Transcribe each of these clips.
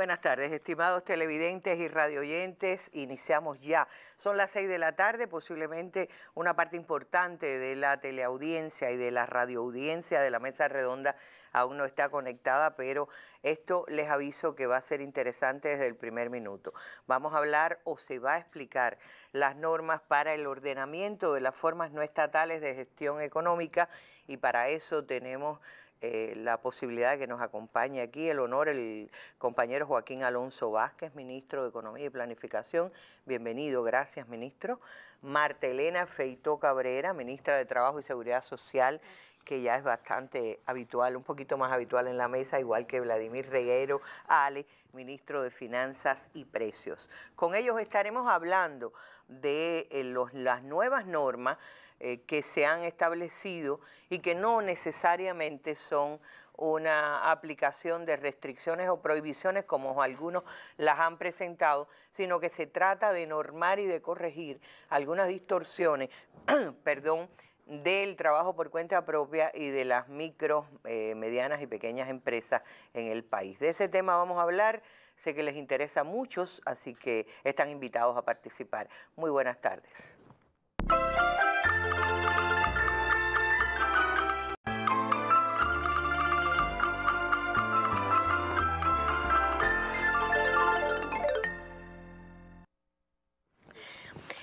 buenas tardes, estimados televidentes y radioyentes. Iniciamos ya. Son las seis de la tarde, posiblemente una parte importante de la teleaudiencia y de la radioaudiencia de la mesa redonda aún no está conectada, pero esto les aviso que va a ser interesante desde el primer minuto. Vamos a hablar o se va a explicar las normas para el ordenamiento de las formas no estatales de gestión económica y para eso tenemos eh, la posibilidad de que nos acompañe aquí el honor el compañero Joaquín Alonso Vázquez, ministro de Economía y Planificación. Bienvenido, gracias, ministro. Marta Elena Feito Cabrera, ministra de Trabajo y Seguridad Social que ya es bastante habitual, un poquito más habitual en la mesa, igual que Vladimir Reguero, Ale, ministro de Finanzas y Precios. Con ellos estaremos hablando de eh, las nuevas normas eh, que se han establecido y que no necesariamente son una aplicación de restricciones o prohibiciones como algunos las han presentado, sino que se trata de normar y de corregir algunas distorsiones, perdón, del trabajo por cuenta propia y de las micro, eh, medianas y pequeñas empresas en el país. De ese tema vamos a hablar, sé que les interesa a muchos, así que están invitados a participar. Muy buenas tardes.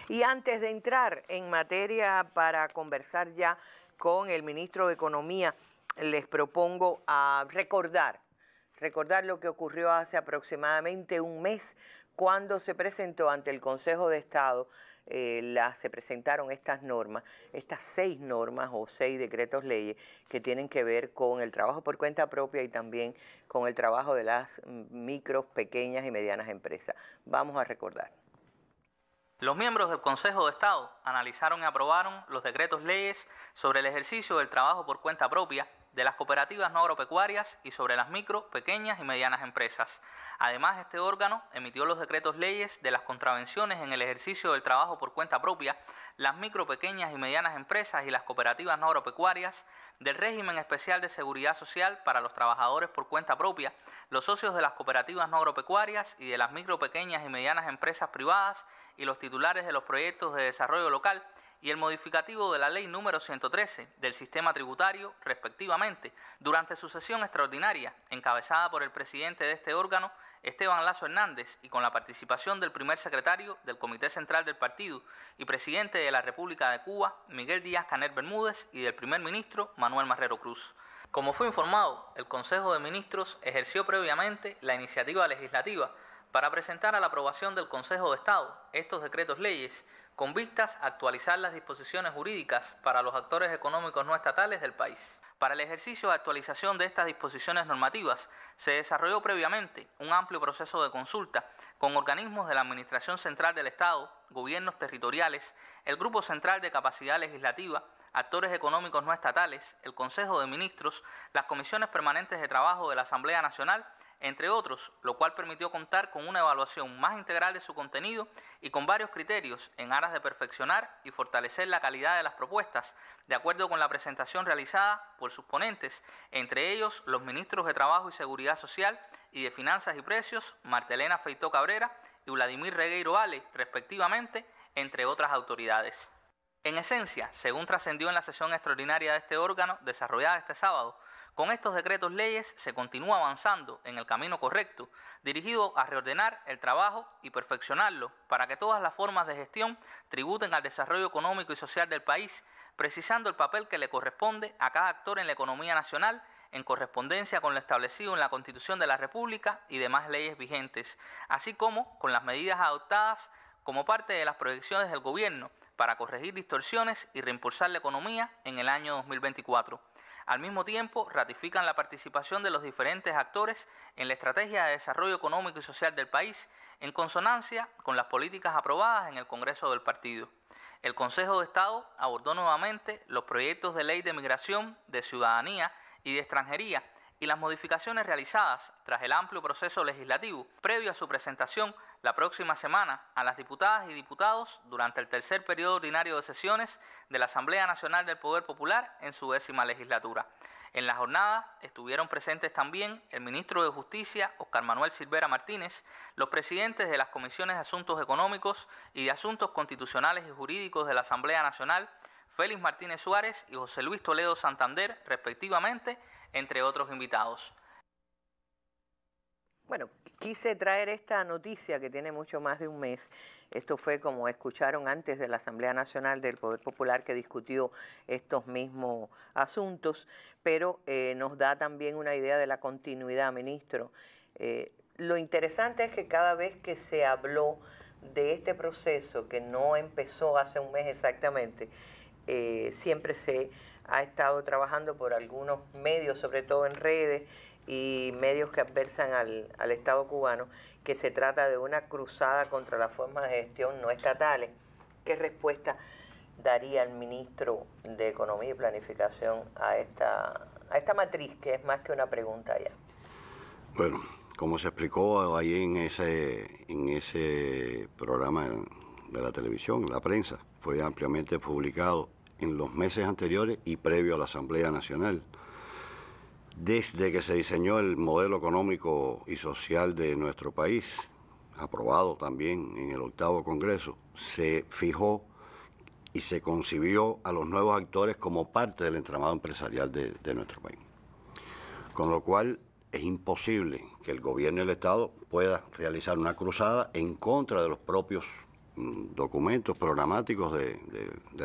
Y antes de entrar en materia para conversar ya con el ministro de Economía, les propongo a ah, recordar, recordar lo que ocurrió hace aproximadamente un mes cuando se presentó ante el Consejo de Estado, eh, se presentaron estas normas, estas seis normas o seis decretos leyes que tienen que ver con el trabajo por cuenta propia y también con el trabajo de las mm, micro, pequeñas y medianas empresas. Vamos a recordar. Los miembros del Consejo de Estado analizaron y aprobaron los decretos leyes sobre el ejercicio del trabajo por cuenta propia de las cooperativas no agropecuarias y sobre las micro, pequeñas y medianas empresas. Además, este órgano emitió los decretos leyes de las contravenciones en el ejercicio del trabajo por cuenta propia, las micro, pequeñas y medianas empresas y las cooperativas no agropecuarias, del régimen especial de seguridad social para los trabajadores por cuenta propia, los socios de las cooperativas no agropecuarias y de las micro, pequeñas y medianas empresas privadas y los titulares de los proyectos de desarrollo local y el modificativo de la Ley número 113 del sistema tributario, respectivamente, durante su sesión extraordinaria, encabezada por el presidente de este órgano, Esteban Lazo Hernández, y con la participación del primer secretario del Comité Central del Partido y presidente de la República de Cuba, Miguel Díaz Canel Bermúdez, y del primer ministro, Manuel Marrero Cruz. Como fue informado, el Consejo de Ministros ejerció previamente la iniciativa legislativa para presentar a la aprobación del Consejo de Estado estos decretos leyes con vistas a actualizar las disposiciones jurídicas para los actores económicos no estatales del país. Para el ejercicio de actualización de estas disposiciones normativas se desarrolló previamente un amplio proceso de consulta con organismos de la Administración Central del Estado, gobiernos territoriales, el Grupo Central de Capacidad Legislativa, actores económicos no estatales, el Consejo de Ministros, las comisiones permanentes de trabajo de la Asamblea Nacional entre otros, lo cual permitió contar con una evaluación más integral de su contenido y con varios criterios en aras de perfeccionar y fortalecer la calidad de las propuestas, de acuerdo con la presentación realizada por sus ponentes, entre ellos los ministros de Trabajo y Seguridad Social y de Finanzas y Precios, Martelena Feitó Cabrera y Vladimir Regueiro Vale, respectivamente, entre otras autoridades. En esencia, según trascendió en la sesión extraordinaria de este órgano desarrollada este sábado, con estos decretos leyes se continúa avanzando en el camino correcto, dirigido a reordenar el trabajo y perfeccionarlo para que todas las formas de gestión tributen al desarrollo económico y social del país, precisando el papel que le corresponde a cada actor en la economía nacional en correspondencia con lo establecido en la Constitución de la República y demás leyes vigentes, así como con las medidas adoptadas como parte de las proyecciones del Gobierno para corregir distorsiones y reimpulsar la economía en el año 2024. Al mismo tiempo, ratifican la participación de los diferentes actores en la estrategia de desarrollo económico y social del país, en consonancia con las políticas aprobadas en el Congreso del Partido. El Consejo de Estado abordó nuevamente los proyectos de ley de migración, de ciudadanía y de extranjería y las modificaciones realizadas tras el amplio proceso legislativo previo a su presentación la próxima semana a las diputadas y diputados durante el tercer periodo ordinario de sesiones de la Asamblea Nacional del Poder Popular en su décima legislatura. En la jornada estuvieron presentes también el ministro de Justicia, Oscar Manuel Silvera Martínez, los presidentes de las comisiones de Asuntos Económicos y de Asuntos Constitucionales y Jurídicos de la Asamblea Nacional, Félix Martínez Suárez y José Luis Toledo Santander, respectivamente, entre otros invitados. Bueno, quise traer esta noticia que tiene mucho más de un mes. Esto fue como escucharon antes de la Asamblea Nacional del Poder Popular que discutió estos mismos asuntos, pero eh, nos da también una idea de la continuidad, ministro. Eh, lo interesante es que cada vez que se habló de este proceso, que no empezó hace un mes exactamente, eh, siempre se ha estado trabajando por algunos medios, sobre todo en redes, y medios que adversan al, al Estado cubano que se trata de una cruzada contra las formas de gestión no estatales. ¿Qué respuesta daría el ministro de Economía y Planificación a esta, a esta matriz que es más que una pregunta ya? Bueno, como se explicó ahí en ese, en ese programa de la televisión, la prensa, fue ampliamente publicado en los meses anteriores y previo a la Asamblea Nacional. Desde que se diseñó el modelo económico y social de nuestro país, aprobado también en el octavo Congreso, se fijó y se concibió a los nuevos actores como parte del entramado empresarial de, nuestro país. Con lo cual es imposible que el gobierno y el Estado pueda realizar una cruzada en contra de los propios Mm, documentos programáticos de,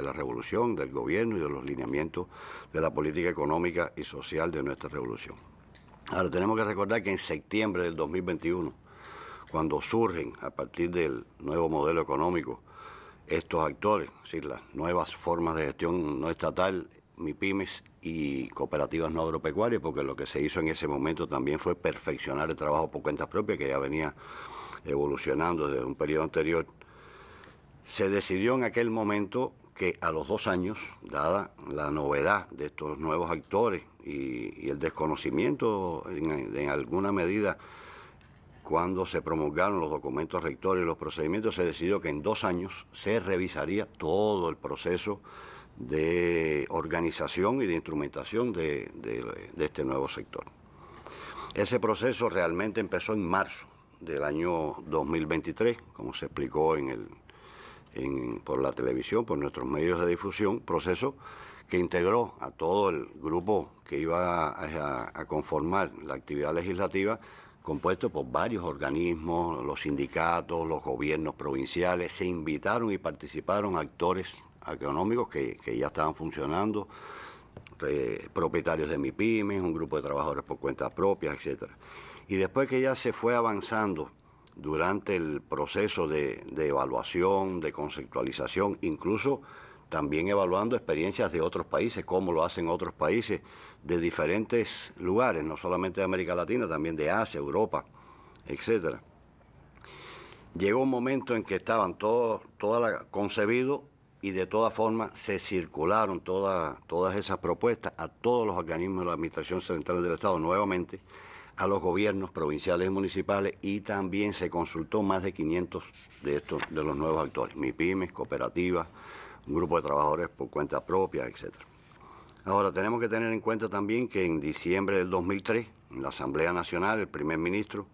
la revolución, del gobierno y de los lineamientos de la política económica y social de nuestra revolución. Ahora tenemos que recordar que en septiembre del 2021, cuando surgen a partir del nuevo modelo económico estos actores, es decir, las nuevas formas de gestión no estatal, MIPIMES y cooperativas no agropecuarias, porque lo que se hizo en ese momento también fue perfeccionar el trabajo por cuentas propias que ya venía evolucionando desde un periodo anterior se decidió en aquel momento que a los dos años, dada la novedad de estos nuevos actores y, el desconocimiento en, alguna medida cuando se promulgaron los documentos rectores y los procedimientos, se decidió que en dos años se revisaría todo el proceso de organización y de instrumentación de, de este nuevo sector. Ese proceso realmente empezó en marzo del año 2023, como se explicó en el por la televisión, por nuestros medios de difusión, proceso que integró a todo el grupo que iba a, conformar la actividad legislativa, compuesto por varios organismos, los sindicatos, los gobiernos provinciales, se invitaron y participaron actores económicos que, ya estaban funcionando, eh, propietarios de MIPIMES, un grupo de trabajadores por cuentas propias, etc. Y después que ya se fue avanzando durante el proceso de, evaluación, de conceptualización, incluso también evaluando experiencias de otros países, cómo lo hacen otros países de diferentes lugares, no solamente de América Latina, también de Asia, Europa, etcétera Llegó un momento en que estaban todos, toda la, concebido y de todas formas se circularon toda, todas esas propuestas a todos los organismos de la Administración Central del Estado nuevamente a los gobiernos provinciales y municipales y también se consultó más de 500 de estos de los nuevos actores, MIPIMES, cooperativas, un grupo de trabajadores por cuenta propia, etc. Ahora, tenemos que tener en cuenta también que en diciembre del 2003, en la Asamblea Nacional, el primer ministro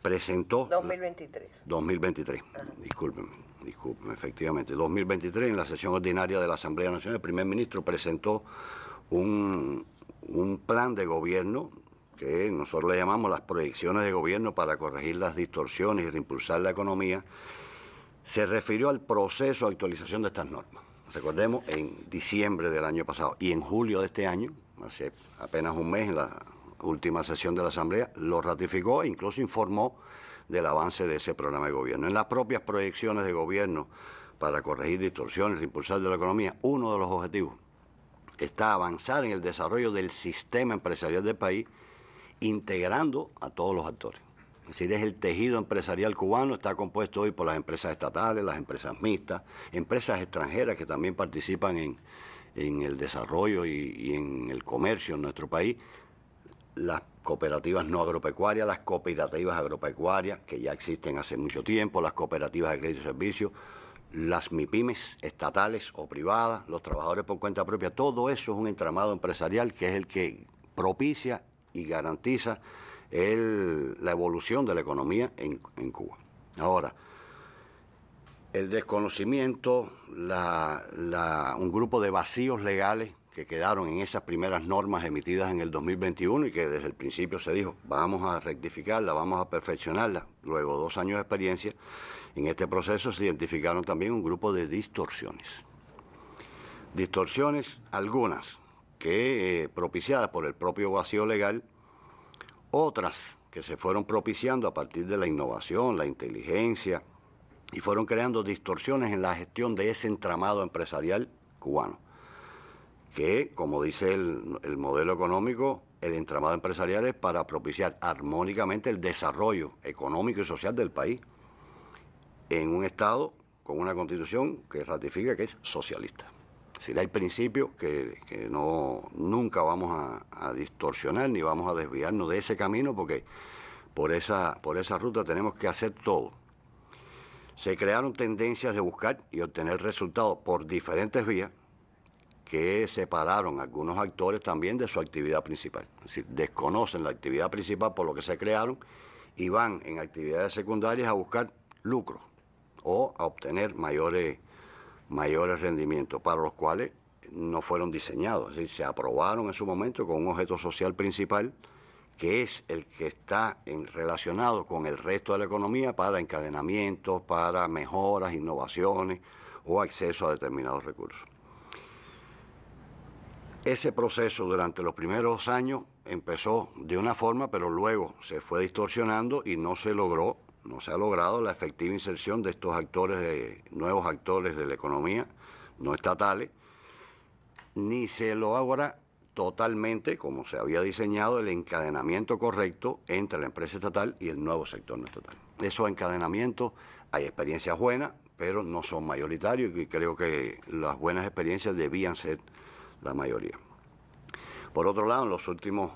presentó... 2023. 2023, Ajá. discúlpenme, efectivamente. 2023, en la sesión ordinaria de la Asamblea Nacional, el primer ministro presentó un, un plan de gobierno que nosotros le llamamos las proyecciones de gobierno para corregir las distorsiones y reimpulsar la economía, se refirió al proceso de actualización de estas normas. Recordemos, en diciembre del año pasado y en julio de este año, hace apenas un mes en la última sesión de la Asamblea, lo ratificó e incluso informó del avance de ese programa de gobierno. En las propias proyecciones de gobierno para corregir distorsiones y impulsar la economía, uno de los objetivos está avanzar en el desarrollo del sistema empresarial del país integrando a todos los actores. Es decir, es el tejido empresarial cubano, está compuesto hoy por las empresas estatales, las empresas mixtas, empresas extranjeras que también participan en, en el desarrollo y, y, en el comercio en nuestro país, las cooperativas no agropecuarias, las cooperativas agropecuarias que ya existen hace mucho tiempo, las cooperativas de crédito y servicio, las MIPIMES estatales o privadas, los trabajadores por cuenta propia, todo eso es un entramado empresarial que es el que propicia y garantiza la evolución de la economía en, Cuba. Ahora, el desconocimiento, un grupo de vacíos legales que quedaron en esas primeras normas emitidas en el 2021 y que desde el principio se dijo, vamos a rectificarla, vamos a perfeccionarla. Luego, dos años de experiencia, en este proceso se identificaron también un grupo de distorsiones. Distorsiones algunas que eh, propiciadas por el propio vacío legal, otras que se fueron propiciando a partir de la innovación, la inteligencia, y fueron creando distorsiones en la gestión de ese entramado empresarial cubano, que, como dice el, el modelo económico, el entramado empresarial es para propiciar armónicamente el desarrollo económico y social del país en un Estado con una constitución que ratifica que es socialista decir, hay principios que, no, nunca vamos a, distorsionar ni vamos a desviarnos de ese camino porque por esa, por esa ruta tenemos que hacer todo. Se crearon tendencias de buscar y obtener resultados por diferentes vías que separaron a algunos actores también de su actividad principal. Es decir, desconocen la actividad principal por lo que se crearon y van en actividades secundarias a buscar lucro o a obtener mayores mayores rendimientos, para los cuales no fueron diseñados, es decir, se aprobaron en su momento con un objeto social principal que es el que está relacionado con el resto de la economía para encadenamientos, para mejoras, innovaciones o acceso a determinados recursos. Ese proceso durante los primeros años empezó de una forma, pero luego se fue distorsionando y no se logró no se ha logrado la efectiva inserción de estos actores, de, nuevos actores de la economía no estatales, ni se logra totalmente, como se había diseñado, el encadenamiento correcto entre la empresa estatal y el nuevo sector no estatal. Esos encadenamientos, hay experiencias buenas, pero no son mayoritarios y creo que las buenas experiencias debían ser la mayoría. Por otro lado, en los últimos,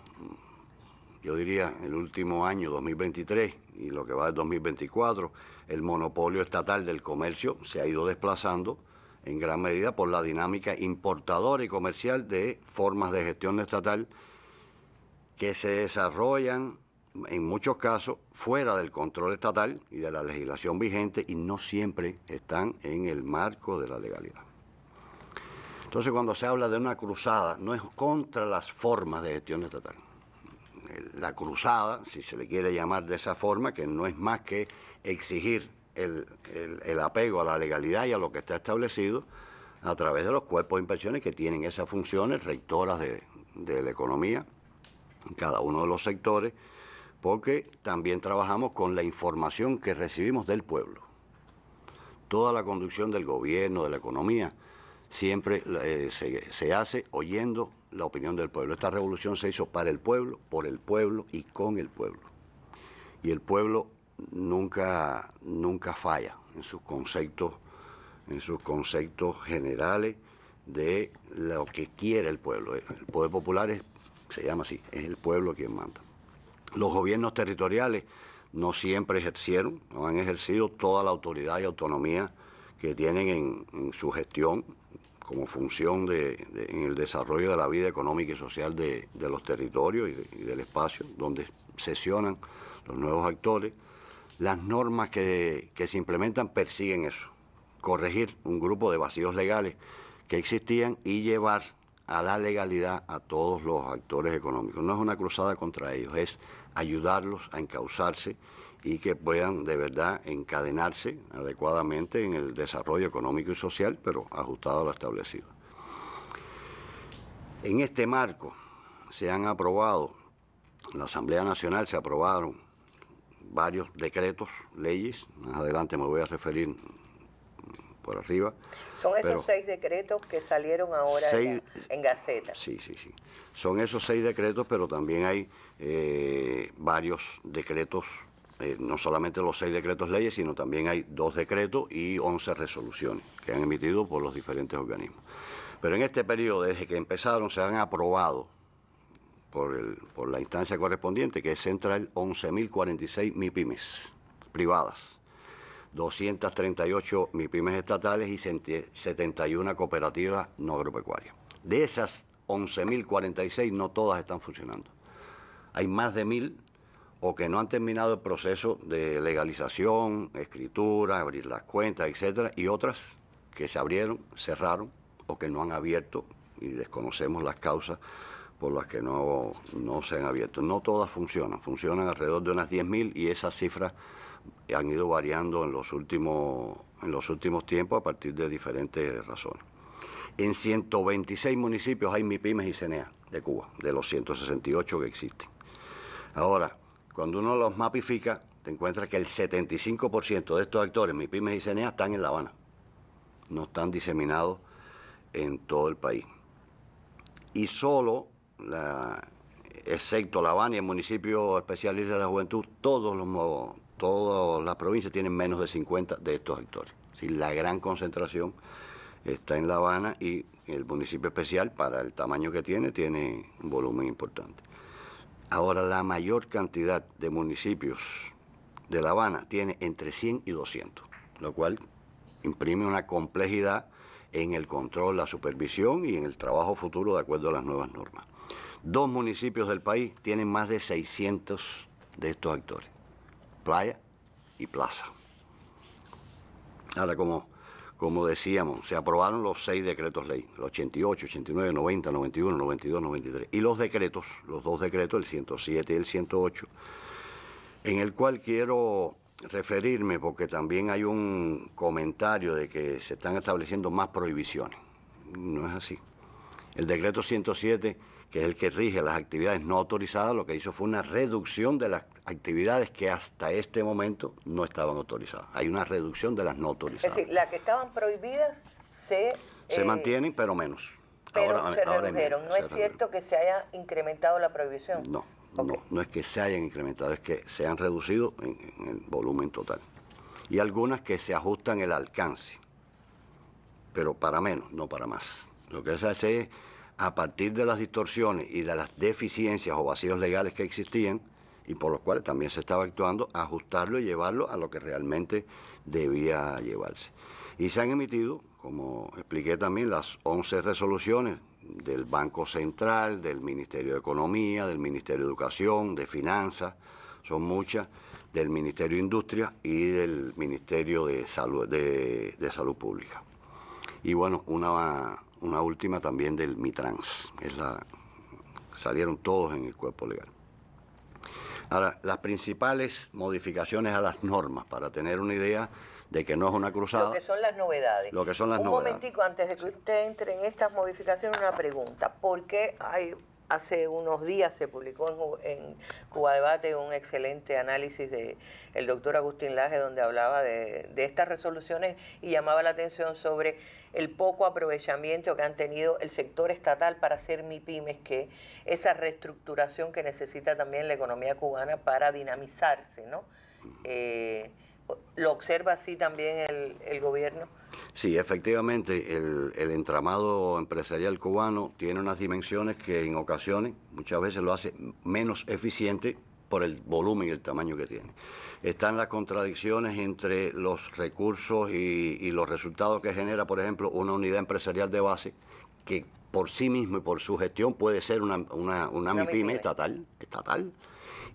yo diría, el último año, 2023, y lo que va del 2024, el monopolio estatal del comercio se ha ido desplazando en gran medida por la dinámica importadora y comercial de formas de gestión estatal que se desarrollan en muchos casos fuera del control estatal y de la legislación vigente y no siempre están en el marco de la legalidad. Entonces cuando se habla de una cruzada no es contra las formas de gestión estatal, la cruzada, si se le quiere llamar de esa forma, que no es más que exigir el, apego a la legalidad y a lo que está establecido a través de los cuerpos de inversiones que tienen esas funciones rectoras de la economía, en cada uno de los sectores, porque también trabajamos con la información que recibimos del pueblo. Toda la conducción del gobierno, de la economía, siempre eh, se, hace oyendo la opinión del pueblo. Esta revolución se hizo para el pueblo, por el pueblo y con el pueblo. Y el pueblo nunca, nunca falla en sus conceptos, en sus conceptos generales de lo que quiere el pueblo. Eh, el poder popular se llama así, es el pueblo quien manda. Los gobiernos territoriales no siempre ejercieron, no han ejercido toda la autoridad y autonomía que tienen en su gestión como función de, en el desarrollo de la vida económica y social de, los territorios y, del espacio, donde sesionan los nuevos actores, las normas que, que se implementan persiguen eso, corregir un grupo de vacíos legales que existían y llevar a la legalidad a todos los actores económicos. No es una cruzada contra ellos, es ayudarlos a encauzarse y que puedan de verdad encadenarse adecuadamente en el desarrollo económico y social, pero ajustado a lo establecido. En este marco se han aprobado, en la Asamblea Nacional se aprobaron varios decretos, leyes, más adelante me voy a referir por arriba. Son esos seis decretos que salieron ahora en, Gaceta. Sí, sí, sí. Son esos seis decretos, pero también hay eh, varios decretos eh, no solamente los seis decretos leyes, sino también hay dos decretos y once resoluciones que han emitido por los diferentes organismos. Pero en este periodo, desde que empezaron, se han aprobado por, la instancia correspondiente, que es Central, 11.046 MIPIMES privadas, 238 MIPIMES estatales y 71 cooperativas no agropecuarias. De esas 11.046, no todas están funcionando. Hay más de mil o que no han terminado el proceso de legalización, escritura, abrir las cuentas, etcétera, y otras que se abrieron, cerraron o que no han abierto y desconocemos las causas por las que no, no se han abierto. No todas funcionan, funcionan alrededor de unas 10.000 y esas cifras han ido variando en los últimos en los últimos tiempos a partir de diferentes razones. En 126 municipios hay MIPIMES y CENEA de Cuba, de los 168 que existen. Ahora, cuando uno los mapifica, te encuentras que el 75% de estos actores, mis y CENEA, están en La Habana. No están diseminados en todo el país. Y solo, excepto La Habana y el municipio especial Isla de la Juventud, todas las provincias tienen menos de 50 de estos actores. la gran concentración está en La Habana y el municipio especial, para el tamaño que tiene, tiene un volumen importante. Ahora, la mayor cantidad de municipios de La Habana tiene entre 100 y 200, lo cual imprime una complejidad en el control, la supervisión y en el trabajo futuro de acuerdo a las nuevas normas. Dos municipios del país tienen más de 600 de estos actores, playa y plaza. Ahora, como como decíamos, se aprobaron los seis decretos ley, los 88, 89, 90, 91, 92, 93, y los decretos, los dos decretos, el 107 y el 108, en el cual quiero referirme porque también hay un comentario de que se están estableciendo más prohibiciones. No es así. El decreto 107, que es el que rige las actividades no autorizadas, lo que hizo fue una reducción de las actividades que hasta este momento no estaban autorizadas. Hay una reducción de las no autorizadas. Es decir, las que estaban prohibidas se... Se eh, mantienen, pero menos. Pero se redujeron. no es cierto que se haya incrementado la prohibición. No, no, no es que se hayan incrementado, es que se han reducido en, el volumen total. Y algunas que se ajustan el alcance, pero para menos, no para más. Lo que se hace es, a partir de las distorsiones y de las deficiencias o vacíos legales que existían, y por los cuales también se estaba actuando, ajustarlo y llevarlo a lo que realmente debía llevarse. Y se han emitido, como expliqué también, las 11 resoluciones del Banco Central, del Ministerio de Economía, del Ministerio de Educación, de Finanzas, son muchas, del Ministerio de Industria y del Ministerio de Salud, Salud Pública. Y bueno, una, una última también del Mitrans, es la, salieron todos en el cuerpo legal. Ahora, las principales modificaciones a las normas, para tener una idea de que no es una cruzada. Lo que son las novedades. Lo que son las Un momentico, antes de que usted entre en estas modificaciones, una pregunta. ¿Por qué hay Hace unos días se publicó en, Cuba Debate un excelente análisis del doctor Agustín Laje donde hablaba de, estas resoluciones y llamaba la atención sobre el poco aprovechamiento que han tenido el sector estatal para hacer MIPIMES, que esa reestructuración que necesita también la economía cubana para dinamizarse, ¿no? Eh, ¿Lo observa así también el, gobierno? Sí, efectivamente, el, entramado empresarial cubano tiene unas dimensiones que en ocasiones muchas veces lo hace menos eficiente por el volumen y el tamaño que tiene. Están las contradicciones entre los recursos y, los resultados que genera, por ejemplo, una unidad empresarial de base que por sí mismo y por su gestión puede ser una, una, e. estatal, estatal,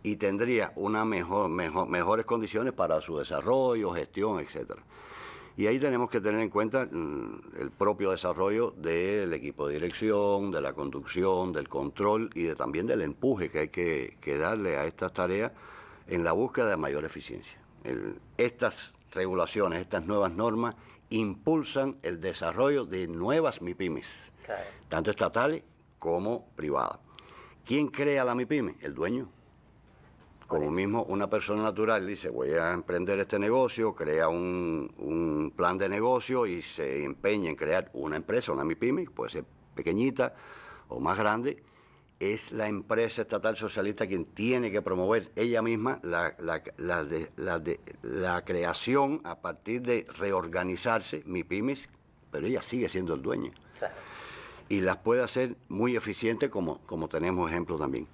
y tendría una mejor, mejores condiciones para su desarrollo, gestión, etc. Y ahí tenemos que tener en cuenta mm, el propio desarrollo del equipo de dirección, de la conducción, del control y de, también del empuje que hay que, darle a estas tareas en la búsqueda de mayor eficiencia. estas regulaciones, estas nuevas normas impulsan el desarrollo de nuevas MIPIMES, tanto estatales como privadas. ¿Quién crea la MIPIME? El dueño. Como mismo una persona natural dice, voy a emprender este negocio, crea un, plan de negocio y se empeña en crear una empresa, una MIPYME, puede ser pequeñita o más grande, es la empresa estatal socialista quien tiene que promover ella misma la, la creación a partir de reorganizarse MIPYMES, pero ella sigue siendo el dueño. Y las puede hacer muy eficientes como, como tenemos ejemplo también.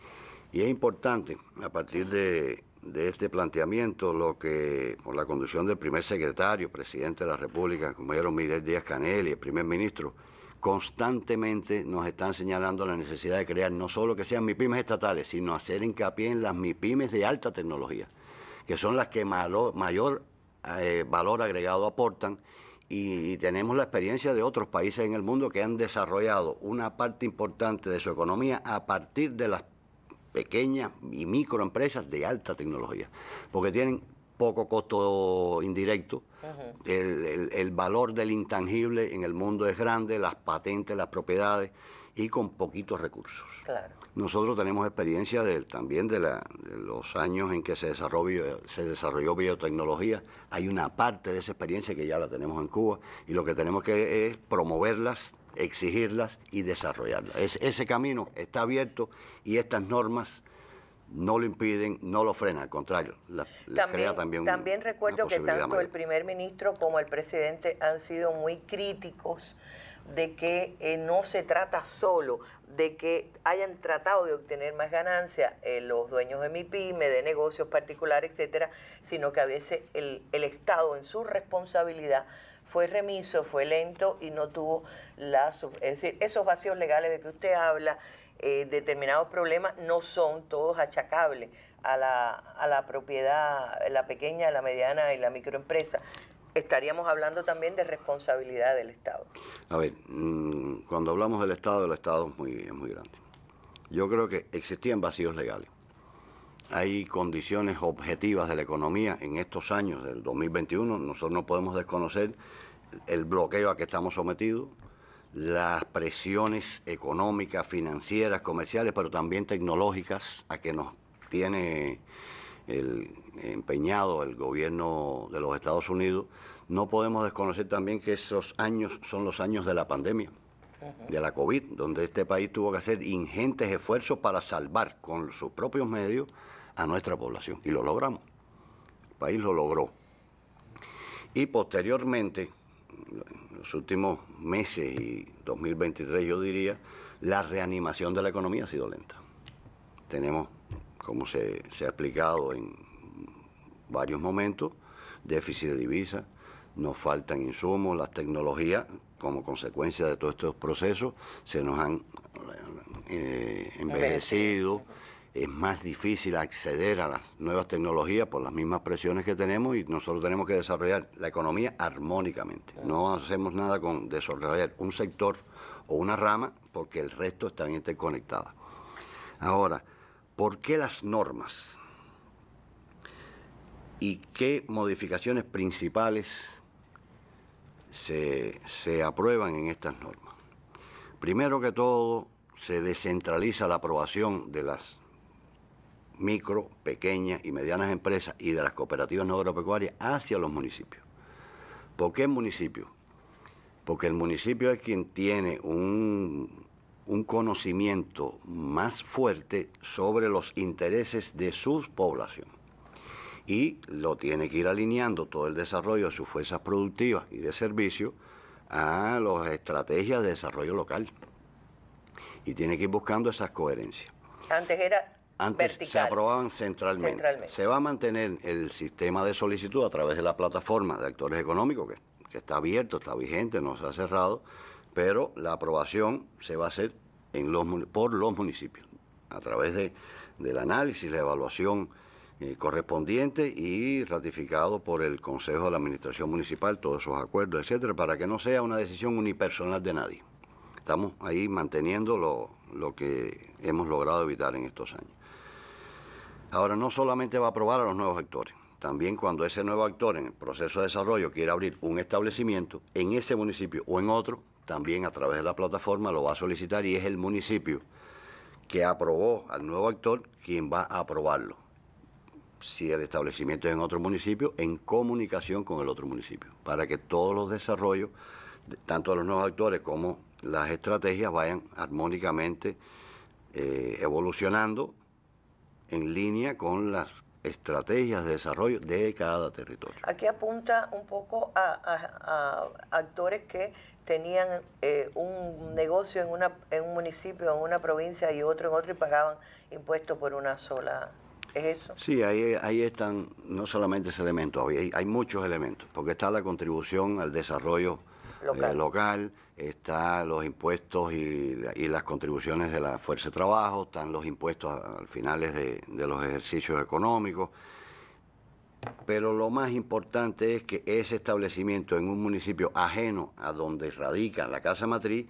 Y es importante, a partir de, este planteamiento, lo que, por la conducción del primer secretario, presidente de la República, como era Miguel Díaz Canel y el primer ministro, constantemente nos están señalando la necesidad de crear no solo que sean MIPIMES estatales, sino hacer hincapié en las MIPIMES de alta tecnología, que son las que mayor eh, valor agregado aportan y tenemos la experiencia de otros países en el mundo que han desarrollado una parte importante de su economía a partir de las pequeñas y microempresas de alta tecnología, porque tienen poco costo indirecto, el, el, valor del intangible en el mundo es grande, las patentes, las propiedades y con poquitos recursos. Nosotros tenemos experiencia también de, la, de, los años en que se desarrolló, se desarrolló biotecnología. Hay una parte de esa experiencia que ya la tenemos en Cuba y lo que tenemos que es promoverlas exigirlas y desarrollarlas. ese camino está abierto y estas normas no lo impiden, no lo frenan, al contrario, la, también, crea también. También recuerdo que tanto el primer ministro como el presidente han sido muy críticos de que eh, no se trata solo de que hayan tratado de obtener más ganancia eh, los dueños de mi pyme, de negocios particulares, etcétera, sino que a veces el Estado en su responsabilidad fue remiso, fue lento y no tuvo la... Es decir, esos vacíos legales de que usted habla, eh, determinados problemas, no son todos achacables a la, a la propiedad, la pequeña, la mediana y la microempresa. Estaríamos hablando también de responsabilidad del Estado. A ver, mm, cuando hablamos del Estado, el Estado es muy, es muy grande. Yo creo que existían vacíos legales hay condiciones objetivas de la economía en estos años del 2021. Nosotros no podemos desconocer el bloqueo a que estamos sometidos, las presiones económicas, financieras, comerciales, pero también tecnológicas a que nos tiene empeñado el gobierno de los Estados Unidos, no podemos desconocer también que esos años son los años de la pandemia, de la COVID, donde este país tuvo que hacer ingentes esfuerzos para salvar con sus propios medios a nuestra población. Y lo logramos. El país lo logró. Y posteriormente, en los últimos meses y 2023 yo diría, la reanimación de la economía ha sido lenta. Tenemos, como se, ha explicado en varios momentos, déficit de divisas, nos faltan insumos, las tecnologías, como consecuencia de todos estos procesos, se nos han eh, envejecido es más difícil acceder a las nuevas tecnologías por las mismas presiones que tenemos y nosotros tenemos que desarrollar la economía armónicamente. No hacemos nada con desarrollar un sector o una rama porque el resto están interconectadas. Ahora, ¿por qué las normas? ¿Y qué modificaciones principales se, se aprueban en estas normas? Primero que todo, se descentraliza la aprobación de las micro, pequeñas y medianas empresas y de las cooperativas no agropecuarias hacia los municipios. ¿Por qué el municipio? Porque el municipio es quien tiene un, un conocimiento más fuerte sobre los intereses de su población. Y lo tiene que ir alineando todo el desarrollo de sus fuerzas productivas y de servicio a las estrategias de desarrollo local. Y tiene que ir buscando esas coherencias. Antes era antes se aprobaban centralmente. Se va a mantener el sistema de solicitud a través de la plataforma de actores económicos, que, está abierto, está vigente, no se ha cerrado, pero la aprobación se va a hacer por los municipios, a través del análisis, la evaluación eh, correspondiente y ratificado por el Consejo de la Administración Municipal, todos esos acuerdos, etcétera, para que no sea una decisión unipersonal de nadie. Estamos ahí manteniendo lo que hemos logrado evitar en estos años. Ahora, no solamente va a aprobar a los nuevos actores, también cuando ese nuevo actor en el proceso de desarrollo quiera abrir un establecimiento en ese municipio o en otro, también a través de la plataforma lo va a solicitar y es el municipio que aprobó al nuevo actor quien va a aprobarlo. Si el establecimiento es en otro municipio, en comunicación con el otro municipio, para que todos los desarrollos, tanto de los nuevos actores como las estrategias, vayan armónicamente eh, evolucionando en línea con las estrategias de desarrollo de cada territorio. Aquí apunta un poco a, actores que tenían eh, un negocio en, en un municipio, en una provincia y otro en otro y pagaban impuestos por una sola. ¿Es eso? Sí, ahí, están no solamente ese elemento, hay, hay muchos elementos, porque está la contribución al desarrollo local, eh, local están los impuestos y, las contribuciones de la fuerza de trabajo, están los impuestos al finales de los ejercicios económicos. Pero lo más importante es que ese establecimiento en un municipio ajeno a donde radica la casa matriz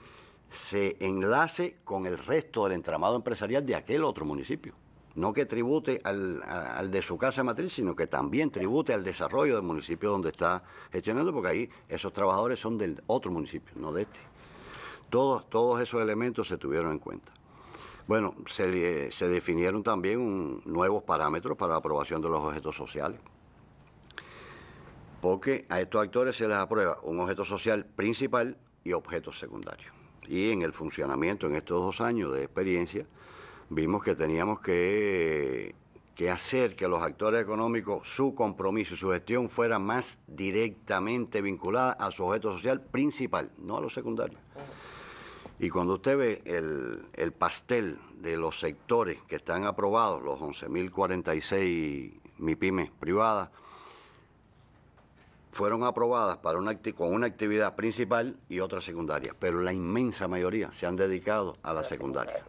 se enlace con el resto del entramado empresarial de aquel otro municipio no que tribute al, de su casa matriz, sino que también tribute al desarrollo del municipio donde está gestionando, porque ahí esos trabajadores son del otro municipio, no de este. Todos, todos esos elementos se tuvieron en cuenta. Bueno, se, definieron también nuevos parámetros para la aprobación de los objetos sociales, porque a estos actores se les aprueba un objeto social principal y objetos secundarios. Y en el funcionamiento, en estos dos años de experiencia, vimos que teníamos que, que hacer que los actores económicos, su compromiso y su gestión fuera más directamente vinculada a su objeto social principal, no a los secundarios. Y cuando usted ve el, pastel de los sectores que están aprobados, los 11.046 MIPIMES privadas, fueron aprobadas para con una actividad principal y otra secundaria, pero la inmensa mayoría se han dedicado a la, secundaria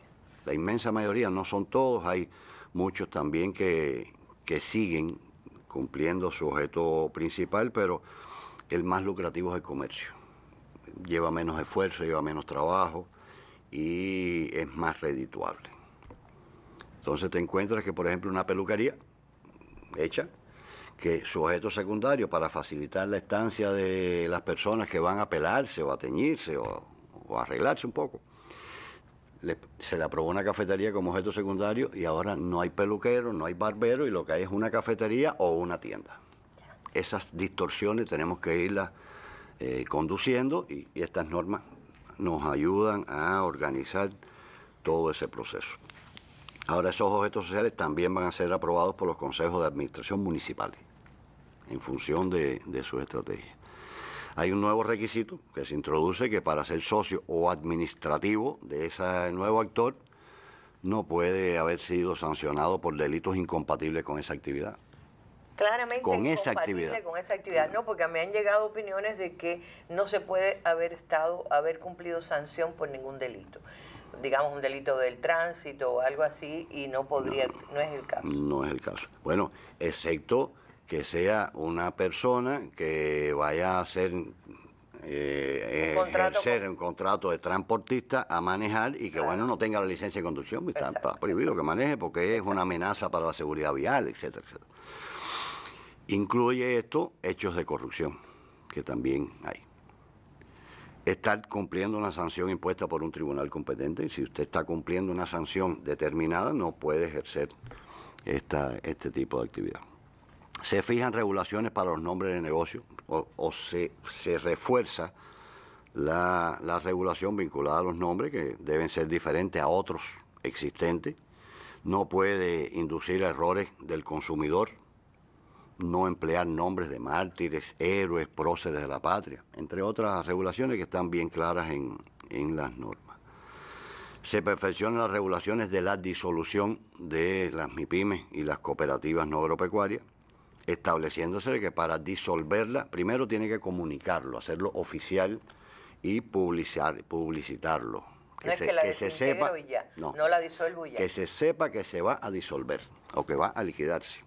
la inmensa mayoría, no son todos, hay muchos también que, siguen cumpliendo su objeto principal, pero el más lucrativo es el comercio. Lleva menos esfuerzo, lleva menos trabajo y es más redituable. Entonces te encuentras que, por ejemplo, una peluquería hecha, que su objeto secundario para facilitar la estancia de las personas que van a pelarse o a teñirse o, o a arreglarse un poco, se le aprobó una cafetería como objeto secundario y ahora no hay peluquero, no hay barbero y lo que hay es una cafetería o una tienda. Esas distorsiones tenemos que irlas eh, conduciendo y, estas normas nos ayudan a organizar todo ese proceso. Ahora esos objetos sociales también van a ser aprobados por los consejos de administración municipales en función de sus estrategias. Hay un nuevo requisito que se introduce que para ser socio o administrativo de ese nuevo actor no puede haber sido sancionado por delitos incompatibles con esa actividad claramente con esa actividad. Con esa actividad, no, porque me han llegado opiniones de que no se puede haber estado, haber cumplido sanción por ningún delito, digamos un delito del tránsito o algo así, y no podría, no es el caso. No es el caso. Bueno, excepto que sea una persona que vaya a eh, ejercer un contrato de transportista a manejar y que bueno no tenga la licencia de conducción pues está, está, prohibido que maneje porque es una amenaza para la seguridad vial etcétera etcétera incluye esto hechos de corrupción que también hay estar cumpliendo una sanción impuesta por un tribunal competente y si usted está cumpliendo una sanción determinada no puede ejercer esta, este tipo de actividad se fijan regulaciones para los nombres de negocio o, se, refuerza la, regulación vinculada a los nombres que deben ser diferentes a otros existentes. No puede inducir errores del consumidor, no emplear nombres de mártires, héroes, próceres de la patria, entre otras regulaciones que están bien claras en, en las normas. Se perfeccionan las regulaciones de la disolución de las MIPIMES y las cooperativas no agropecuarias estableciéndose que para disolverla primero tiene que comunicarlo, hacerlo oficial y publicitarlo. Que, se, sepa, Que se sepa que se va a disolver o que va a liquidarse.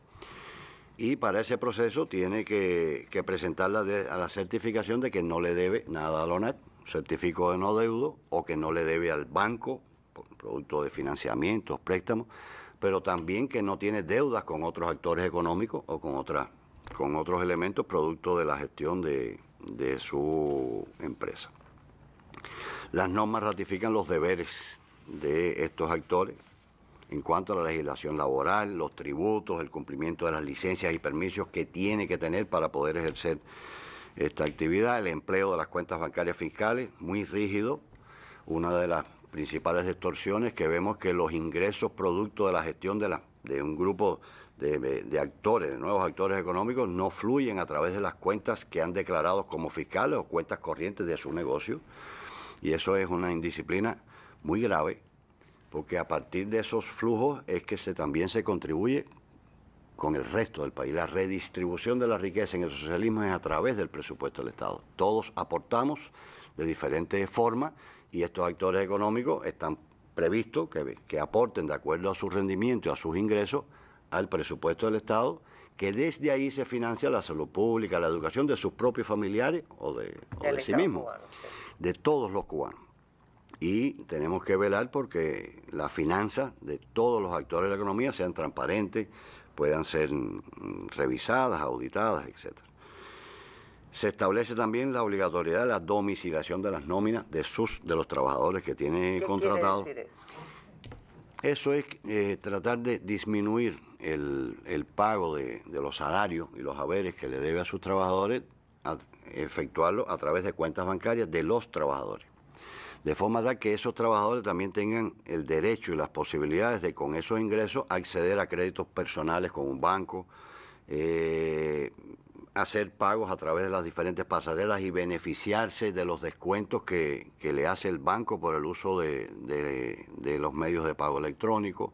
Y para ese proceso tiene que, que presentarla a la certificación de que no le debe nada a la onet certificado de no deudo, o que no le debe al banco, producto de financiamientos, préstamos, pero también que no tiene deudas con otros actores económicos o con con otros elementos producto de la gestión de, de su empresa. Las normas ratifican los deberes de estos actores en cuanto a la legislación laboral, los tributos, el cumplimiento de las licencias y permisos que tiene que tener para poder ejercer esta actividad, el empleo de las cuentas bancarias fiscales, muy rígido. Una de las principales extorsiones que vemos que los ingresos producto de la gestión de, un grupo de, actores, de nuevos actores económicos, no fluyen a través de las cuentas que han declarado como fiscales o cuentas corrientes de su negocio. Y eso es una indisciplina muy grave, porque a partir de esos flujos es que se, también se contribuye con el resto del país. La redistribución de la riqueza en el socialismo es a través del presupuesto del Estado. Todos aportamos de diferentes formas y estos actores económicos están previstos que, aporten de acuerdo a su rendimiento a sus ingresos al presupuesto del Estado, que desde ahí se financia la salud pública, la educación de sus propios familiares o de, de sí mismo de todos los cubanos. Y tenemos que velar porque las finanzas de todos los actores de la economía sean transparentes, puedan ser mm, revisadas, auditadas, etcétera. Se establece también la obligatoriedad de la domicilación de las nóminas de sus de los trabajadores que tiene contratados. eso? es eh, tratar de disminuir el, pago de, los salarios y los haberes que le debe a sus trabajadores, efectuarlo a través de cuentas bancarias de los trabajadores. De forma tal que esos trabajadores también tengan el derecho y las posibilidades de con esos ingresos acceder a créditos personales con un banco, eh, hacer pagos a través de las diferentes pasarelas y beneficiarse de los descuentos que, le hace el banco por el uso de, los medios de pago electrónico.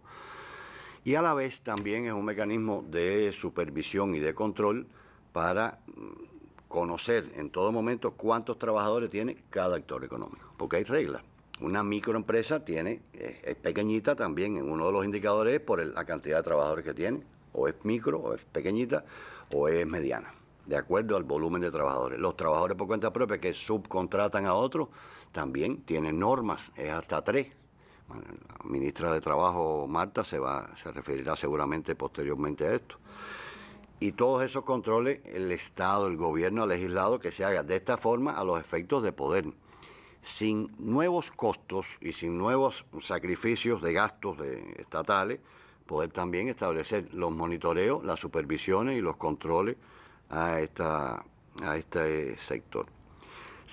Y a la vez también es un mecanismo de supervisión y de control para mm, conocer en todo momento cuántos trabajadores tiene cada actor económico, porque hay reglas. Una microempresa tiene, es pequeñita también, en uno de los indicadores por la cantidad de trabajadores que tiene, o es micro, o es pequeñita, o es mediana de acuerdo al volumen de trabajadores. Los trabajadores por cuenta propia que subcontratan a otros también tienen normas, es hasta tres. la ministra de Trabajo, Marta, se, va, se referirá seguramente posteriormente a esto. Y todos esos controles, el Estado, el gobierno ha legislado que se haga de esta forma a los efectos de poder sin nuevos costos y sin nuevos sacrificios de gastos estatales, poder también establecer los monitoreos, las supervisiones y los controles a, esta, a este sector.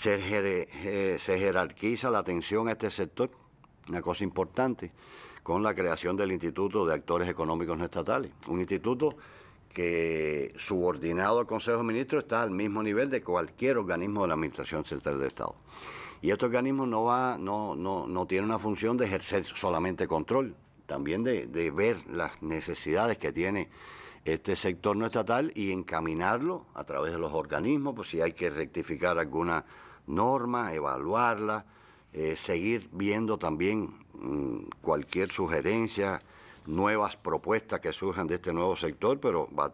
Eh, se, jerarquiza la atención a este sector, una cosa importante, con la creación del Instituto de Actores Económicos No Estatales, un instituto que subordinado al Consejo de Ministros está al mismo nivel de cualquier organismo de la Administración Central del Estado. Y este organismo no, va, no, no, no tiene una función de ejercer solamente control, también de ver las necesidades que tiene este sector no estatal y encaminarlo a través de los organismos, ...por pues si hay que rectificar alguna norma, evaluarla, eh, seguir viendo también mm, cualquier sugerencia, nuevas propuestas que surjan de este nuevo sector, pero va,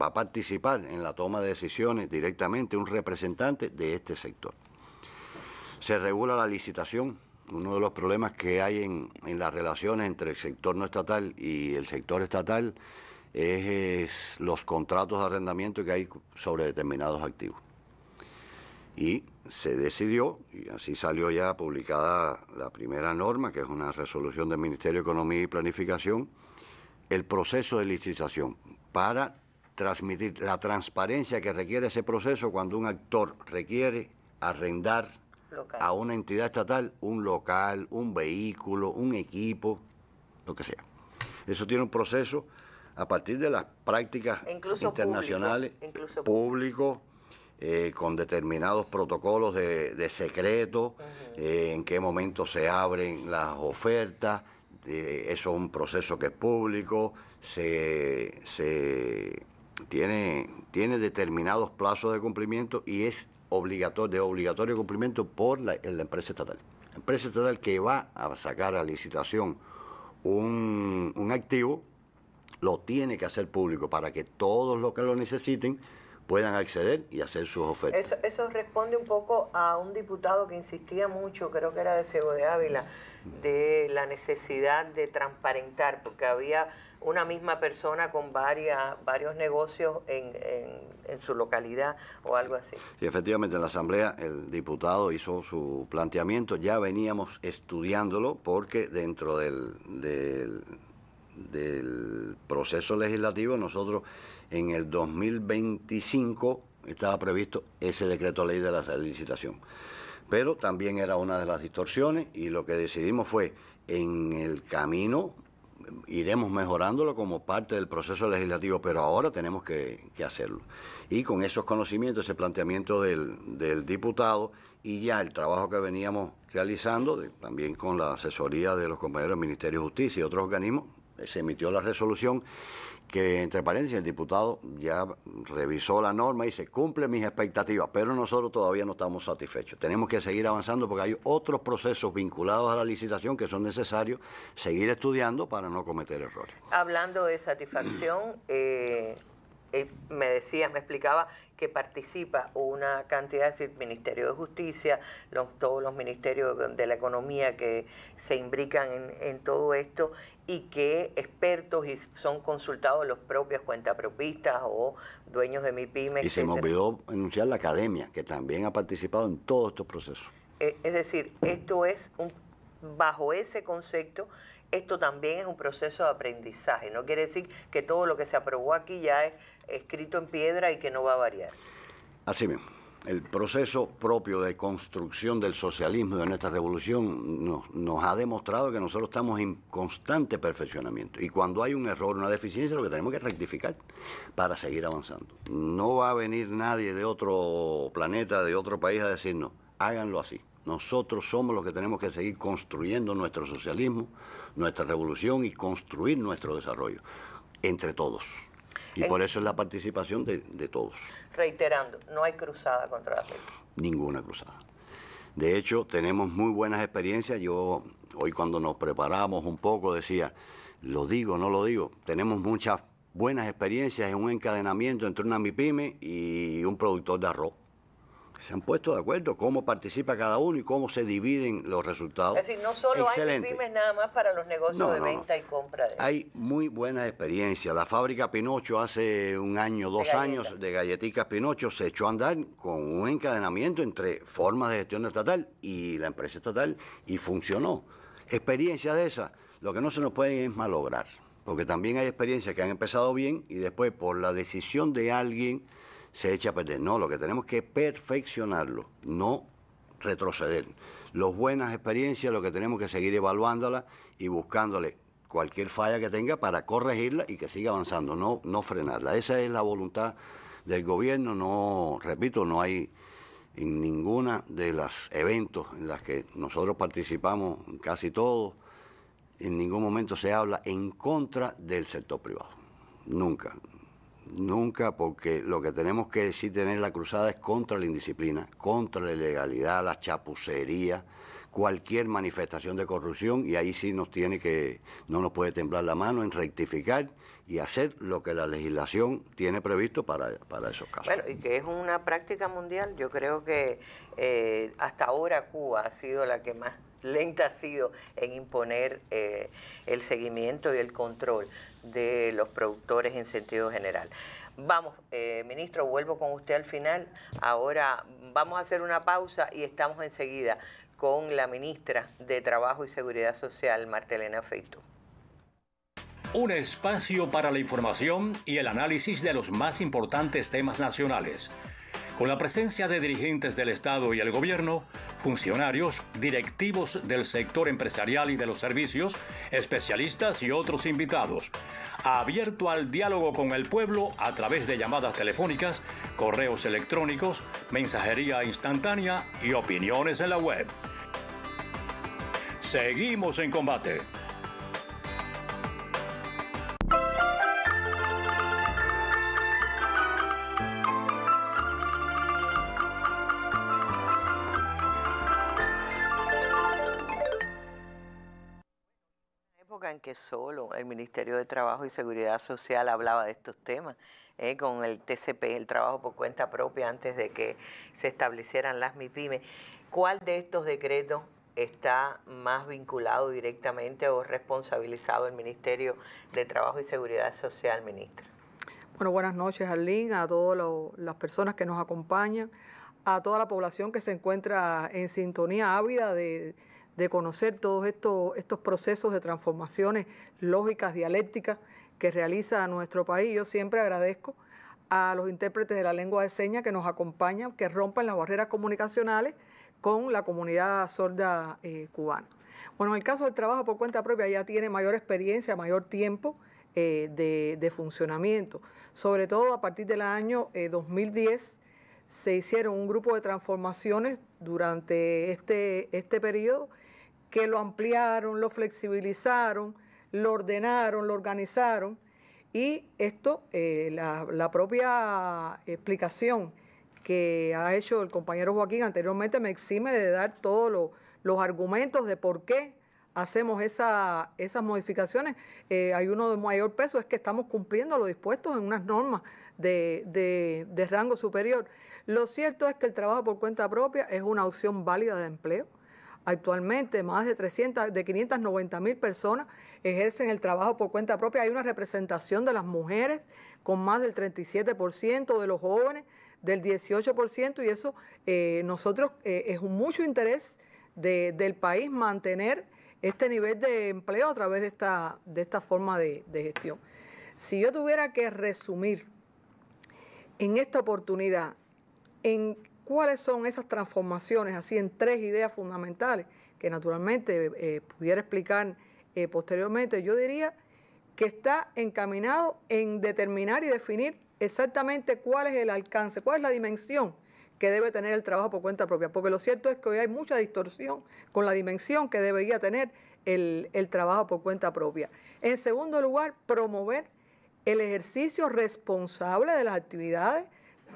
a participar en la toma de decisiones directamente un representante de este sector. Se regula la licitación, uno de los problemas que hay en, en las relaciones entre el sector no estatal y el sector estatal es, los contratos de arrendamiento que hay sobre determinados activos. Y se decidió, y así salió ya publicada la primera norma, que es una resolución del Ministerio de Economía y Planificación, el proceso de licitación para transmitir la transparencia que requiere ese proceso cuando un actor requiere arrendar a una entidad estatal un local, un vehículo, un equipo, lo que sea. Eso tiene un proceso a partir de las prácticas internacionales, públicos, eh, con determinados protocolos de, secreto, eh, en qué momento se abren las ofertas, eh, eso es un proceso que es público, se, tiene, tiene determinados plazos de cumplimiento y es obligatorio, de obligatorio cumplimiento por la, empresa estatal. La empresa estatal que va a sacar a licitación un, un activo, lo tiene que hacer público para que todos los que lo necesiten puedan acceder y hacer sus ofertas. Eso, responde un poco a un diputado que insistía mucho, creo que era de Ciego de Ávila, de la necesidad de transparentar, porque había una misma persona con varias, varios negocios en, en, su localidad o algo así. Sí, efectivamente, en la Asamblea el diputado hizo su planteamiento, ya veníamos estudiándolo porque dentro del del proceso legislativo, nosotros en el 2025 estaba previsto ese decreto ley de la licitación. Pero también era una de las distorsiones y lo que decidimos fue en el camino iremos mejorándolo como parte del proceso legislativo, pero ahora tenemos que, hacerlo. Y con esos conocimientos, ese planteamiento del, diputado y ya el trabajo que veníamos realizando, también con la asesoría de los compañeros del Ministerio de Justicia y otros organismos, se emitió la resolución que, entre paréntesis, el diputado ya revisó la norma y se cumple mis expectativas, pero nosotros todavía no estamos satisfechos. Tenemos que seguir avanzando porque hay otros procesos vinculados a la licitación que son necesarios seguir estudiando para no cometer errores. Hablando de satisfacción, eh, eh, me decía, me explicaba que participa una cantidad, de decir, Ministerio de Justicia, todos los ministerios de la economía que se imbrican en, todo esto y que expertos y son consultados los propios cuentapropistas o dueños de mi pyme. Y se me olvidó enunciar la academia, que también ha participado en todos estos procesos. Eh, es decir, esto es bajo ese concepto esto también es un proceso de aprendizaje, no quiere decir que todo lo que se aprobó aquí ya es escrito en piedra y que no va a variar. Así mismo. El proceso propio de construcción del socialismo de nuestra revolución nos, nos ha demostrado que nosotros estamos en constante perfeccionamiento. Y cuando hay un error, una deficiencia, lo que tenemos que rectificar para seguir avanzando. No va a venir nadie de otro planeta, de otro país a decirnos, háganlo así. Nosotros somos los que tenemos que seguir construyendo nuestro socialismo, nuestra revolución y construir nuestro desarrollo entre todos. Y eh. por eso es la participación de, todos. Reiterando, no hay cruzada contra la Ninguna cruzada. De hecho, tenemos muy buenas experiencias. Yo hoy cuando nos preparamos un poco decía, lo digo, no lo digo, tenemos muchas buenas experiencias en un encadenamiento entre una MIPYME y un productor de arroz se han puesto de acuerdo cómo participa cada uno y cómo se dividen los resultados. Es decir, no solo hay pymes nada más para los negocios de venta y compra. De... Hay muy buena experiencia. La fábrica Pinocho hace un año, dos años de galletitas Pinocho se echó a andar con un encadenamiento entre formas de gestión estatal y la empresa estatal y funcionó. Experiencias de esas, lo que no se nos puede es malograr, porque también hay experiencias que han empezado bien y después por la decisión de alguien se echa a perder. No, lo que tenemos que perfeccionarlo, no retroceder. Las buenas experiencias, lo que tenemos que seguir evaluándolas y buscándole cualquier falla que tenga para corregirla y que siga avanzando, no, no frenarla. Esa es la voluntad del gobierno, no, repito, no hay en ninguna de los eventos en las que nosotros participamos, casi todos, en ningún momento se habla en contra del sector privado. Nunca nunca, porque lo que tenemos que sí tener la cruzada es contra la indisciplina, contra la ilegalidad, la chapucería, cualquier manifestación de corrupción y ahí sí nos tiene que, no nos puede temblar la mano en rectificar y hacer lo que la legislación tiene previsto para, esos casos. Bueno, y que es una práctica mundial, yo creo que eh, hasta ahora Cuba ha sido la que más lenta ha sido en imponer eh, el seguimiento y el control de los productores en sentido general. Vamos, eh, ministro, vuelvo con usted al final. Ahora vamos a hacer una pausa y estamos enseguida con la ministra de Trabajo y Seguridad Social, Martelena Feito. Un espacio para la información y el análisis de los más importantes temas nacionales con la presencia de dirigentes del Estado y el Gobierno, funcionarios, directivos del sector empresarial y de los servicios, especialistas y otros invitados. Abierto al diálogo con el pueblo a través de llamadas telefónicas, correos electrónicos, mensajería instantánea y opiniones en la web. Seguimos en combate. solo, el Ministerio de Trabajo y Seguridad Social hablaba de estos temas, eh, con el TCP, el trabajo por cuenta propia, antes de que se establecieran las MIPIME. ¿Cuál de estos decretos está más vinculado directamente o responsabilizado el Ministerio de Trabajo y Seguridad Social, ministra? Bueno, buenas noches, Arlene, a todas las personas que nos acompañan, a toda la población que se encuentra en sintonía ávida de, de conocer todos estos, estos procesos de transformaciones lógicas, dialécticas que realiza nuestro país. Yo siempre agradezco a los intérpretes de la lengua de señas que nos acompañan, que rompan las barreras comunicacionales con la comunidad sorda eh, cubana. Bueno, en el caso del trabajo por cuenta propia ya tiene mayor experiencia, mayor tiempo eh, de, funcionamiento. Sobre todo a partir del año 2010 eh, se hicieron un grupo de transformaciones durante este, este periodo que lo ampliaron, lo flexibilizaron, lo ordenaron, lo organizaron. Y esto, eh, la, propia explicación que ha hecho el compañero Joaquín anteriormente me exime de dar todos los argumentos de por qué hacemos esas modificaciones. Eh, hay uno de mayor peso, es que estamos cumpliendo lo dispuesto en unas normas de rango superior. Lo cierto es que el trabajo por cuenta propia es una opción válida de empleo Actualmente más de 590 mil personas ejercen el trabajo por cuenta propia. Hay una representación de las mujeres con más del 37%, de los jóvenes del 18%, y eso eh, nosotros eh, es un mucho interés del país mantener este nivel de empleo a través de esta, de esta forma de, de gestión. Si yo tuviera que resumir en esta oportunidad, en cuáles son esas transformaciones, así en tres ideas fundamentales que naturalmente eh, pudiera explicar eh, posteriormente, yo diría que está encaminado en determinar y definir exactamente cuál es el alcance, cuál es la dimensión que debe tener el trabajo por cuenta propia, porque lo cierto es que hoy hay mucha distorsión con la dimensión que debería tener el, el trabajo por cuenta propia. En segundo lugar, promover el ejercicio responsable de las actividades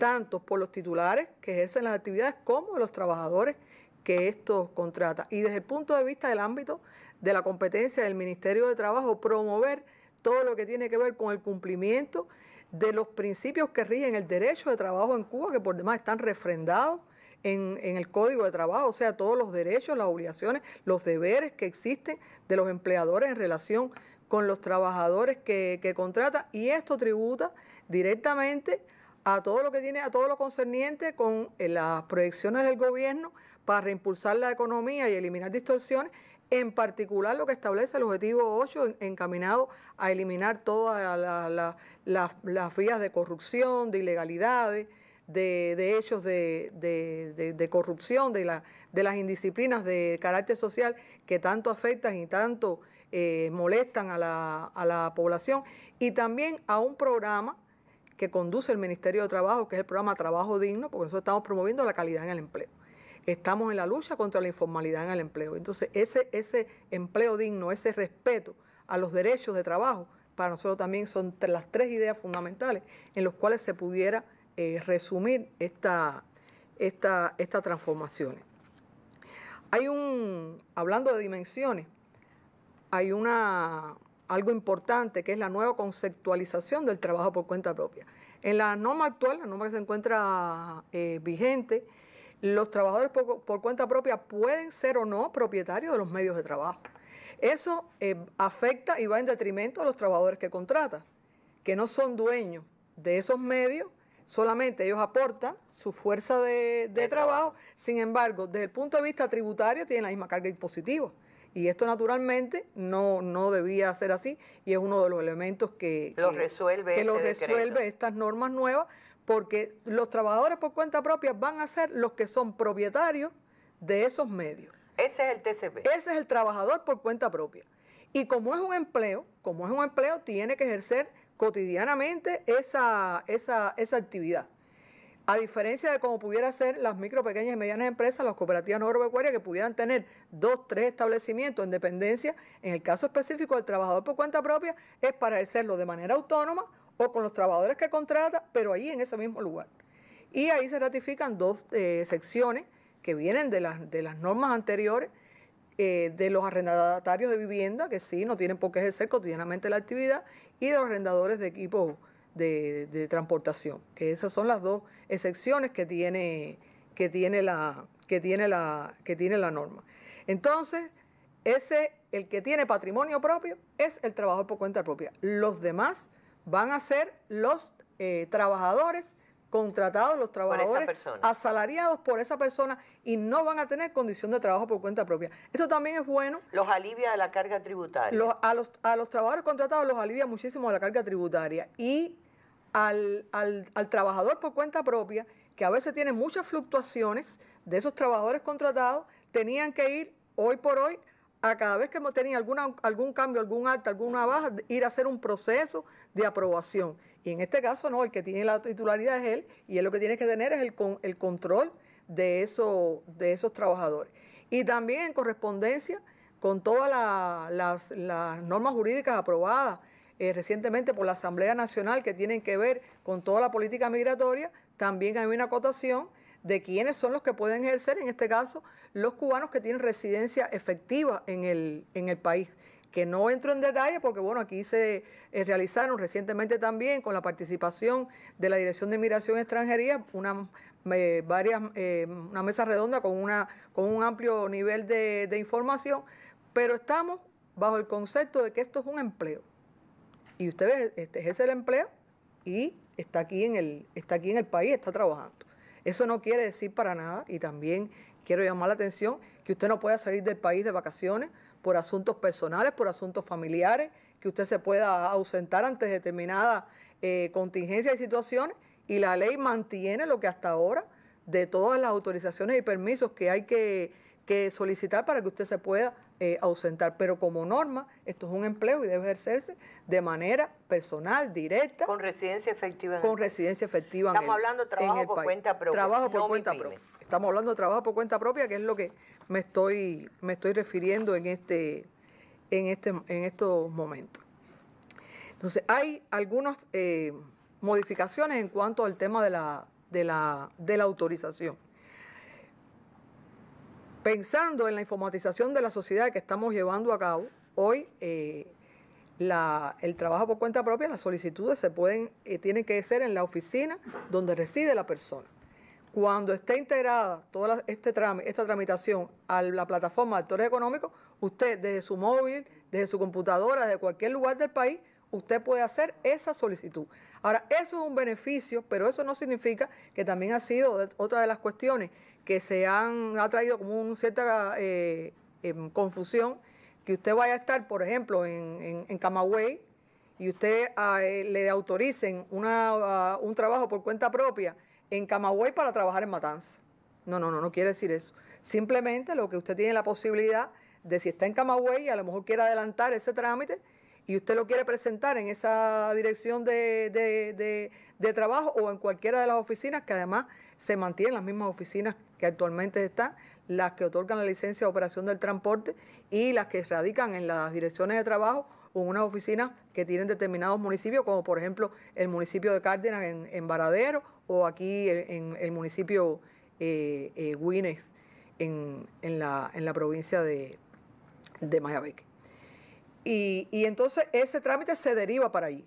tanto por los titulares que ejercen las actividades como los trabajadores que estos contrata. Y desde el punto de vista del ámbito de la competencia del Ministerio de Trabajo, promover todo lo que tiene que ver con el cumplimiento de los principios que rigen el derecho de trabajo en Cuba, que por demás están refrendados en, el Código de Trabajo, o sea, todos los derechos, las obligaciones, los deberes que existen de los empleadores en relación con los trabajadores que, que contrata. Y esto tributa directamente a todo lo que tiene, a todo lo concerniente con eh, las proyecciones del gobierno para reimpulsar la economía y eliminar distorsiones, en particular lo que establece el objetivo 8 encaminado a eliminar todas las vías de corrupción, de ilegalidades, de, hechos de, corrupción, de, de las indisciplinas de carácter social que tanto afectan y tanto eh, molestan a la, a la población, y también a un programa que conduce el Ministerio de Trabajo, que es el programa Trabajo Digno, porque nosotros estamos promoviendo la calidad en el empleo. Estamos en la lucha contra la informalidad en el empleo. Entonces, ese, ese empleo digno, ese respeto a los derechos de trabajo, para nosotros también son las tres ideas fundamentales en las cuales se pudiera eh, resumir esta, esta, estas transformaciones. Hay un, hablando de dimensiones, hay una, algo importante, que es la nueva conceptualización del trabajo por cuenta propia. En la norma actual, la norma que se encuentra eh, vigente, los trabajadores por, cuenta propia pueden ser o no propietarios de los medios de trabajo. Eso eh, afecta y va en detrimento a los trabajadores que contratan, que no son dueños de esos medios, solamente ellos aportan su fuerza de, trabajo. trabajo, sin embargo, desde el punto de vista tributario tienen la misma carga impositiva. Y esto naturalmente no, no debía ser así y es uno de los elementos que, lo que, resuelve, este resuelve estas normas nuevas porque los trabajadores por cuenta propia van a ser los que son propietarios de esos medios. Ese es el TCP. Ese es el trabajador por cuenta propia. Y como es un empleo, como es un empleo, tiene que ejercer cotidianamente esa, esa, esa actividad. A diferencia de cómo pudiera ser las micro, pequeñas y medianas empresas, las cooperativas no agropecuarias que pudieran tener dos, tres establecimientos en dependencia, en el caso específico del trabajador por cuenta propia, es para hacerlo de manera autónoma o con los trabajadores que contrata, pero ahí en ese mismo lugar. Y ahí se ratifican dos eh, secciones que vienen de las, de las normas anteriores eh, de los arrendatarios de vivienda, que sí, no tienen por qué ejercer cotidianamente la actividad, y de los arrendadores de equipos de, transportación, que esas son las dos excepciones que tiene, que tiene, la, que tiene, la, que tiene la norma. Entonces, ese, el que tiene patrimonio propio es el trabajo por cuenta propia. Los demás van a ser los eh, trabajadores contratados, los trabajadores asalariados por esa persona y no van a tener condición de trabajo por cuenta propia. Esto también es bueno. Los alivia de la carga tributaria. a, los, a los trabajadores contratados los alivia muchísimo de la carga tributaria y al, trabajador por cuenta propia, que a veces tiene muchas fluctuaciones de esos trabajadores contratados, tenían que ir hoy por hoy a cada vez que tenía alguna, algún cambio, algún alta, alguna baja, ir a hacer un proceso de aprobación. Y en este caso no, el que tiene la titularidad es él y él lo que tiene que tener es el, control de, eso, de esos trabajadores. Y también en correspondencia con todas las normas jurídicas aprobadas eh, recientemente por la Asamblea Nacional que tienen que ver con toda la política migratoria, también hay una acotación de quiénes son los que pueden ejercer, en este caso, los cubanos que tienen residencia efectiva en el, en el país que no entro en detalle porque bueno, aquí se eh, realizaron recientemente también con la participación de la Dirección de Inmigración y Extranjería una, eh, varias, una mesa redonda con, una, con un amplio nivel de información, pero estamos bajo el concepto de que esto es un empleo y usted este, ejerce el empleo y está aquí, en el, está aquí en el país, está trabajando. Eso no quiere decir para nada, y también quiero llamar la atención, que usted no pueda salir del país de vacaciones por asuntos personales, por asuntos familiares, que usted se pueda ausentar ante determinada eh, contingencia y situaciones, y la ley mantiene lo que hasta ahora de todas las autorizaciones y permisos que hay que, que solicitar para que usted se pueda eh, ausentar, pero como norma, esto es un empleo y debe ejercerse de manera personal, directa. Con residencia efectiva. Con residencia efectiva. Estamos hablando de trabajo por cuenta propia. Trabajo por cuenta propia. Estamos hablando de trabajo por cuenta propia, que es lo que me estoy, me estoy refiriendo en, este, en, este, en estos momentos. Entonces, hay algunas eh, modificaciones en cuanto al tema de la, de la, de la autorización. Pensando en la informatización de la sociedad que estamos llevando a cabo, hoy eh, el trabajo por cuenta propia, las solicitudes se pueden, eh, tienen que ser en la oficina donde reside la persona. Cuando esté integrada toda este esta tramitación a la plataforma de actores económicos, usted desde su móvil, desde su computadora, desde cualquier lugar del país, usted puede hacer esa solicitud. Ahora, eso es un beneficio, pero eso no significa que también ha sido otra de las cuestiones que se han ha traído como una cierta eh, em, confusión, que usted vaya a estar, por ejemplo, en, en, Camagüey y usted ah, eh, le autoricen una, ah, un trabajo por cuenta propia en Camagüey para trabajar en Matanza. No, no, no, no quiere decir eso. Simplemente lo que usted tiene la posibilidad de si está en Camagüey, a lo mejor quiere adelantar ese trámite y usted lo quiere presentar en esa dirección de trabajo o en cualquiera de las oficinas que además se mantienen las mismas oficinas que actualmente están, las que otorgan la licencia de operación del transporte y las que radican en las direcciones de trabajo o en unas oficinas que tienen determinados municipios, como por ejemplo el municipio de Cárdenas en, Varadero o aquí en, el municipio eh, eh en, la, provincia de, Mayabeque. Y, y, entonces ese trámite se deriva para allí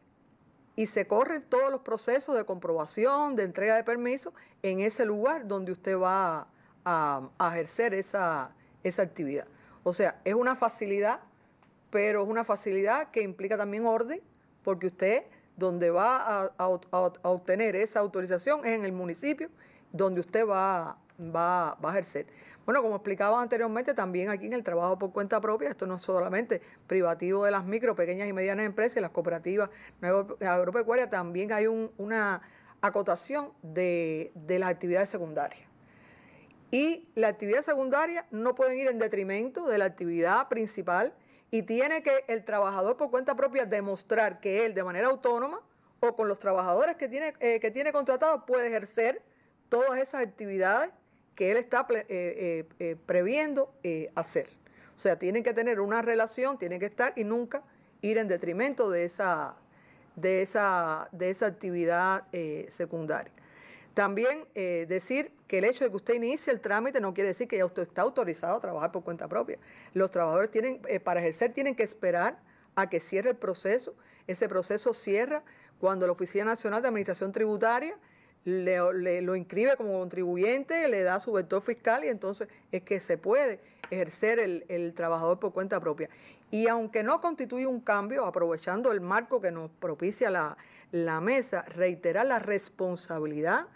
y se corren todos los procesos de comprobación, de entrega de permiso en ese lugar donde usted va a, ejercer esa, actividad. O sea, es una facilidad, pero es una facilidad que implica también orden, porque usted donde va a, obtener esa autorización es en el municipio donde usted va a va, a ejercer. Bueno, como explicaba anteriormente, también aquí en el trabajo por cuenta propia, esto no es solamente privativo de las micro, pequeñas y medianas empresas las cooperativas agropecuarias, también hay una acotación de, las actividades secundarias. Y la actividad secundaria no pueden ir en detrimento de la actividad principal y tiene que el trabajador por cuenta propia demostrar que él de manera autónoma o con los trabajadores que tiene, eh, que tiene contratados puede ejercer todas esas actividades que él está eh, eh, eh, previendo hacer. O sea, tienen que tener una relación, tienen que estar y nunca ir en detrimento de esa, de esa, actividad secundaria. También decir que el hecho de que usted inicie el trámite no quiere decir que ya usted está autorizado a trabajar por cuenta propia. Los trabajadores tienen, para ejercer, tienen que esperar a que cierre el proceso. Ese proceso cierra cuando la Oficina Nacional de Administración Tributaria le, lo inscribe como contribuyente, le da su vector fiscal y entonces es que se puede ejercer el, trabajador por cuenta propia. Y aunque no constituye un cambio, aprovechando el marco que nos propicia la, mesa, reiterar la responsabilidad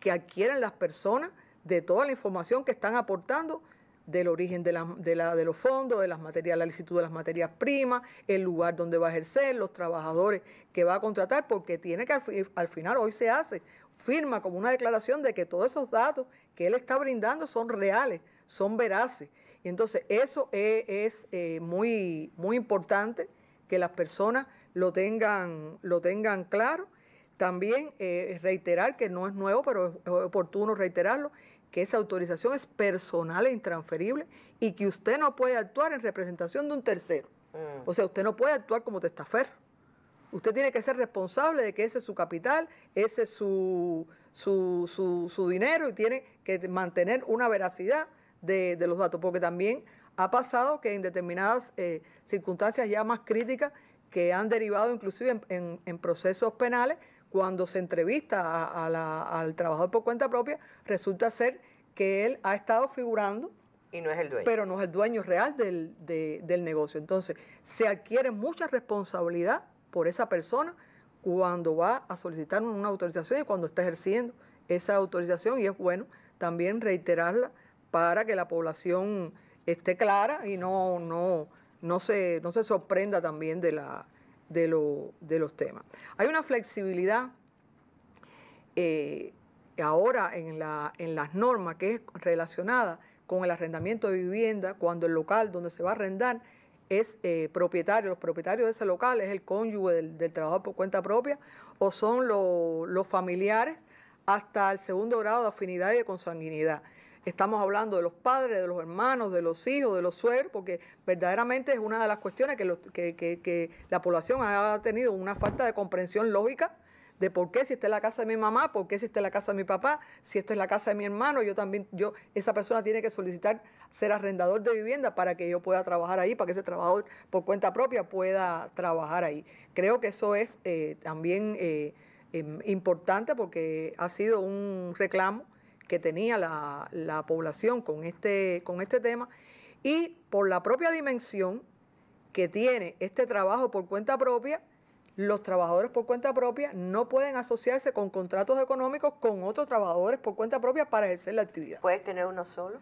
que adquieren las personas de toda la información que están aportando del origen de, la, de, los fondos, de las materias, la licitud de las materias primas, el lugar donde va a ejercer, los trabajadores que va a contratar, porque tiene que al final hoy se hace firma como una declaración de que todos esos datos que él está brindando son reales, son veraces. Y entonces eso es, eh, muy, muy importante que las personas lo tengan, lo tengan claro. También eh, reiterar que no es nuevo, pero es oportuno reiterarlo, que esa autorización es personal e intransferible y que usted no puede actuar en representación de un tercero. Mm. O sea, usted no puede actuar como testaferro. Usted tiene que ser responsable de que ese es su capital, ese es su, su, su, dinero y tiene que mantener una veracidad de, los datos, porque también ha pasado que en determinadas eh, circunstancias ya más críticas que han derivado inclusive en, procesos penales, cuando se entrevista al trabajador por cuenta propia, resulta ser que él ha estado figurando. Y no es el dueño. Pero no es el dueño real del, del negocio. Entonces, se adquiere mucha responsabilidad por esa persona cuando va a solicitar una autorización y cuando está ejerciendo esa autorización y es bueno también reiterarla para que la población esté clara y no, no, no, se, no se sorprenda también de, la, de, los temas. Hay una flexibilidad eh, ahora en, la, en las normas que es relacionada con el arrendamiento de vivienda, cuando el local donde se va a arrendar es eh, propietario, los propietarios de ese local es el cónyuge del, trabajador por cuenta propia o son los familiares hasta el segundo grado de afinidad y de consanguinidad. Estamos hablando de los padres, de los hermanos, de los hijos, de los suegros, porque verdaderamente es una de las cuestiones que, que la población ha tenido una falta de comprensión lógica de por qué si está es la casa de mi mamá, por qué si está es la casa de mi papá, si esta es la casa de mi hermano, yo también, yo, esa persona tiene que solicitar ser arrendador de vivienda para que yo pueda trabajar ahí, para que ese trabajador por cuenta propia pueda trabajar ahí. Creo que eso es eh, también eh, em, importante porque ha sido un reclamo que tenía la, la población con este, con este tema y por la propia dimensión que tiene este trabajo por cuenta propia, los trabajadores por cuenta propia no pueden asociarse con contratos económicos con otros trabajadores por cuenta propia para ejercer la actividad. ¿Puede tener uno solo?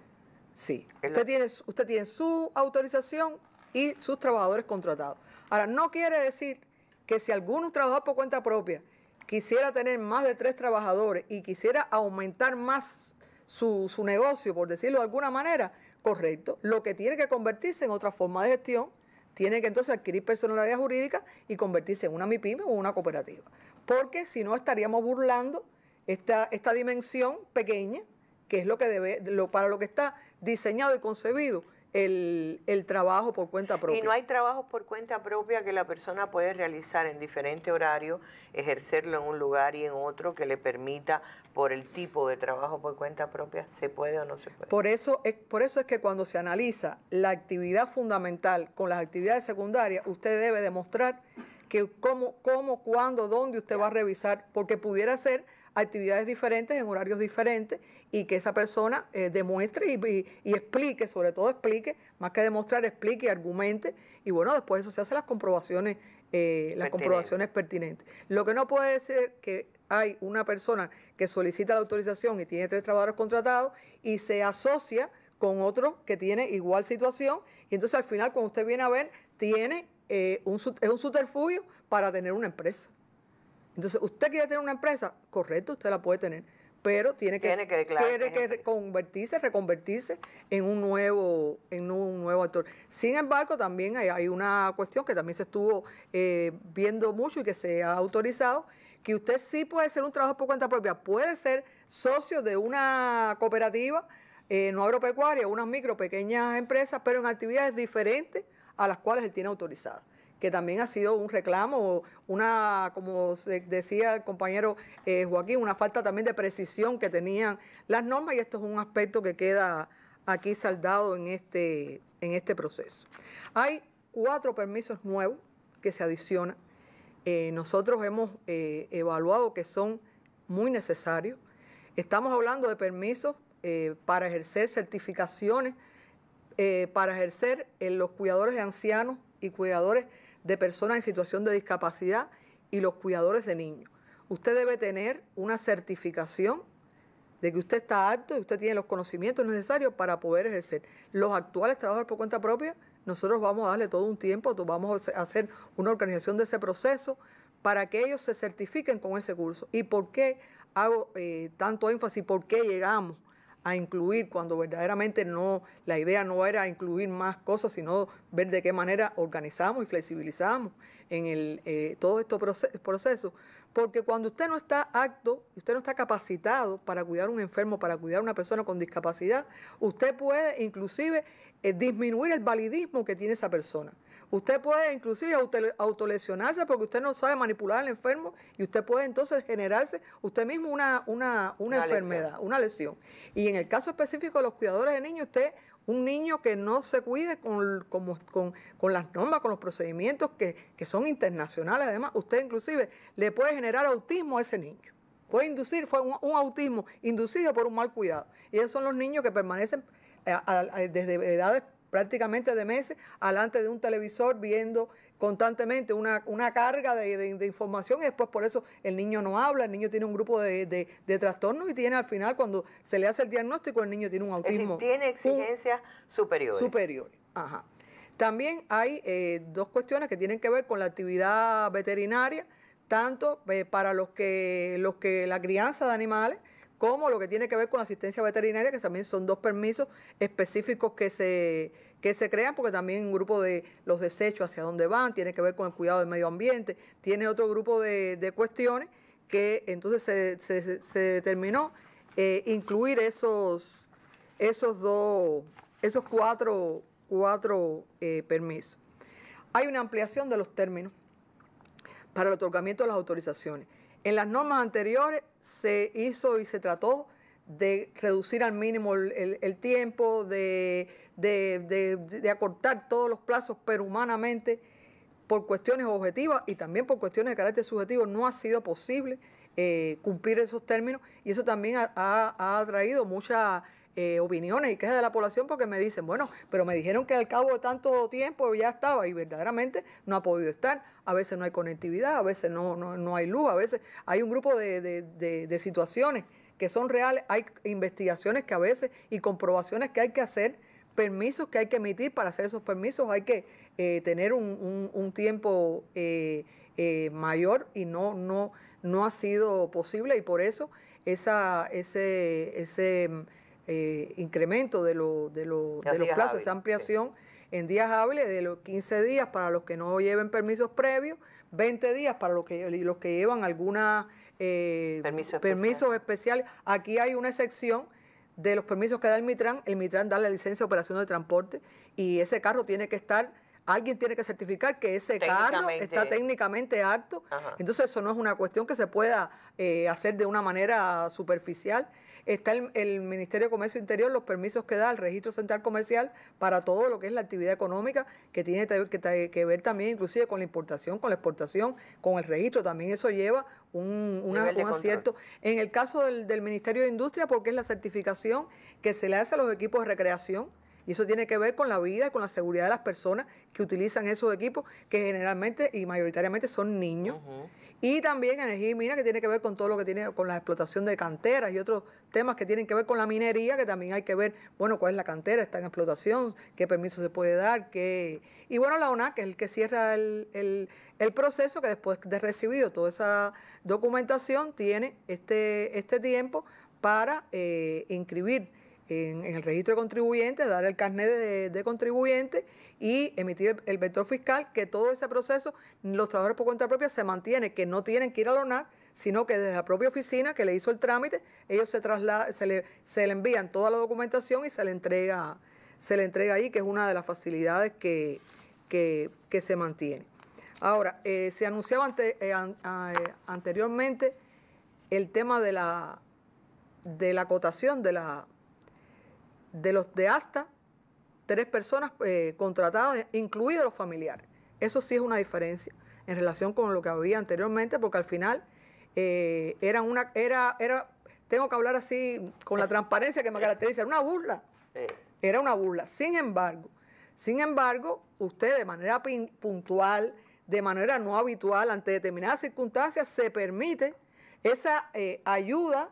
Sí. Usted, tiene, usted tiene su autorización y sus trabajadores contratados. Ahora, no quiere decir que si algún trabajador por cuenta propia quisiera tener más de tres trabajadores y quisiera aumentar más su, su negocio, por decirlo de alguna manera, correcto, lo que tiene que convertirse en otra forma de gestión tiene que entonces adquirir personalidad jurídica y convertirse en una MIPYME o una cooperativa. Porque si no estaríamos burlando esta, dimensión pequeña, que es lo que para lo que está diseñado y concebido el, trabajo por cuenta propia. Y no hay trabajos por cuenta propia que la persona puede realizar en diferente horario, ejercerlo en un lugar y en otro que le permita, por el tipo de trabajo por cuenta propia, se puede o no se puede. Por eso es, por eso es que cuando se analiza la actividad fundamental con las actividades secundarias, usted debe demostrar que cómo, cómo, cuándo, dónde usted va a revisar, porque pudiera ser actividades diferentes en horarios diferentes y que esa persona eh, demuestre y, explique, sobre todo explique, más que demostrar, explique y argumente. Y bueno, después eso se hace las comprobaciones, eh, las comprobaciones pertinentes. Lo que no puede ser que hay una persona que solicita la autorización y tiene tres trabajadores contratados y se asocia con otro que tiene igual situación y entonces al final cuando usted viene a ver tiene eh, un, es un subterfugio para tener una empresa. Entonces, usted quiere tener una empresa, correcto, usted la puede tener, pero tiene que, tiene que, convertirse, reconvertirse en un nuevo, en un nuevo actor. Sin embargo, también hay, una cuestión que también se estuvo eh, viendo mucho y que se ha autorizado, que usted sí puede hacer un trabajo por cuenta propia, puede ser socio de una cooperativa eh, no agropecuaria, unas micro, pequeñas empresas, pero en actividades diferentes a las cuales él tiene autorizada que también ha sido un reclamo, una, como decía el compañero eh, Joaquín, una falta también de precisión que tenían las normas y esto es un aspecto que queda aquí saldado en este, en este proceso. Hay cuatro permisos nuevos que se adicionan. Eh, nosotros hemos eh, evaluado que son muy necesarios. Estamos hablando de permisos para ejercer certificaciones, para ejercer en los cuidadores de ancianos y cuidadores de personas en situación de discapacidad y los cuidadores de niños. Usted debe tener una certificación de que usted está apto y usted tiene los conocimientos necesarios para poder ejercer. Los actuales trabajadores por cuenta propia, nosotros vamos a darle todo un tiempo, vamos a hacer una organización de ese proceso para que ellos se certifiquen con ese curso. ¿Y por qué hago eh, tanto énfasis? ¿Por qué llegamos a incluir cuando verdaderamente no, la idea no era incluir más cosas, sino ver de qué manera organizamos y flexibilizamos en el, eh, todo este proceso, Porque cuando usted no está acto, usted no está capacitado para cuidar a un enfermo, para cuidar a una persona con discapacidad, usted puede inclusive eh, disminuir el validismo que tiene esa persona. Usted puede inclusive autolesionarse porque usted no sabe manipular al enfermo y usted puede entonces generarse usted mismo una, una, enfermedad, una lesión. Y en el caso específico de los cuidadores de niños, usted, un niño que no se cuide con, las normas, con los procedimientos que, que son internacionales, además, usted inclusive le puede generar autismo a ese niño puede inducir, fue un, autismo inducido por un mal cuidado. Y esos son los niños que permanecen eh, desde edades prácticamente de meses alante de un televisor viendo constantemente una, carga de, información y después por eso el niño no habla, el niño tiene un grupo de, de, trastornos y tiene al final cuando se le hace el diagnóstico el niño tiene un autismo. tiene exigencias superiores. Superiores, ajá. También hay eh, dos cuestiones que tienen que ver con la actividad veterinaria, tanto eh, para los que, los que la crianza de animales, como lo que tiene que ver con la asistencia veterinaria, que también son dos permisos específicos que se, que se crean, porque también un grupo de los desechos hacia dónde van, tiene que ver con el cuidado del medio ambiente, tiene otro grupo de, cuestiones que entonces se, determinó eh, incluir esos, esos dos, esos cuatro, eh, permisos. Hay una ampliación de los términos para el otorgamiento de las autorizaciones. En las normas anteriores se hizo y se trató de reducir al mínimo el tiempo, de de, acortar todos los plazos, pero humanamente, por cuestiones objetivas y también por cuestiones de carácter subjetivo, no ha sido posible eh, cumplir esos términos y eso también ha, ha, traído muchas eh, opiniones y quejas de la población porque me dicen, bueno, pero me dijeron que al cabo de tanto tiempo ya estaba y verdaderamente no ha podido estar. A veces no hay conectividad, a veces no, hay luz, a veces hay un grupo de situaciones que son reales, hay investigaciones que a veces y comprobaciones que hay que hacer permisos que hay que emitir. Para hacer esos permisos hay que eh, tener un, tiempo eh, eh, mayor y no, no, no ha sido posible y por eso esa, ese, ese mm, incremento de, lo, de, los plazos, esa ampliación. En días hábiles de los 15 días para los que no lleven permisos previos, 20 días para los que, los que llevan alguna eh, permisos especiales. Aquí hay una excepción de los permisos que da el Mitran, el Mitran da la licencia de operación de transporte y ese carro tiene que estar, alguien tiene que certificar que ese carro está técnicamente acto. Entonces eso no es una cuestión que se pueda eh, hacer de una manera superficial está el, Ministerio de Comercio Interior, los permisos que da el Registro Central Comercial para todo lo que es la actividad económica, que tiene que, ver también inclusive con la importación, con la exportación, con el registro. También eso lleva un, acierto. En el caso del, Ministerio de Industria, porque es la certificación que se le hace a los equipos de recreación. Y eso tiene que ver con la vida y con la seguridad de las personas que utilizan esos equipos, que generalmente y mayoritariamente son niños. Y también energía y mina, que tiene que ver con todo lo que tiene con la explotación de canteras y otros temas que tienen que ver con la minería, que también hay que ver, bueno, cuál es la cantera, está en explotación, qué permiso se puede dar, qué... Y bueno, la que es el que cierra el, proceso, que después de recibido toda esa documentación, tiene este, este tiempo para eh, inscribir en, el registro de contribuyentes, dar el carnet de, contribuyentes contribuyente y emitir el, vector fiscal, que todo ese proceso los trabajadores por cuenta propia se mantiene, que no tienen que ir a donar, sino que desde la propia oficina que le hizo el trámite, ellos se, traslada, se, le, envían toda la documentación y se le entrega se le entrega ahí, que es una de las facilidades que, se mantiene. Ahora, eh, se anunciaba eh, eh, anteriormente el tema de la, de la acotación de la, de los de hasta tres personas eh, contratadas, incluidos los familiares. Eso sí es una diferencia en relación con lo que había anteriormente, porque al final eh, era una, era, era, tengo que hablar así con la transparencia que me caracteriza, era una burla. Era una burla. Sin embargo, sin embargo, usted de manera puntual, de manera no habitual, ante determinadas circunstancias, se permite esa eh, ayuda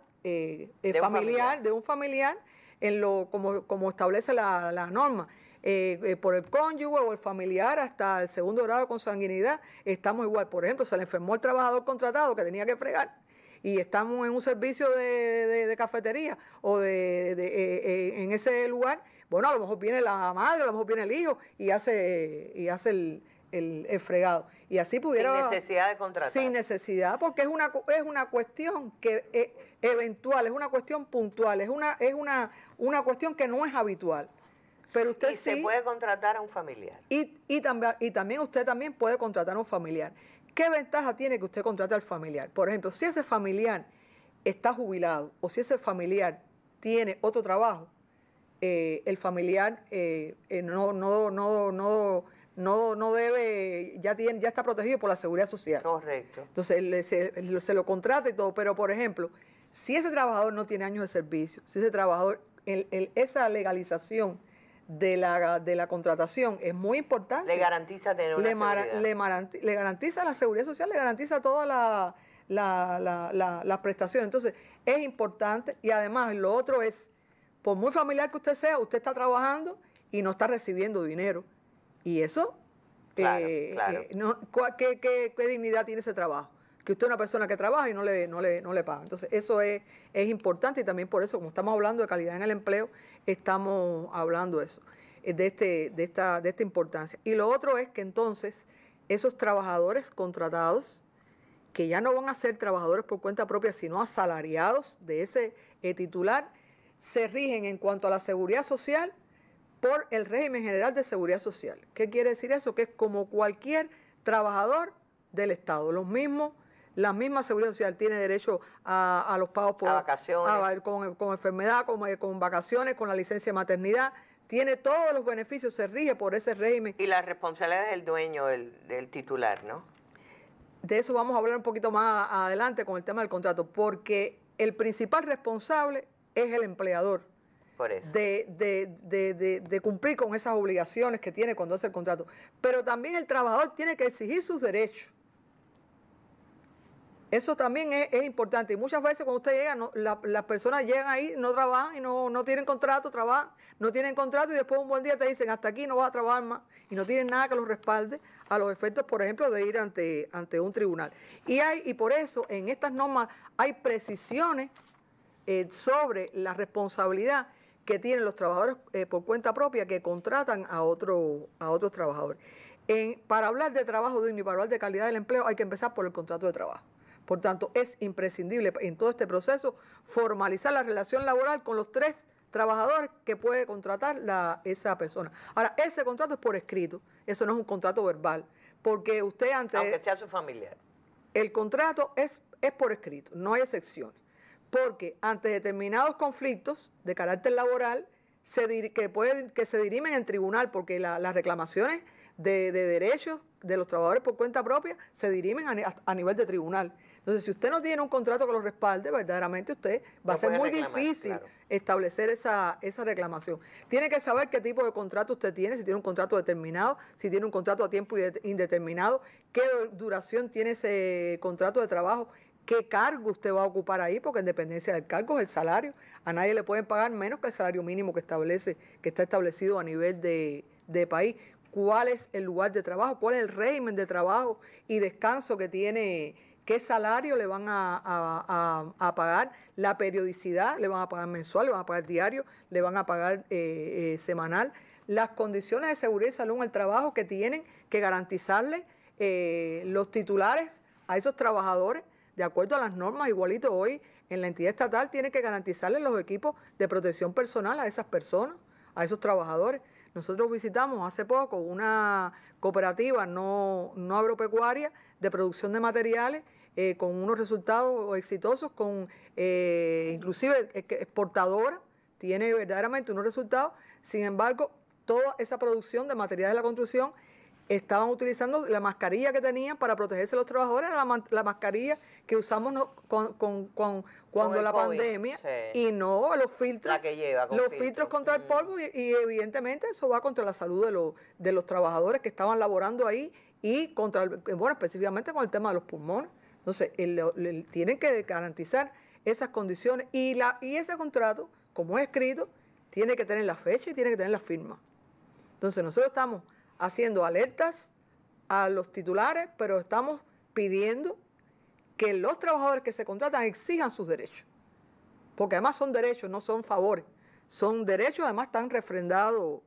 familiar, de un familiar en lo, como, como establece la, la norma. Eh, eh, por el cónyuge o el familiar hasta el segundo grado de consanguinidad, estamos igual. Por ejemplo, se le enfermó el trabajador contratado que tenía que fregar y estamos en un servicio de, cafetería o de eh, en ese lugar, bueno, a lo mejor viene la madre, a lo mejor viene el hijo y hace, y hace el, el, fregado. Y así pudiera... Sin necesidad de contratar. Sin necesidad, porque es una, es una cuestión que eh, eventual, es una cuestión puntual, es una, es una, una cuestión que no es habitual. Pero usted y se puede contratar a un familiar. Y, también, y también usted también puede contratar a un familiar. ¿Qué ventaja tiene que usted contrate al familiar? Por ejemplo, si ese familiar está jubilado o si ese familiar tiene otro trabajo, eh, el familiar eh, no, no no, no debe, ya, tiene, ya está protegido por la seguridad social. Correcto. Entonces se, lo contrata y todo, pero por ejemplo, si ese trabajador no tiene años de servicio, si ese trabajador, el, esa legalización de la, de la contratación es muy importante. Le garantiza tener le, garantiza, la seguridad social, le garantiza todas las la, la, prestaciones. Entonces, es importante y además lo otro es, por muy familiar que usted sea, usted está trabajando y no está recibiendo dinero. Y eso, eh, eh, ¿qué, dignidad tiene ese trabajo? Que usted es una persona que trabaja y no le, no le, no le paga. Entonces, eso es, es importante y también por eso, como estamos hablando de calidad en el empleo, estamos hablando eso, eh, de, este, de, esta, de esta importancia. Y lo otro es que entonces esos trabajadores contratados, que ya no van a ser trabajadores por cuenta propia, sino asalariados de ese titular, se rigen en cuanto a la seguridad social por el régimen general de seguridad social. ¿Qué quiere decir eso? Que es como cualquier trabajador del Estado, los mismos la misma seguridad social tiene derecho a, los pagos por a A, con, con, enfermedad, con, vacaciones, con la licencia de maternidad. Tiene todos los beneficios, se rige por ese régimen. Y la responsabilidad es del dueño, del titular, ¿no? De eso vamos a hablar un poquito más adelante con el tema del contrato, porque el principal responsable es el empleador. De, cumplir con esas obligaciones que tiene cuando hace el contrato. Pero también el trabajador tiene que exigir sus derechos. Eso también es, importante. Y muchas veces cuando usted llega, las personas llegan ahí, no trabajan y no, tienen contrato, trabajan, no tienen contrato y después un buen día te dicen, hasta aquí no vas a trabajar más y no tienen nada que los respalde a los efectos, por ejemplo, de ir ante, ante un tribunal. Y, hay, y por eso en estas normas hay precisiones eh, sobre la responsabilidad que tienen los trabajadores eh, por cuenta propia que contratan a, otro, a otros trabajadores. para hablar de trabajo digno y para hablar de calidad del empleo hay que empezar por el contrato de trabajo. Por tanto, es imprescindible en todo este proceso formalizar la relación laboral con los tres trabajadores que puede contratar la, esa persona. Ahora, ese contrato es por escrito, eso no es un contrato verbal, porque usted antes... Aunque sea su familiar. El contrato es, es por escrito, no hay excepciones porque ante determinados conflictos de carácter laboral se que, pueden, que se dirimen en tribunal, porque las reclamaciones de, derechos de los trabajadores por cuenta propia se dirimen a, nivel de tribunal. Entonces, si usted no tiene un contrato que lo respalde, verdaderamente usted va a ser muy difícil establecer esa, esa reclamación. Tiene que saber qué tipo de contrato usted tiene, si tiene un contrato determinado, si tiene un contrato a tiempo indeterminado, qué duración tiene ese contrato de trabajo, qué cargo usted va a ocupar ahí, porque en dependencia del cargo es el salario. A nadie le pueden pagar menos que el salario mínimo que establece, que está establecido a nivel de, país. ¿Cuál es el lugar de trabajo? ¿Cuál es el régimen de trabajo y descanso que tiene? ¿Qué salario le van a, pagar? ¿La periodicidad? ¿Le van a pagar mensual? ¿Le van a pagar diario? ¿Le van a pagar eh, eh, semanal? Las condiciones de seguridad y en el trabajo que tienen que garantizarle eh, los titulares a esos trabajadores de acuerdo a las normas, igualito hoy en la entidad estatal, tiene que garantizarle los equipos de protección personal a esas personas, a esos trabajadores. Nosotros visitamos hace poco una cooperativa no, agropecuaria de producción de materiales eh, con unos resultados exitosos, con eh, inclusive exportadora, tiene verdaderamente unos resultados. Sin embargo, toda esa producción de materiales de la construcción estaban utilizando la mascarilla que tenían para protegerse los trabajadores, la, mascarilla que usamos cuando la pandemia, y no los filtros, los filtros, contra el mm. polvo, y, evidentemente eso va contra la salud de, los, trabajadores que estaban laborando ahí y contra, eh, bueno, específicamente con el tema de los pulmones. Entonces, tienen que garantizar esas condiciones y ese contrato, como es escrito, tiene que tener la fecha y tiene que tener la firma. Entonces, nosotros estamos haciendo alertas a los titulares, pero estamos pidiendo que los trabajadores que se contratan exijan sus derechos. Porque además son derechos, no son favores. Son derechos, además están refrendados,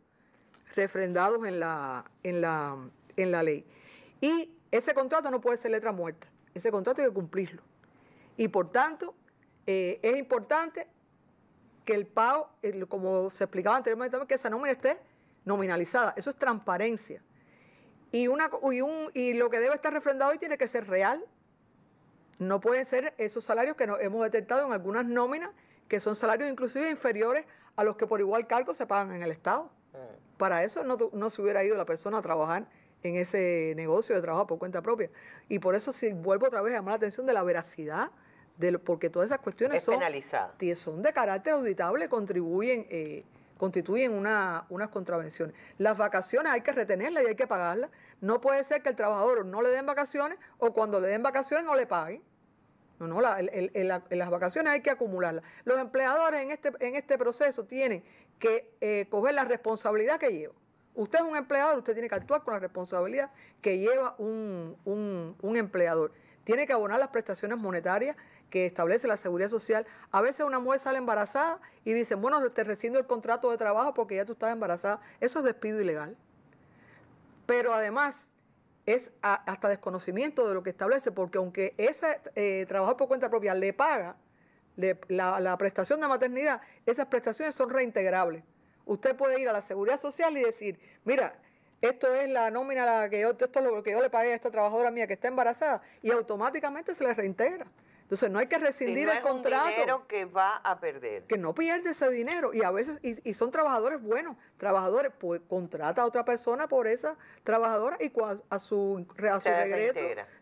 refrendados en, la, en, la, en la ley. Y ese contrato no puede ser letra muerta. Ese contrato hay que cumplirlo. Y por tanto, eh, es importante que el pago, eh, como se explicaba anteriormente, que esa nómina esté nominalizada. Eso es transparencia. Y, una, y, un, y lo que debe estar refrendado hoy tiene que ser real. No pueden ser esos salarios que hemos detectado en algunas nóminas, que son salarios inclusive inferiores a los que por igual cargo se pagan en el Estado. Mm. Para eso no, no se hubiera ido la persona a trabajar en ese negocio de trabajo por cuenta propia. Y por eso si vuelvo otra vez a llamar la atención de la veracidad, de porque todas esas cuestiones es son, son, de carácter auditable, contribuyen eh, constituyen unas contravenciones. Las vacaciones hay que retenerlas y hay que pagarlas. No puede ser que el trabajador no le den vacaciones o cuando le den vacaciones no le paguen. No, no, las vacaciones hay que acumularlas. Los empleadores en este, este proceso tienen que eh, coger la responsabilidad que lleva. Usted es un empleador, usted tiene que actuar con la responsabilidad que lleva un empleador. Tiene que abonar las prestaciones monetarias, que establece la seguridad social, a veces una mujer sale embarazada y dice, bueno, te rescindo el contrato de trabajo porque ya tú estás embarazada. Eso es despido ilegal. Pero además es hasta desconocimiento de lo que establece, porque aunque ese eh, trabajo por cuenta propia le paga la, prestación de maternidad, esas prestaciones son reintegrables. Usted puede ir a la seguridad social y decir, mira, esto es la nómina la que yo, esto lo que yo le pagué a esta trabajadora mía que está embarazada, y automáticamente se le reintegra. Entonces no hay que rescindir el contrato. que no pierde ese dinero. Y a veces, y, son trabajadores buenos, trabajadores, pues contrata a otra persona por esa trabajadora y a su, regreso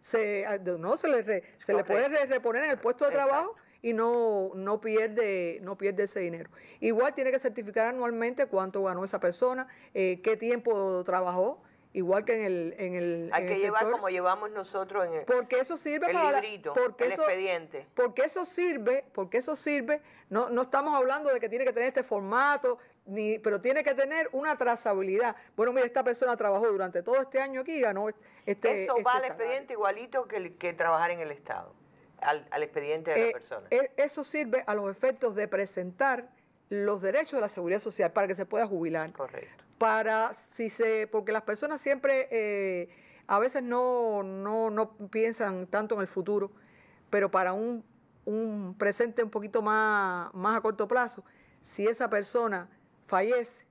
se, no, se le, se le puede reponer en el puesto de trabajo. y no, no, pierde, no pierde ese dinero. Igual tiene que certificar anualmente cuánto ganó esa persona, eh, qué tiempo trabajó, igual que en el en el hay que llevar como llevamos nosotros en el porque eso sirve el librito, porque el expediente porque eso sirve porque eso sirve no no estamos hablando de que tiene que tener este formato ni pero tiene que tener una trazabilidad bueno mira esta persona trabajó durante todo este año aquí y ganó este eso este va al expediente igualito que trabajar en el estado al, expediente de la eh, persona eh, eso sirve a los efectos de presentar los derechos de la seguridad social para que se pueda jubilar. Correcto para si se, porque las personas siempre eh, a veces no, piensan tanto en el futuro, pero para un, presente un poquito más, más a corto plazo, si esa persona fallece,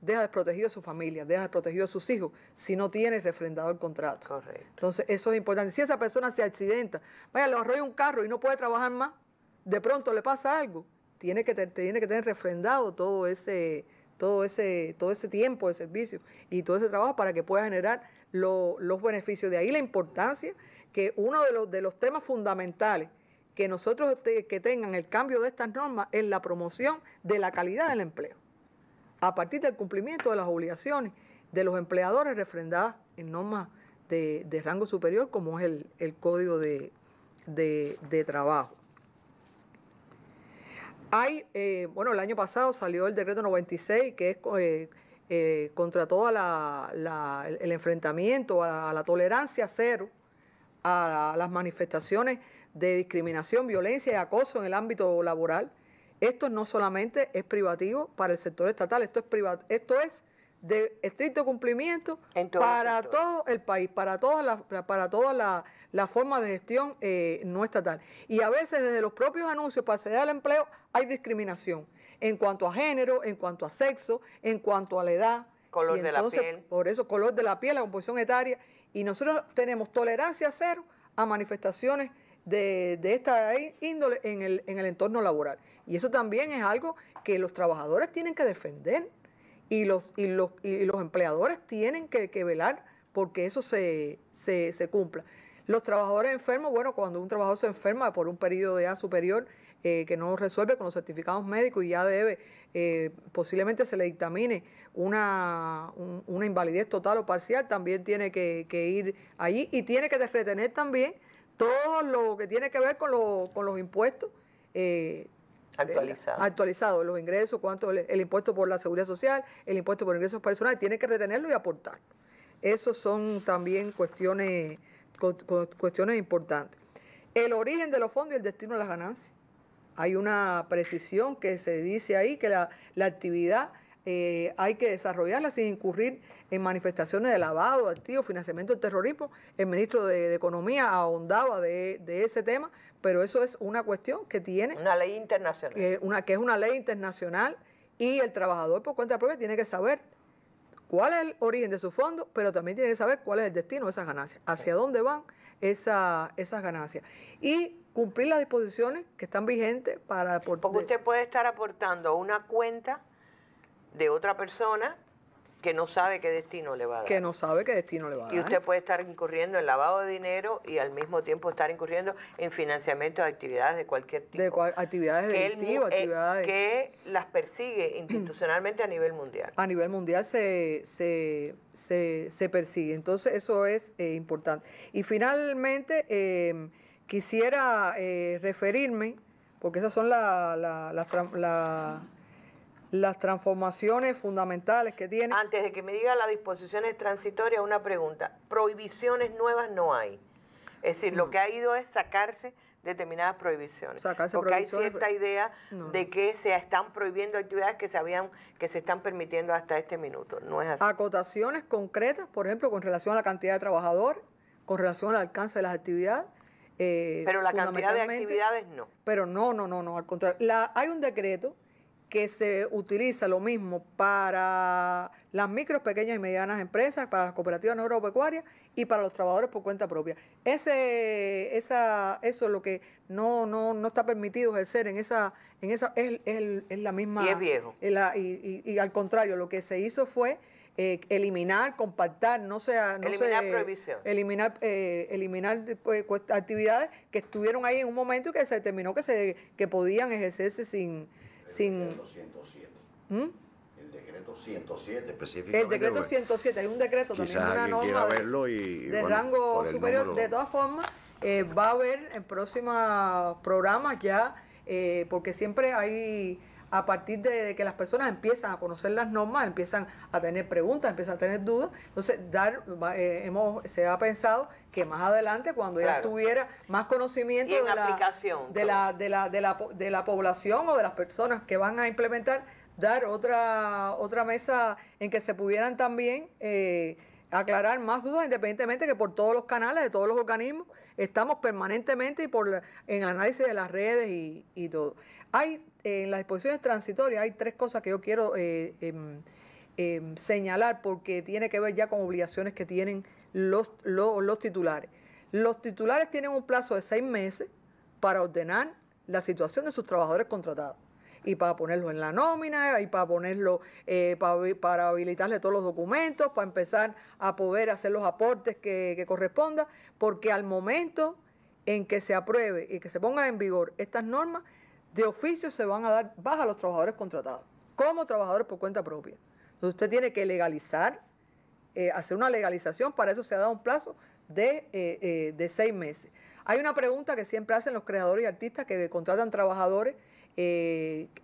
deja desprotegido a su familia, deja desprotegido a sus hijos, si no tiene refrendado el contrato. Correcto. Entonces, eso es importante. Si esa persona se accidenta, vaya, lo arrolla un carro y no puede trabajar más, de pronto le pasa algo, tiene que, tiene que tener refrendado todo ese, todo ese, todo ese tiempo de servicio y todo ese trabajo para que pueda generar los beneficios. De ahí la importancia que uno de los, de los temas fundamentales que nosotros este, que tengan el cambio de estas normas es la promoción de la calidad del empleo, a partir del cumplimiento de las obligaciones de los empleadores refrendadas en normas de, rango superior como es el, Código de Trabajo. Hay, eh, bueno, el año pasado salió el decreto 96, que es eh, eh, contra todo el, enfrentamiento, a, la tolerancia cero, a, las manifestaciones de discriminación, violencia y acoso en el ámbito laboral. Esto no solamente es privativo para el sector estatal, esto es, priva, esto es de estricto cumplimiento para todo el país, para todas las, para todas las la forma de gestión eh, no estatal. Y a veces desde los propios anuncios para acceder al empleo hay discriminación en cuanto a género, en cuanto a sexo, en cuanto a la edad. Color de la piel. Por eso, color de la piel, la composición etaria. Y nosotros tenemos tolerancia cero a manifestaciones de, esta índole en el, en el entorno laboral. Y eso también es algo que los trabajadores tienen que defender y los, y los, empleadores tienen que, velar porque eso se, se cumpla. Los trabajadores enfermos, bueno, cuando un trabajador se enferma por un periodo de edad superior eh, que no resuelve con los certificados médicos y ya debe, eh, posiblemente se le dictamine una, una, invalidez total o parcial, también tiene que, ir allí y tiene que retener también todo lo que tiene que ver con, los impuestos. Eh, actualizados, actualizado. los ingresos, cuánto el, el, impuesto por la seguridad social, el impuesto por ingresos personales, tiene que retenerlo y aportarlo. Esos son también cuestiones cuestiones importantes. El origen de los fondos y el destino de las ganancias. Hay una precisión que se dice ahí que la, actividad eh, hay que desarrollarla sin incurrir en manifestaciones de lavado, activo activos, financiamiento del terrorismo. El ministro de, Economía ahondaba de, ese tema, pero eso es una cuestión que tiene... Una ley internacional. una, que es una ley internacional y el trabajador por cuenta propia tiene que saber cuál es el origen de su fondo, pero también tiene que saber cuál es el destino de esas ganancias, hacia dónde van esas ganancias. Y cumplir las disposiciones que están vigentes para... Porque usted puede estar aportando una cuenta de otra persona que no sabe qué destino le va a dar. Que no sabe qué destino le va a dar. Y usted puede estar incurriendo en lavado de dinero y al mismo tiempo estar incurriendo en financiamiento de actividades de cualquier tipo. De actividades que delictivas, eh, actividades... Que las persigue institucionalmente a nivel mundial. A nivel mundial se, se, se, se persigue. Entonces eso es eh, importante. Y finalmente em, quisiera eh, referirme, porque esas son las... la, las transformaciones fundamentales que tiene. Antes de que me diga las disposiciones transitorias, una pregunta. Prohibiciones nuevas no hay. Es decir, lo que ha ido es sacarse determinadas prohibiciones. porque hay cierta idea de que se están prohibiendo actividades que se habían, que se están permitiendo hasta este minuto. No es así. Acotaciones concretas, por ejemplo, con relación a la cantidad de trabajador con relación al alcance de las actividades. Eh, pero la cantidad de actividades no. Pero no, no, no, no, al contrario. La, hay un decreto que se utiliza lo mismo para las micros, pequeñas y medianas empresas, para las cooperativas no agropecuarias y para los trabajadores por cuenta propia. Ese, esa, eso es lo que no, no, no está permitido ejercer en esa, en esa, es, es la misma. Y es viejo. y, al contrario, lo que se hizo fue eh, eliminar, compactar, no sea, no eliminar prohibición. Eliminar, eh, eliminar eh, actividades que estuvieron ahí en un momento y que se determinó que se, que podían ejercerse sin sin... El decreto 107. ¿Mm? El decreto 107 específicamente. El decreto 107, hay un decreto también, una norma verlo de rango superior. De todas formas, eh, va a haber en próximos programas ya, eh, porque siempre hay a partir de, que las personas empiezan a conocer las normas, empiezan a tener preguntas, empiezan a tener dudas. Entonces, dar, eh, hemos, se ha pensado que más adelante, cuando ya tuviera más conocimiento de la, de, la, de, la, de, la, población o de las personas que van a implementar, dar otra, otra mesa en que se pudieran también... Eh, aclarar más dudas, independientemente que por todos los canales de todos los organismos estamos permanentemente y por en análisis de las redes y, y todo. Hay en las disposiciones transitorias hay tres cosas que yo quiero eh, em, em, señalar porque tiene que ver ya con obligaciones que tienen los, los, titulares. Los titulares tienen un plazo de seis meses para ordenar la situación de sus trabajadores contratados y para ponerlo en la nómina y para ponerlo eh, para, habilitarle todos los documentos, para empezar a poder hacer los aportes que, que corresponda, porque al momento en que se apruebe y que se pongan en vigor estas normas, de oficio se van a dar baja a los trabajadores contratados, como trabajadores por cuenta propia. Entonces usted tiene que legalizar, eh, hacer una legalización, para eso se ha dado un plazo eh, eh, de, seis meses. Hay una pregunta que siempre hacen los creadores y artistas que contratan trabajadores,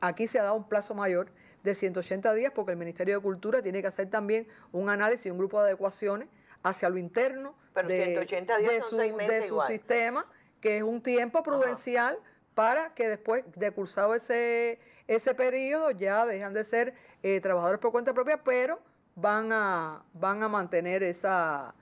aquí se ha dado un plazo mayor de 180 días porque el Ministerio de Cultura tiene que hacer también un análisis y un grupo de adecuaciones hacia lo interno de, 180 días su, sistema, que es un tiempo prudencial para que después de cursado ese, ese periodo ya dejan de ser eh, trabajadores por cuenta propia, pero van a, van a mantener esa,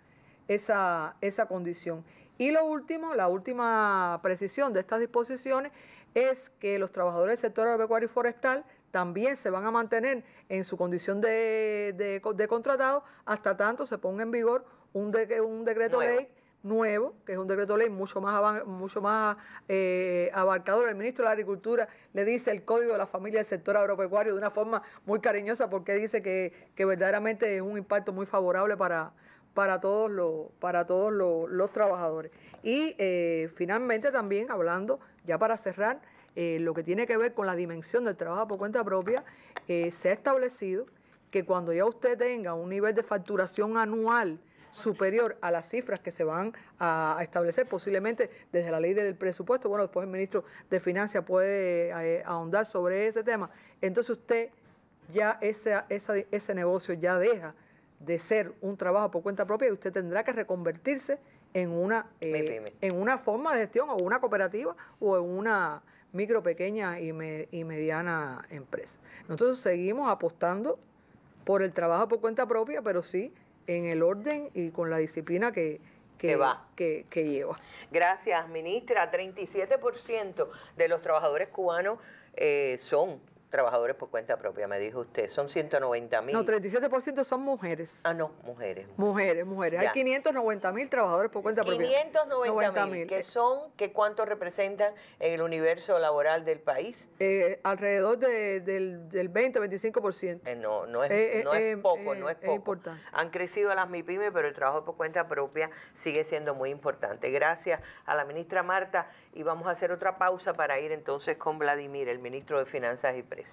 esa, condición. Y lo último, la última precisión de estas disposiciones es que los trabajadores del sector agropecuario y forestal también se van a mantener en su condición de, contratado hasta tanto se ponga en vigor un, un decreto ley nuevo, que es un decreto ley mucho más, mucho más eh, abarcador. El ministro de Agricultura le dice el Código de la Familia del Sector Agropecuario de una forma muy cariñosa porque dice que, verdaderamente es un impacto muy favorable para, para todos, los, para todos los, trabajadores. Y eh, finalmente también hablando, ya para cerrar, eh, lo que tiene que ver con la dimensión del trabajo por cuenta propia, se ha establecido que cuando ya usted tenga un nivel de facturación anual, superior a las cifras que se van a, establecer posiblemente desde la ley del presupuesto. Bueno, después el ministro de finanzas puede eh, ahondar sobre ese tema. Entonces usted ya ese, ese negocio ya deja de ser un trabajo por cuenta propia y usted tendrá que reconvertirse en una, eh, en una forma de gestión o una cooperativa o en una micro, pequeña y, y mediana empresa. Nosotros seguimos apostando por el trabajo por cuenta propia, pero sí en el orden y con la disciplina que, que, Que, lleva. Gracias, ministra. 37% de los trabajadores cubanos eh, son trabajadores por cuenta propia, me dijo usted. Son 190 mil. No, 37% son mujeres. Ah, no, mujeres. Mujeres, mujeres. Hay 590 mil trabajadores por cuenta propia. 590 mil. ¿Qué son? ¿Qué cuánto representan en el universo laboral del país? Eh, alrededor del, 20-25%. Eh, no, no es, eh, poco, no es poco. importante. Han crecido las MIPIME, pero el trabajo por cuenta propia sigue siendo muy importante. Gracias a la ministra Marta y vamos a hacer otra pausa para ir entonces con Vladimir, el ministro de Finanzas y Precios.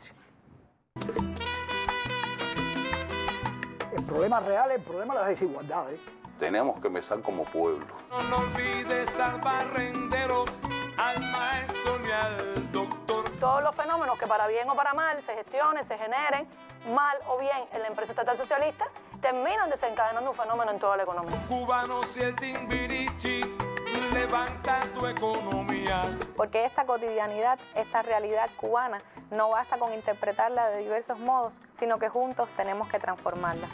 El problema real es el problema de las desigualdades. Tenemos que empezar como pueblo. No olvides al al maestro ni al doctor. Todos los fenómenos que para bien o para mal se gestionen, se generen, mal o bien en la empresa estatal socialista, terminan desencadenando un fenómeno en toda la economía levanta tu economía. Porque esta cotidianidad, esta realidad cubana, no basta con interpretarla de diversos modos, sino que juntos tenemos que transformarla.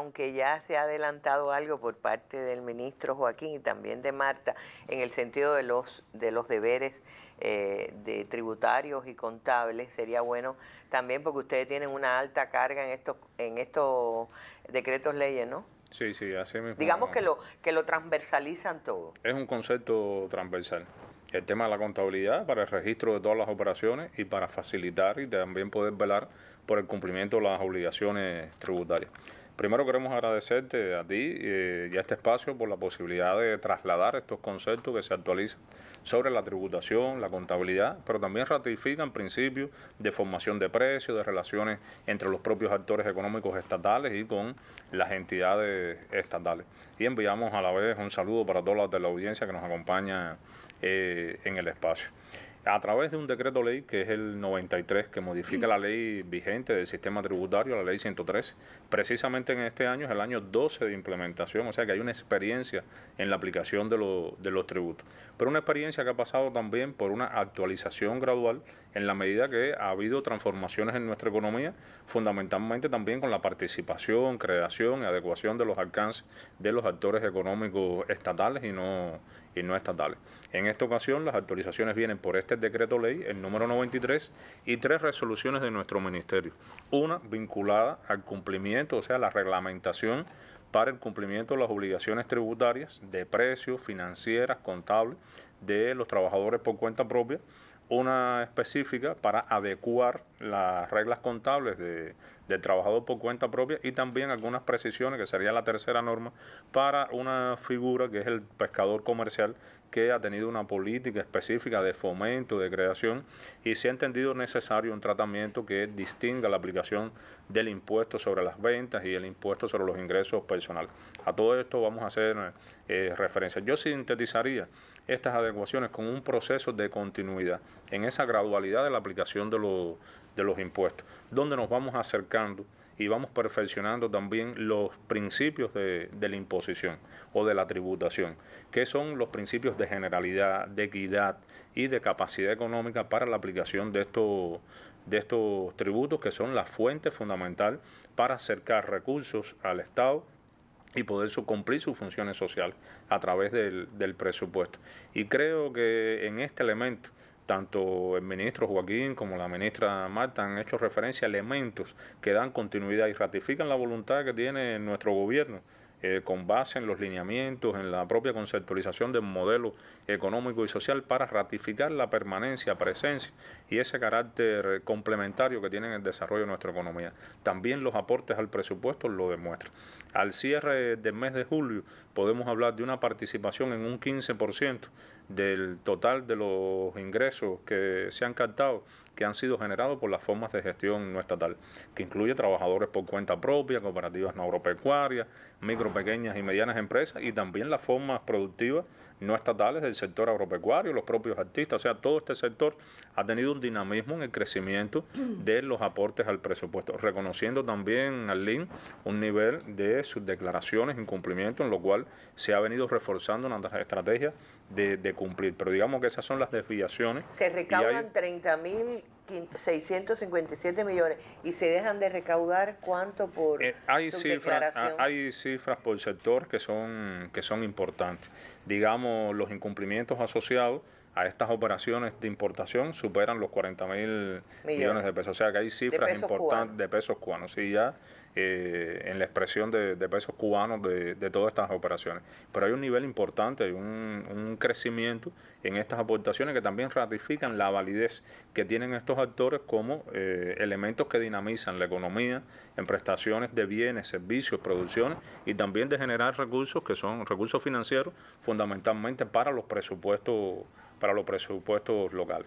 aunque ya se ha adelantado algo por parte del ministro Joaquín y también de Marta, en el sentido de los, de los deberes eh, de tributarios y contables, sería bueno también porque ustedes tienen una alta carga en estos, en estos decretos leyes, ¿no? Sí, sí, así mismo. Digamos que lo, que lo transversalizan todo. Es un concepto transversal. El tema de la contabilidad para el registro de todas las operaciones y para facilitar y también poder velar por el cumplimiento de las obligaciones tributarias. Primero queremos agradecerte a ti eh, y a este espacio por la posibilidad de trasladar estos conceptos que se actualizan sobre la tributación, la contabilidad, pero también ratifican principios de formación de precios, de relaciones entre los propios actores económicos estatales y con las entidades estatales. Y enviamos a la vez un saludo para todos las de la audiencia que nos acompaña eh, en el espacio a través de un decreto ley que es el 93 que modifica la ley vigente del sistema tributario, la ley 103, precisamente en este año es el año 12 de implementación, o sea que hay una experiencia en la aplicación de, de los tributos, pero una experiencia que ha pasado también por una actualización gradual en la medida que ha habido transformaciones en nuestra economía, fundamentalmente también con la participación, creación y adecuación de los alcances de los actores económicos estatales y no y no estatales. En esta ocasión, las autorizaciones vienen por este decreto ley, el número 93, y tres resoluciones de nuestro ministerio. Una vinculada al cumplimiento, o sea, la reglamentación para el cumplimiento de las obligaciones tributarias de precios, financieras, contables de los trabajadores por cuenta propia una específica para adecuar las reglas contables de, del trabajador por cuenta propia y también algunas precisiones, que sería la tercera norma, para una figura que es el pescador comercial que ha tenido una política específica de fomento, de creación y se ha entendido necesario un tratamiento que distinga la aplicación del impuesto sobre las ventas y el impuesto sobre los ingresos personales. A todo esto vamos a hacer eh, referencia. Yo sintetizaría estas adecuaciones con un proceso de continuidad en esa gradualidad de la aplicación de, los impuestos, donde nos vamos acercando y vamos perfeccionando también los principios de, de, la imposición o de la tributación, que son los principios de generalidad, de equidad y de capacidad económica para la aplicación de estos, de estos tributos, que son la fuente fundamental para acercar recursos al Estado y poder cumplir sus funciones sociales a través del, presupuesto. Y creo que en este elemento, tanto el ministro Joaquín como la ministra Marta han hecho referencia a elementos que dan continuidad y ratifican la voluntad que tiene nuestro gobierno eh, con base en los lineamientos, en la propia conceptualización del modelo económico y social para ratificar la permanencia, presencia y ese carácter complementario que tiene el desarrollo de nuestra economía. También los aportes al presupuesto lo demuestran. Al cierre del mes de julio podemos hablar de una participación en un 15% del total de los ingresos que se han captado que han sido generados por las formas de gestión no estatal, que incluye trabajadores por cuenta propia, cooperativas no agropecuarias, micro, pequeñas y medianas empresas y también las formas productivas no estatales del sector agropecuario, los propios artistas, o sea, todo este sector ha tenido un dinamismo en el crecimiento de los aportes al presupuesto, reconociendo también al LIN un nivel de sus declaraciones, incumplimiento, en lo cual se ha venido reforzando una estrategia de, cumplir. Pero digamos que esas son las desviaciones. Se recaudan hay... 30 mil 657 millones y se dejan de recaudar cuánto por eh, hay cifras ah, hay cifras por sector que son que son importantes digamos los incumplimientos asociados a estas operaciones de importación superan los 40 mil millones. de pesos o sea que hay cifras importantes de pesos cubanos y ya eh, en la expresión de, pesos cubanos de, todas estas operaciones. Pero hay un nivel importante, hay un, crecimiento en estas aportaciones que también ratifican la validez que tienen estos actores como eh, elementos que dinamizan la economía en prestaciones de bienes, servicios, producciones y también de generar recursos que son recursos financieros fundamentalmente para los presupuestos para los presupuestos locales.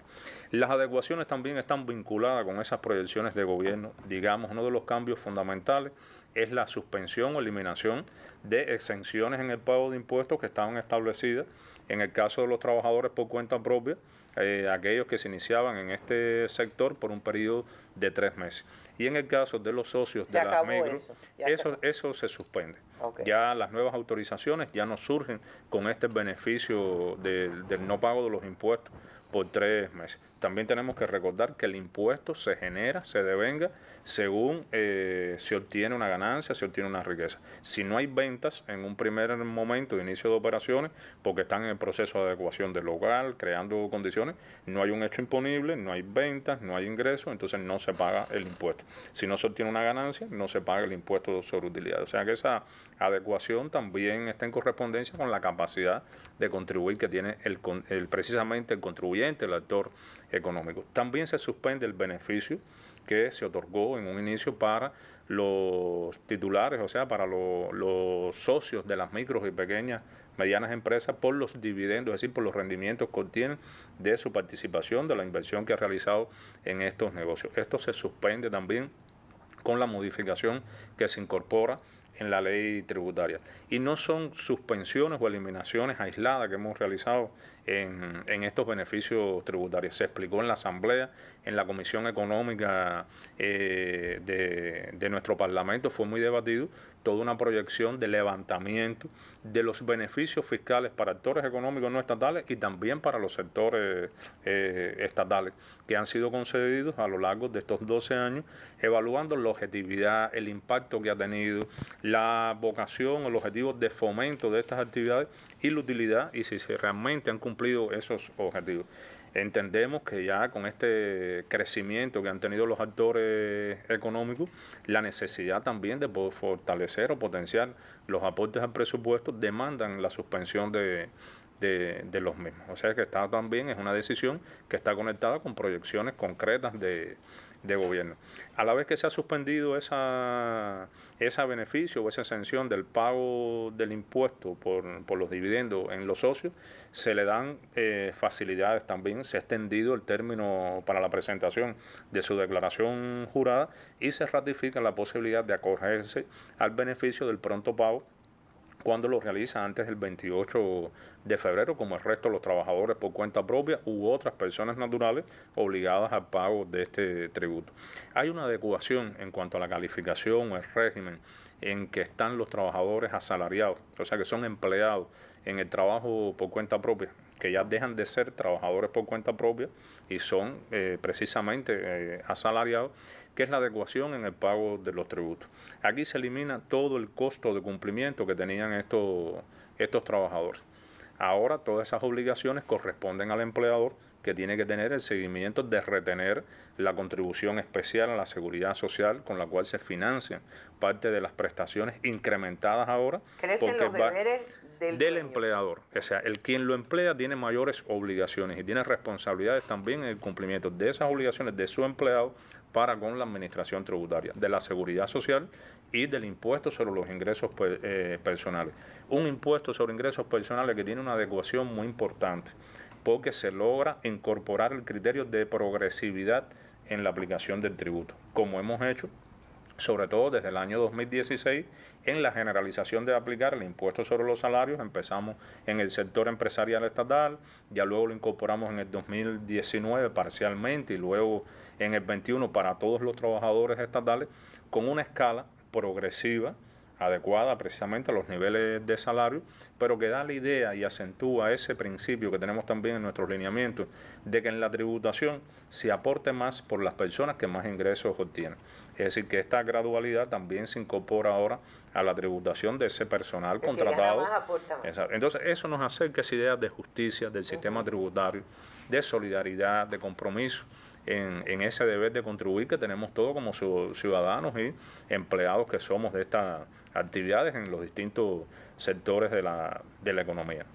Las adecuaciones también están vinculadas con esas proyecciones de gobierno. Digamos, uno de los cambios fundamentales es la suspensión o eliminación de exenciones en el pago de impuestos que estaban establecidas en el caso de los trabajadores por cuenta propia, eh, aquellos que se iniciaban en este sector por un periodo de tres meses. Y en el caso de los socios de las micro, eso, se suspende. Ya las nuevas autorizaciones ya no surgen con este beneficio del no pago de los impuestos por tres meses. También tenemos que recordar que el impuesto se genera, se devenga según eh, se obtiene una ganancia, se obtiene una riqueza. Si no hay ventas en un primer momento de inicio de operaciones, porque están en el proceso de adecuación del local, creando condiciones, no hay un hecho imponible, no hay ventas, no hay ingresos, entonces no se paga el impuesto. Si no se obtiene una ganancia, no se paga el impuesto sobre utilidad. O sea que esa adecuación también está en correspondencia con la capacidad de contribuir que tiene el, el precisamente el contribuyente el actor económico. También se suspende el beneficio que se otorgó en un inicio para los titulares, o sea, para los socios de las micros y pequeñas, medianas empresas, por los dividendos, es decir, por los rendimientos que obtienen de su participación, de la inversión que ha realizado en estos negocios. Esto se suspende también con la modificación que se incorpora en la ley tributaria. Y no son suspensiones o eliminaciones aisladas que hemos realizado en, estos beneficios tributarios. Se explicó en la Asamblea, en la Comisión Económica eh, de, nuestro Parlamento, fue muy debatido toda una proyección de levantamiento de los beneficios fiscales para actores económicos no estatales y también para los sectores eh, estatales que han sido concedidos a lo largo de estos 12 años, evaluando la objetividad, el impacto que ha tenido, la vocación, el objetivo de fomento de estas actividades y la utilidad y si, realmente han cumplido esos objetivos. Entendemos que ya con este crecimiento que han tenido los actores económicos, la necesidad también de poder fortalecer o potenciar los aportes al presupuesto demandan la suspensión de, los mismos. O sea que está también es una decisión que está conectada con proyecciones concretas de, de gobierno. A la vez que se ha suspendido esa, esa beneficio o esa exención del pago del impuesto por, los dividendos en los socios, se le dan eh, facilidades también, se ha extendido el término para la presentación de su declaración jurada y se ratifica la posibilidad de acogerse al beneficio del pronto pago cuando lo realiza antes del 28 de febrero, como el resto de los trabajadores por cuenta propia u otras personas naturales obligadas al pago de este tributo. Hay una adecuación en cuanto a la calificación o el régimen en que están los trabajadores asalariados, o sea que son empleados en el trabajo por cuenta propia, que ya dejan de ser trabajadores por cuenta propia y son eh, precisamente eh, asalariados que es la adecuación en el pago de los tributos. Aquí se elimina todo el costo de cumplimiento que tenían estos, estos trabajadores. Ahora todas esas obligaciones corresponden al empleador que tiene que tener el seguimiento de retener la contribución especial a la seguridad social con la cual se financian parte de las prestaciones incrementadas ahora. Crecen los deberes del, del empleador. O sea, el quien lo emplea tiene mayores obligaciones y tiene responsabilidades también en el cumplimiento de esas obligaciones de su empleado para con la Administración Tributaria, de la Seguridad Social y del impuesto sobre los ingresos pues, eh, personales. Un impuesto sobre ingresos personales que tiene una adecuación muy importante porque se logra incorporar el criterio de progresividad en la aplicación del tributo, como hemos hecho sobre todo desde el año 2016, en la generalización de aplicar el impuesto sobre los salarios. Empezamos en el sector empresarial estatal, ya luego lo incorporamos en el 2019 parcialmente y luego en el 21 para todos los trabajadores estatales con una escala progresiva adecuada precisamente a los niveles de salario, pero que da la idea y acentúa ese principio que tenemos también en nuestros lineamientos, de que en la tributación se aporte más por las personas que más ingresos obtienen. Es decir, que esta gradualidad también se incorpora ahora a la tributación de ese personal contratado. Entonces, eso nos acerca a esa idea de justicia, del sistema tributario, de solidaridad, de compromiso en, ese deber de contribuir que tenemos todos como ciudadanos y empleados que somos de estas actividades en los distintos sectores de la, economía.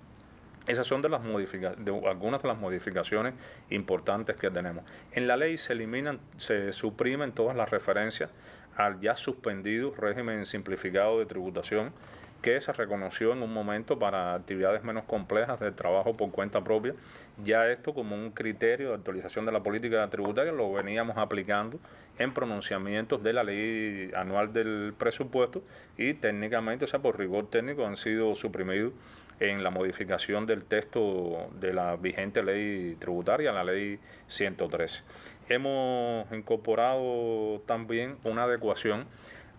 Esas son de las de algunas de las modificaciones importantes que tenemos. En la ley se eliminan, se suprimen todas las referencias al ya suspendido régimen simplificado de tributación que se reconoció en un momento para actividades menos complejas ...de trabajo por cuenta propia. Ya esto como un criterio de actualización de la política tributaria lo veníamos aplicando en pronunciamientos de la ley anual del presupuesto y técnicamente, o sea, por rigor técnico han sido suprimidos en la modificación del texto de la vigente ley tributaria, la ley 113. Hemos incorporado también una adecuación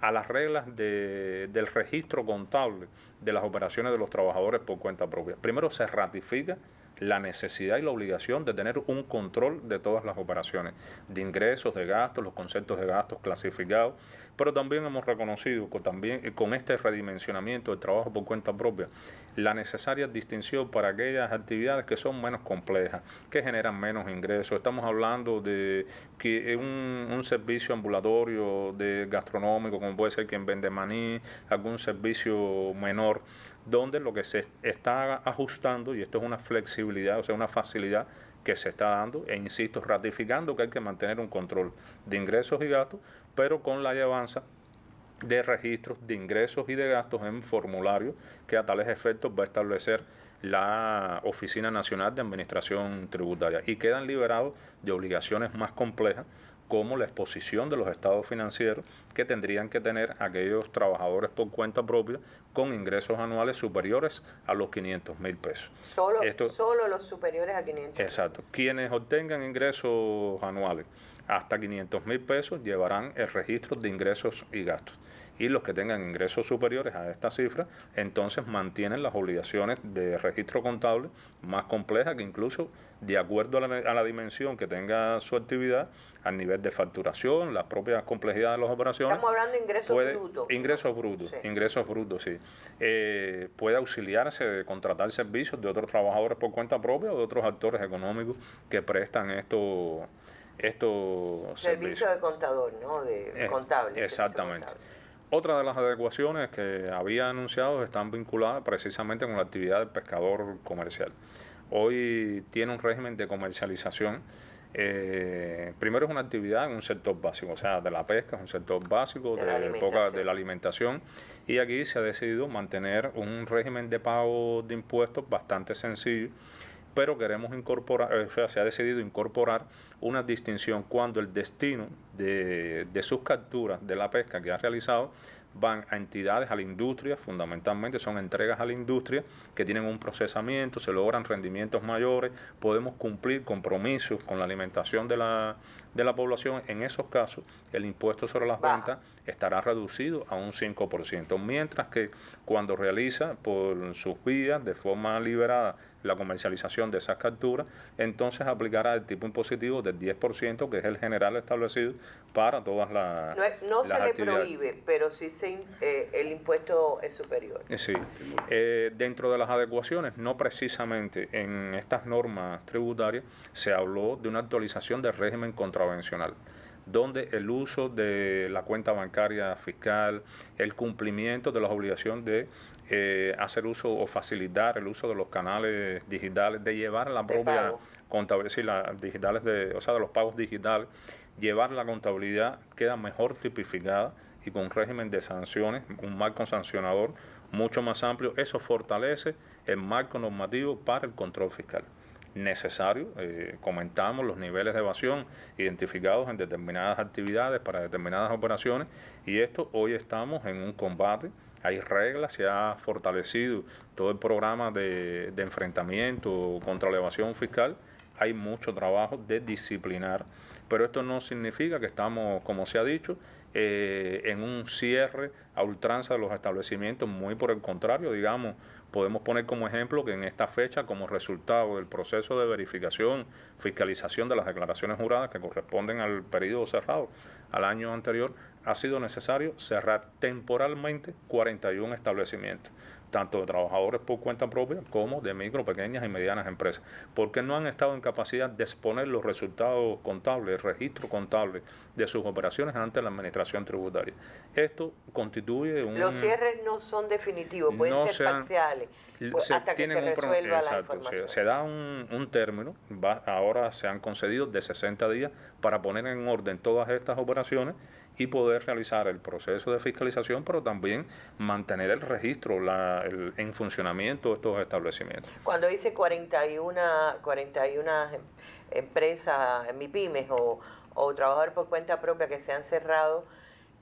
a las reglas de, del registro contable de las operaciones de los trabajadores por cuenta propia. Primero se ratifica la necesidad y la obligación de tener un control de todas las operaciones, de ingresos, de gastos, los conceptos de gastos clasificados, pero también hemos reconocido con, también, eh, con este redimensionamiento del trabajo por cuenta propia la necesaria distinción para aquellas actividades que son menos complejas, que generan menos ingresos. Estamos hablando de que un, un servicio ambulatorio de gastronómico, como puede ser quien vende maní, algún servicio menor, donde lo que se está ajustando, y esto es una flexibilidad, o sea, una facilidad que se está dando, e insisto, ratificando que hay que mantener un control de ingresos y gastos, pero con la llevanza de registros de ingresos y de gastos en formulario que a tales efectos va a establecer la Oficina Nacional de Administración Tributaria y quedan liberados de obligaciones más complejas como la exposición de los estados financieros que tendrían que tener aquellos trabajadores por cuenta propia con ingresos anuales superiores a los 500 mil pesos. Solo, solo los superiores a 500. mil Exacto. Quienes obtengan ingresos anuales hasta 500 mil pesos llevarán el registro de ingresos y gastos y los que tengan ingresos superiores a esta cifra, entonces mantienen las obligaciones de registro contable más complejas que incluso de acuerdo a la, dimensión que tenga su actividad, al nivel de facturación, las propias complejidades de las operaciones. Estamos hablando de ingresos brutos. Ingresos brutos, sí. ingresos brutos, sí. Eh, puede auxiliarse de contratar servicios de otros trabajadores por cuenta propia o de otros actores económicos que prestan estos servicios. servicios. de contador, ¿no? De eh, contable. Exactamente. Otra de las adecuaciones que había anunciado están vinculadas precisamente con la actividad del pescador comercial. Hoy tiene un régimen de comercialización. Eh, primero es una actividad en un sector básico, o sea, de la pesca, es un sector básico, de, la poca, de la alimentación, y aquí se ha decidido mantener un régimen de pago de impuestos bastante sencillo pero queremos incorporar, o sea, se ha decidido incorporar una distinción cuando el destino de, de sus capturas de la pesca que ha realizado van a entidades, a la industria, fundamentalmente son entregas a la industria que tienen un procesamiento, se logran rendimientos mayores, podemos cumplir compromisos con la alimentación de la, de la población, en esos casos el impuesto sobre las ventas estará reducido a un 5%, mientras que cuando realiza por sus vías de forma liberada la comercialización de esas capturas, entonces aplicará el tipo impositivo del 10%, que es el general establecido para todas las. No, no se le prohíbe, pero sí se, eh, el impuesto es superior. Eh, sí. Eh, dentro de las adecuaciones, no precisamente en estas normas tributarias, se habló de una actualización del régimen contra contravencional, donde el uso de la cuenta bancaria fiscal, el cumplimiento de las obligaciones de eh, hacer uso o facilitar el uso de los canales digitales, de llevar la propia contabilidad, digitales de, o sea, de los pagos digitales, llevar la contabilidad queda mejor tipificada y con un régimen de sanciones, un marco sancionador mucho más amplio. Eso fortalece el marco normativo para el control fiscal necesario. Eh, comentamos los niveles de evasión identificados en determinadas actividades para determinadas operaciones y esto hoy estamos en un combate. Hay reglas, se ha fortalecido todo el programa de, enfrentamiento contra la evasión fiscal. Hay mucho trabajo de disciplinar, pero esto no significa que estamos, como se ha dicho, eh, en un cierre a ultranza de los establecimientos, muy por el contrario, digamos, Podemos poner como ejemplo que en esta fecha, como resultado del proceso de verificación, fiscalización de las declaraciones juradas que corresponden al periodo cerrado al año anterior, ha sido necesario cerrar temporalmente 41 establecimientos tanto de trabajadores por cuenta propia como de micro, pequeñas y medianas empresas, porque no han estado en capacidad de exponer los resultados contables, el registro contable de sus operaciones ante la administración tributaria. Esto constituye un... Los cierres no son definitivos, pueden ser parciales, pues, hasta que se resuelva la información. Se, da un, término, ahora se han concedido de 60 días para poner en orden todas estas operaciones y poder realizar el proceso de fiscalización, pero también mantener el registro en funcionamiento de estos establecimientos. Cuando dice 41, 41 em, empresas, eh, MIPIMES o, o trabajadores por cuenta propia que se han cerrado,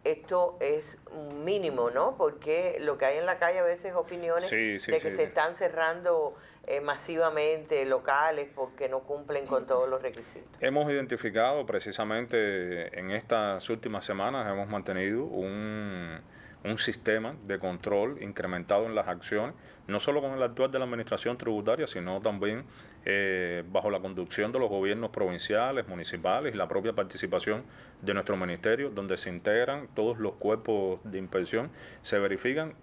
esto es mínimo, ¿no? Porque lo que hay en la calle a veces opiniones de que se están cerrando eh, masivamente locales porque no cumplen con todos los requisitos. Hemos identificado precisamente en estas últimas semanas, hemos mantenido un, un sistema de control incrementado en las acciones, no solo con el actual de la Administración Tributaria, sino también eh, bajo la conducción de los gobiernos provinciales, municipales y la propia participación de nuestro ministerio, donde se integran todos los cuerpos de inspección, se verifican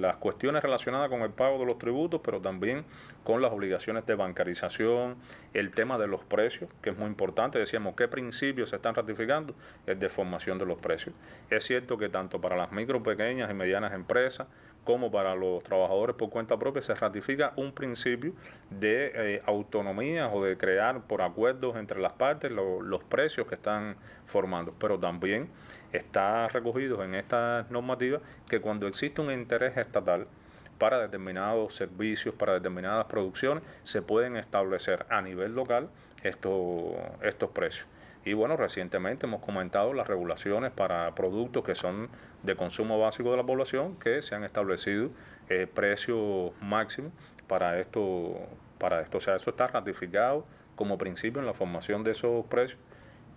las cuestiones relacionadas con el pago de los tributos, pero también con las obligaciones de bancarización, el tema de los precios, que es muy importante, decíamos qué principios se están ratificando, es de formación de los precios. Es cierto que tanto para las micro, pequeñas y medianas empresas, como para los trabajadores por cuenta propia, se ratifica un principio de eh, autonomía o de crear por acuerdos entre las partes los precios que están formando. Pero también está recogido en esta normativa que cuando existe un interés estatal, para determinados servicios, para determinadas producciones, se pueden establecer a nivel local estos, estos precios. Y bueno, recientemente hemos comentado las regulaciones para productos que son de consumo básico de la población que se han establecido eh, precios máximos para esto, para esto. O sea, eso está ratificado como principio en la formación de esos precios.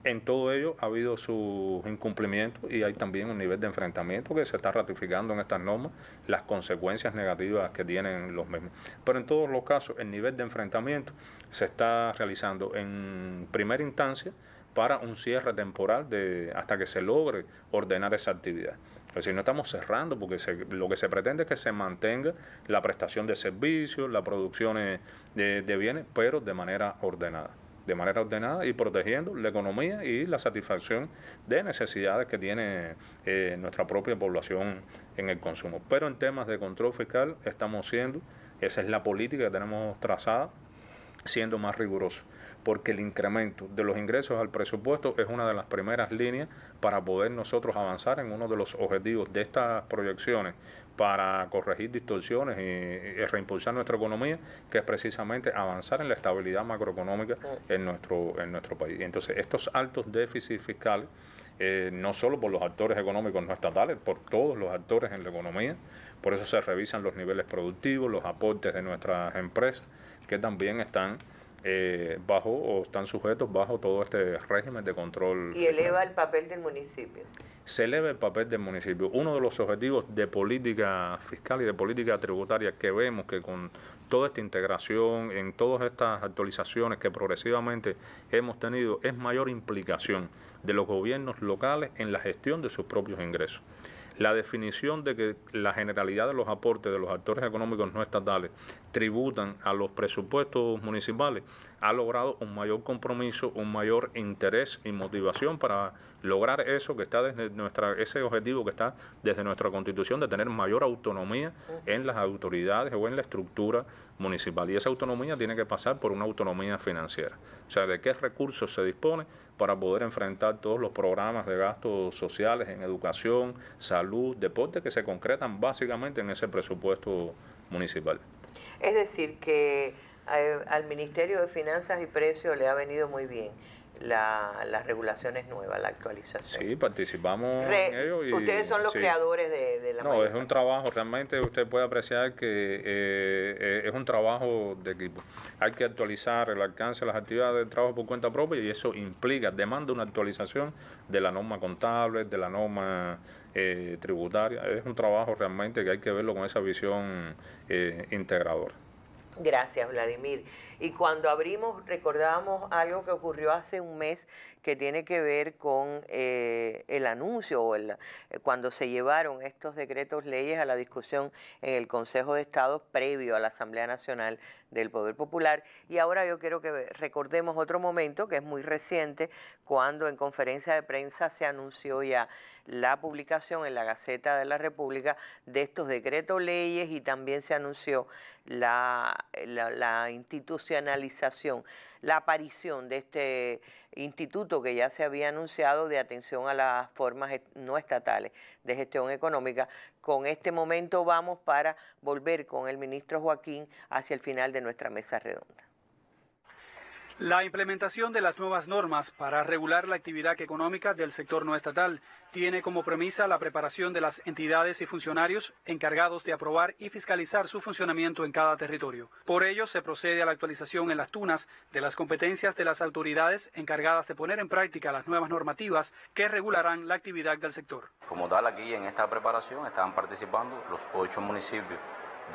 En todo ello ha habido sus incumplimientos y hay también un nivel de enfrentamiento que se está ratificando en estas normas, las consecuencias negativas que tienen los mismos. Pero en todos los casos, el nivel de enfrentamiento se está realizando en primera instancia para un cierre temporal de, hasta que se logre ordenar esa actividad. Es pues decir, no estamos cerrando porque lo que se pretende es que se mantenga la prestación de servicios, la producción de, bienes, pero de manera ordenada de manera ordenada y protegiendo la economía y la satisfacción de necesidades que tiene eh, nuestra propia población en el consumo. Pero en temas de control fiscal estamos siendo, esa es la política que tenemos trazada, siendo más rigurosos porque el incremento de los ingresos al presupuesto es una de las primeras líneas para poder nosotros avanzar en uno de los objetivos de estas proyecciones para corregir distorsiones y, reimpulsar nuestra economía, que es precisamente avanzar en la estabilidad macroeconómica en nuestro, en nuestro país. Entonces, estos altos déficits fiscales eh, no solo por los actores económicos no estatales, por todos los actores en la economía. Por eso se revisan los niveles productivos, los aportes de nuestras empresas, que también están eh, bajo o están sujetos bajo todo este régimen de control. Y eleva el papel del municipio. Se eleva el papel del municipio. Uno de los objetivos de política fiscal y de política tributaria que vemos que con toda esta integración, en todas estas actualizaciones que progresivamente hemos tenido, es mayor implicación de los gobiernos locales en la gestión de sus propios ingresos. La definición de que la generalidad de los aportes de los actores económicos no estatales tributan a los presupuestos municipales ha logrado un mayor compromiso, un mayor interés y motivación para lograr eso que está desde nuestra ese objetivo que está desde nuestra Constitución de tener mayor autonomía en las autoridades o en la estructura municipal y esa autonomía tiene que pasar por una autonomía financiera, o sea, de qué recursos se dispone para poder enfrentar todos los programas de gastos sociales en educación, salud, deporte que se concretan básicamente en ese presupuesto municipal. Es decir, que eh, al Ministerio de Finanzas y Precios le ha venido muy bien la, las regulaciones nuevas, la actualización. Sí, participamos ustedes son los creadores de, la... No, es un trabajo, realmente usted puede apreciar que eh, es un trabajo de equipo. Hay que actualizar el alcance de las actividades de trabajo por cuenta propia y eso implica, demanda una actualización de la norma contable, de la norma eh, tributaria. Es un trabajo realmente que hay que verlo con esa visión eh, integradora. Gracias, Vladimir. Y cuando abrimos, recordábamos algo que ocurrió hace un mes, que tiene que ver con eh, el anuncio o el, eh, cuando se llevaron estos decretos leyes a la discusión en el Consejo de Estado previo a la Asamblea Nacional del Poder Popular. Y ahora yo quiero que recordemos otro momento que es muy reciente, cuando en conferencia de prensa se anunció ya la publicación en la Gaceta de la República de estos decretos leyes y también se anunció la institucionalización, la aparición de este instituto que ya se había anunciado de atención a las formas no estatales de gestión económica. Con este momento vamos para volver con el ministro Joaquín hacia el final de nuestra mesa redonda. La implementación de las nuevas normas para regular la actividad económica del sector no estatal tiene como premisa la preparación de las entidades y funcionarios encargados de aprobar y fiscalizar su funcionamiento en cada territorio. Por ello, se procede a la actualización en las tunas de las competencias de las autoridades encargadas de poner en práctica las nuevas normativas que regularán la actividad del sector. Como tal, aquí en esta preparación están participando los ocho municipios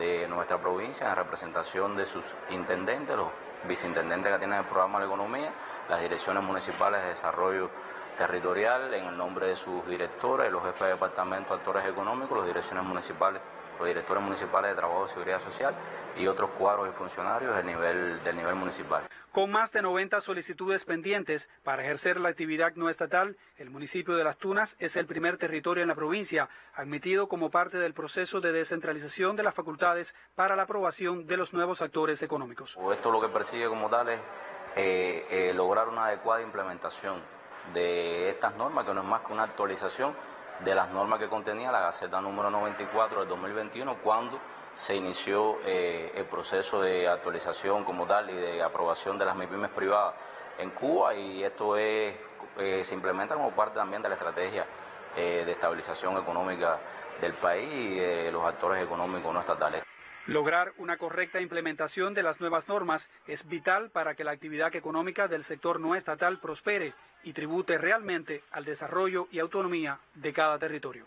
de nuestra provincia en representación de sus intendentes, los viceintendente que tiene el programa de economía, las direcciones municipales de desarrollo territorial, en el nombre de sus directores, los jefes de departamento, actores económicos, las direcciones municipales directores municipales de Trabajo y Seguridad Social y otros cuadros y funcionarios del nivel, del nivel municipal. Con más de 90 solicitudes pendientes para ejercer la actividad no estatal, el municipio de Las Tunas es el primer territorio en la provincia admitido como parte del proceso de descentralización de las facultades para la aprobación de los nuevos actores económicos. Esto lo que persigue como tal es eh, eh, lograr una adecuada implementación de estas normas, que no es más que una actualización de las normas que contenía la Gaceta número 94 del 2021 cuando se inició eh, el proceso de actualización como tal y de aprobación de las MIPIMES privadas en Cuba y esto es, eh, se implementa como parte también de la estrategia eh, de estabilización económica del país y de los actores económicos no estatales. Lograr una correcta implementación de las nuevas normas es vital para que la actividad económica del sector no estatal prospere y tribute realmente al desarrollo y autonomía de cada territorio.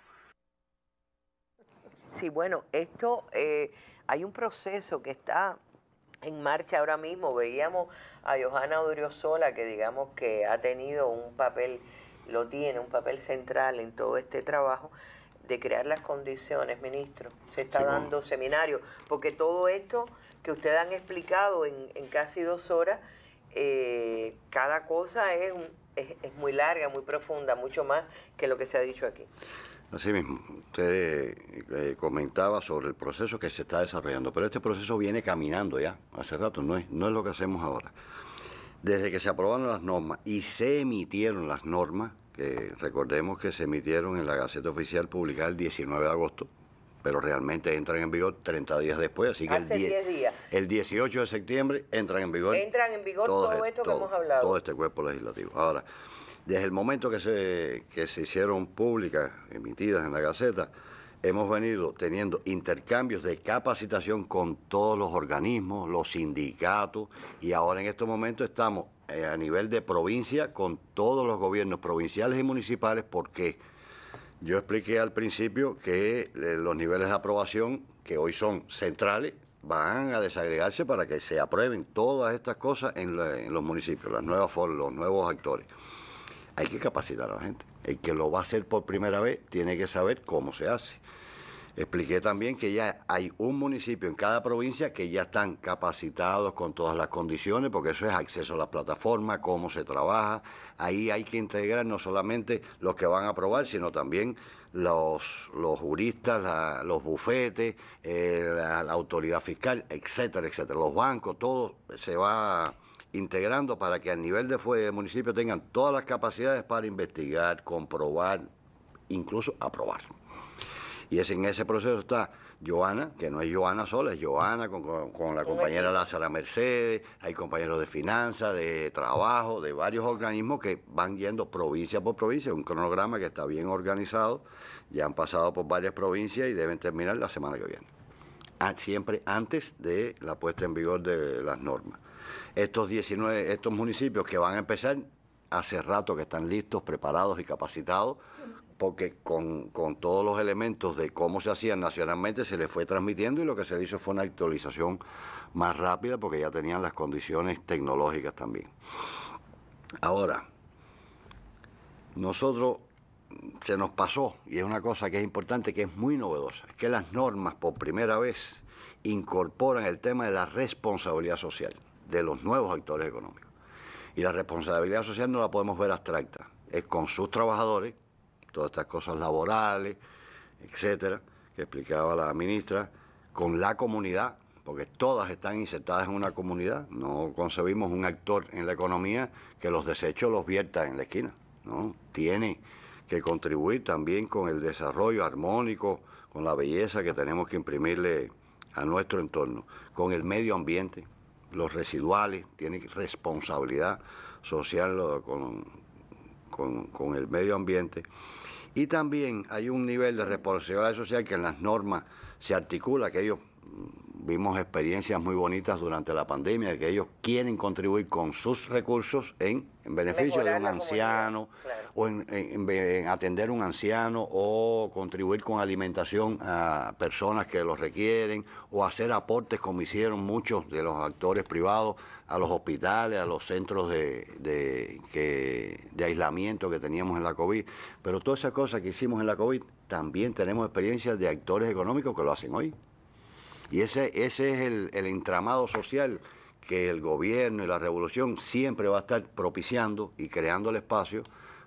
Sí, bueno, esto eh, hay un proceso que está en marcha ahora mismo. Veíamos a Johanna Odriozola, que digamos que ha tenido un papel, lo tiene, un papel central en todo este trabajo de crear las condiciones, ministro. Se está dando seminario, porque todo esto que ustedes han explicado en, casi dos horas, eh, cada cosa es, muy larga, muy profunda, mucho más que lo que se ha dicho aquí. Así mismo, usted eh, comentaba sobre el proceso que se está desarrollando, pero este proceso viene caminando ya, hace rato, no es, no es lo que hacemos ahora. Desde que se aprobaron las normas y se emitieron las normas, que recordemos que se emitieron en la Gaceta Oficial publicada el 19 de agosto, pero realmente entran en vigor 30 días después, así que el, 10, el 18 de septiembre entran en vigor, entran todo, esto que hemos hablado. Todo este cuerpo legislativo. Ahora, desde el momento que se, que se hicieron públicas, emitidas en la Gaceta, hemos venido teniendo intercambios de capacitación con todos los organismos, los sindicatos, y ahora en estos momentos estamos eh, a nivel de provincia con todos los gobiernos provinciales y municipales porque yo expliqué al principio que eh, los niveles de aprobación que hoy son centrales van a desagregarse para que se aprueben todas estas cosas en, los municipios, las nuevas los nuevos actores. Hay que capacitar a la gente. El que lo va a hacer por primera vez tiene que saber cómo se hace. Expliqué también que ya hay un municipio en cada provincia que ya están capacitados con todas las condiciones, porque eso es acceso a la plataforma, cómo se trabaja. Ahí hay que integrar no solamente los que van a aprobar, sino también los, los juristas, los bufetes, eh, la, autoridad fiscal, etcétera, etcétera. Los bancos, todo se va integrando para que a nivel de, de municipio tengan todas las capacidades para investigar, comprobar, incluso aprobar. Y es, en ese proceso está Joana, que no es Joana sola, es Joana con, con, la compañera Lázara Mercedes, hay compañeros de finanzas, de trabajo, de varios organismos que van yendo provincia por provincia, un cronograma que está bien organizado, ya han pasado por varias provincias y deben terminar la semana que viene, ah, siempre antes de la puesta en vigor de las normas. Estos 19, estos municipios que van a empezar hace rato que están listos, preparados y capacitados porque con, todos los elementos de cómo se hacían nacionalmente se les fue transmitiendo y lo que se hizo fue una actualización más rápida porque ya tenían las condiciones tecnológicas también. Ahora, nosotros se nos pasó, y es una cosa que es importante, que es muy novedosa, que las normas por primera vez incorporan el tema de la responsabilidad social de los nuevos actores económicos. Y la responsabilidad social no la podemos ver abstracta, es con sus trabajadores, todas estas cosas laborales, etcétera, que explicaba la ministra, con la comunidad, porque todas están insertadas en una comunidad. No concebimos un actor en la economía que los desechos los vierta en la esquina. No, tiene que contribuir también con el desarrollo armónico, con la belleza que tenemos que imprimirle a nuestro entorno, con el medio ambiente. Los residuales tiene responsabilidad social con, con, el medio ambiente. Y también hay un nivel de responsabilidad social que en las normas se articula, que ellos mm, vimos experiencias muy bonitas durante la pandemia, que ellos quieren contribuir con sus recursos en, en beneficio de un anciano, o en, atender un anciano, o contribuir con alimentación a personas que los requieren, o hacer aportes como hicieron muchos de los actores privados a los hospitales, a los centros de, de, aislamiento que teníamos en la COVID. Pero todas esas cosas que hicimos en la COVID, también tenemos experiencias de actores económicos que lo hacen hoy. Y ese, ese es el, entramado social que el gobierno y la revolución siempre va a estar propiciando y creando el espacio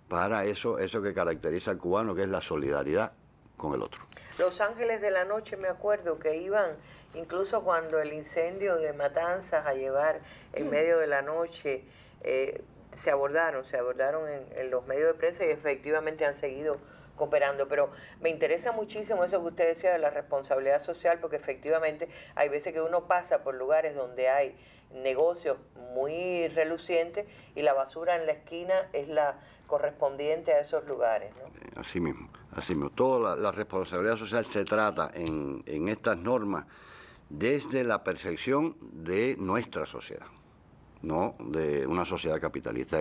para eso, eso que caracteriza al cubano, que es la solidaridad con el otro. Los Ángeles de la Noche, me acuerdo que iban Incluso cuando el incendio de Matanzas a llevar en mm. medio de la noche, eh, se abordaron, se abordaron en, los medios de prensa y efectivamente han seguido cooperando. Pero me interesa muchísimo eso que usted decía de la responsabilidad social, porque efectivamente hay veces que uno pasa por lugares donde hay negocios muy relucientes y la basura en la esquina es la correspondiente a esos lugares. ¿no? Eh, así mismo, así mismo. Toda la, responsabilidad social se trata en estas normas desde la percepción de nuestra sociedad, no de una sociedad capitalista.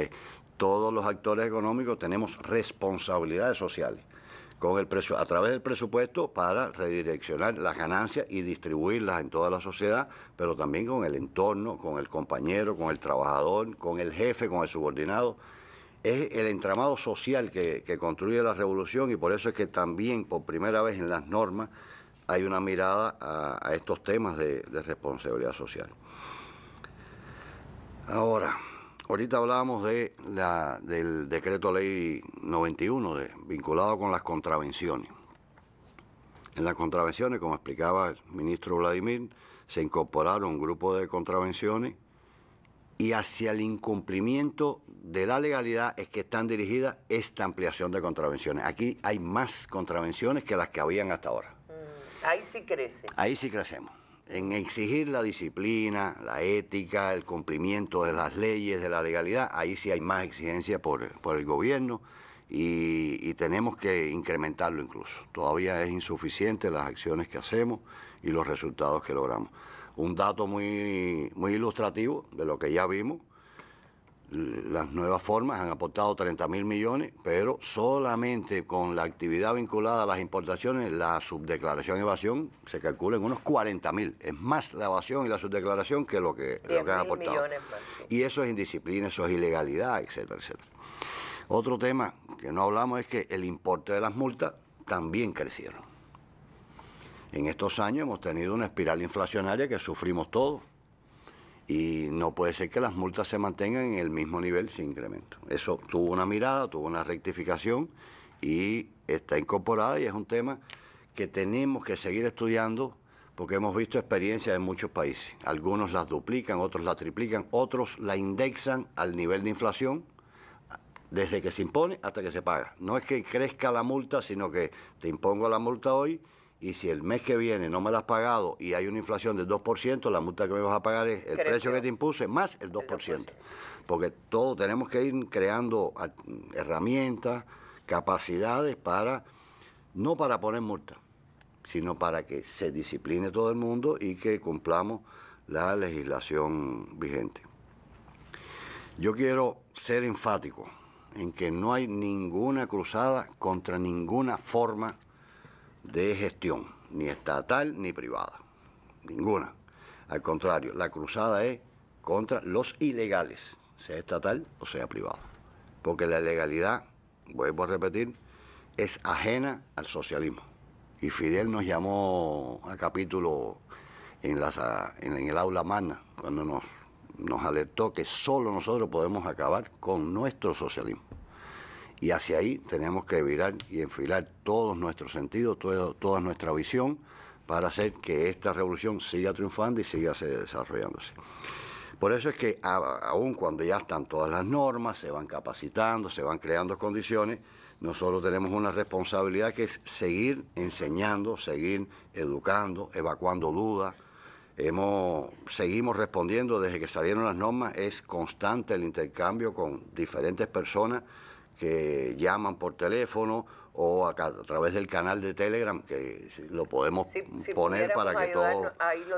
Todos los actores económicos tenemos responsabilidades sociales con el precio, a través del presupuesto para redireccionar las ganancias y distribuirlas en toda la sociedad, pero también con el entorno, con el compañero, con el trabajador, con el jefe, con el subordinado. Es el entramado social que construye la revolución y por eso es que también por primera vez en las normas hay una mirada a, estos temas de, responsabilidad social. Ahora, ahorita hablábamos de del decreto ley 91 vinculado con las contravenciones. En las contravenciones, como explicaba el ministro Vladimir, se incorporaron un grupo de contravenciones y hacia el incumplimiento de la legalidad es que están dirigidas esta ampliación de contravenciones. Aquí hay más contravenciones que las que habían hasta ahora. Ahí sí crece. Ahí sí crecemos. En exigir la disciplina, la ética, el cumplimiento de las leyes, de la legalidad, ahí sí hay más exigencia por, el gobierno y, y tenemos que incrementarlo incluso. Todavía es insuficiente las acciones que hacemos y los resultados que logramos. Un dato muy, muy ilustrativo de lo que ya vimos las nuevas formas han aportado 30 mil millones, pero solamente con la actividad vinculada a las importaciones, la subdeclaración y evasión se calcula en unos 40 Es más la evasión y la subdeclaración que lo que, lo que han aportado. y eso es indisciplina, eso es ilegalidad, etcétera, etcétera. Otro tema que no hablamos es que el importe de las multas también crecieron. En estos años hemos tenido una espiral inflacionaria que sufrimos todos y no puede ser que las multas se mantengan en el mismo nivel sin incremento. Eso tuvo una mirada, tuvo una rectificación y está incorporada y es un tema que tenemos que seguir estudiando porque hemos visto experiencias en muchos países. Algunos las duplican, otros la triplican, otros la indexan al nivel de inflación desde que se impone hasta que se paga. No es que crezca la multa, sino que te impongo la multa hoy y si el mes que viene no me la has pagado y hay una inflación del 2%, la multa que me vas a pagar es el precio que te impuse más el 2%. Porque todos tenemos que ir creando herramientas, capacidades para, no para poner multa, sino para que se discipline todo el mundo y que cumplamos la legislación vigente. Yo quiero ser enfático en que no hay ninguna cruzada contra ninguna forma de gestión, ni estatal ni privada, ninguna. Al contrario, la cruzada es contra los ilegales, sea estatal o sea privado. Porque la legalidad, vuelvo a repetir, es ajena al socialismo. Y Fidel nos llamó a capítulo en, el aula magna, cuando nos, nos alertó que solo nosotros podemos acabar con nuestro socialismo. Y hacia ahí tenemos que virar y enfilar todos nuestros sentidos, toda nuestra visión para hacer que esta revolución siga triunfando y siga desarrollándose. Por eso es que aun cuando ya están todas las normas, se van capacitando, se van creando condiciones, nosotros tenemos una responsabilidad que es seguir enseñando, seguir educando, evacuando dudas. Hemos, seguimos respondiendo desde que salieron las normas, es constante el intercambio con diferentes personas que llaman por teléfono o a, través del canal de Telegram, que lo podemos poner para que todos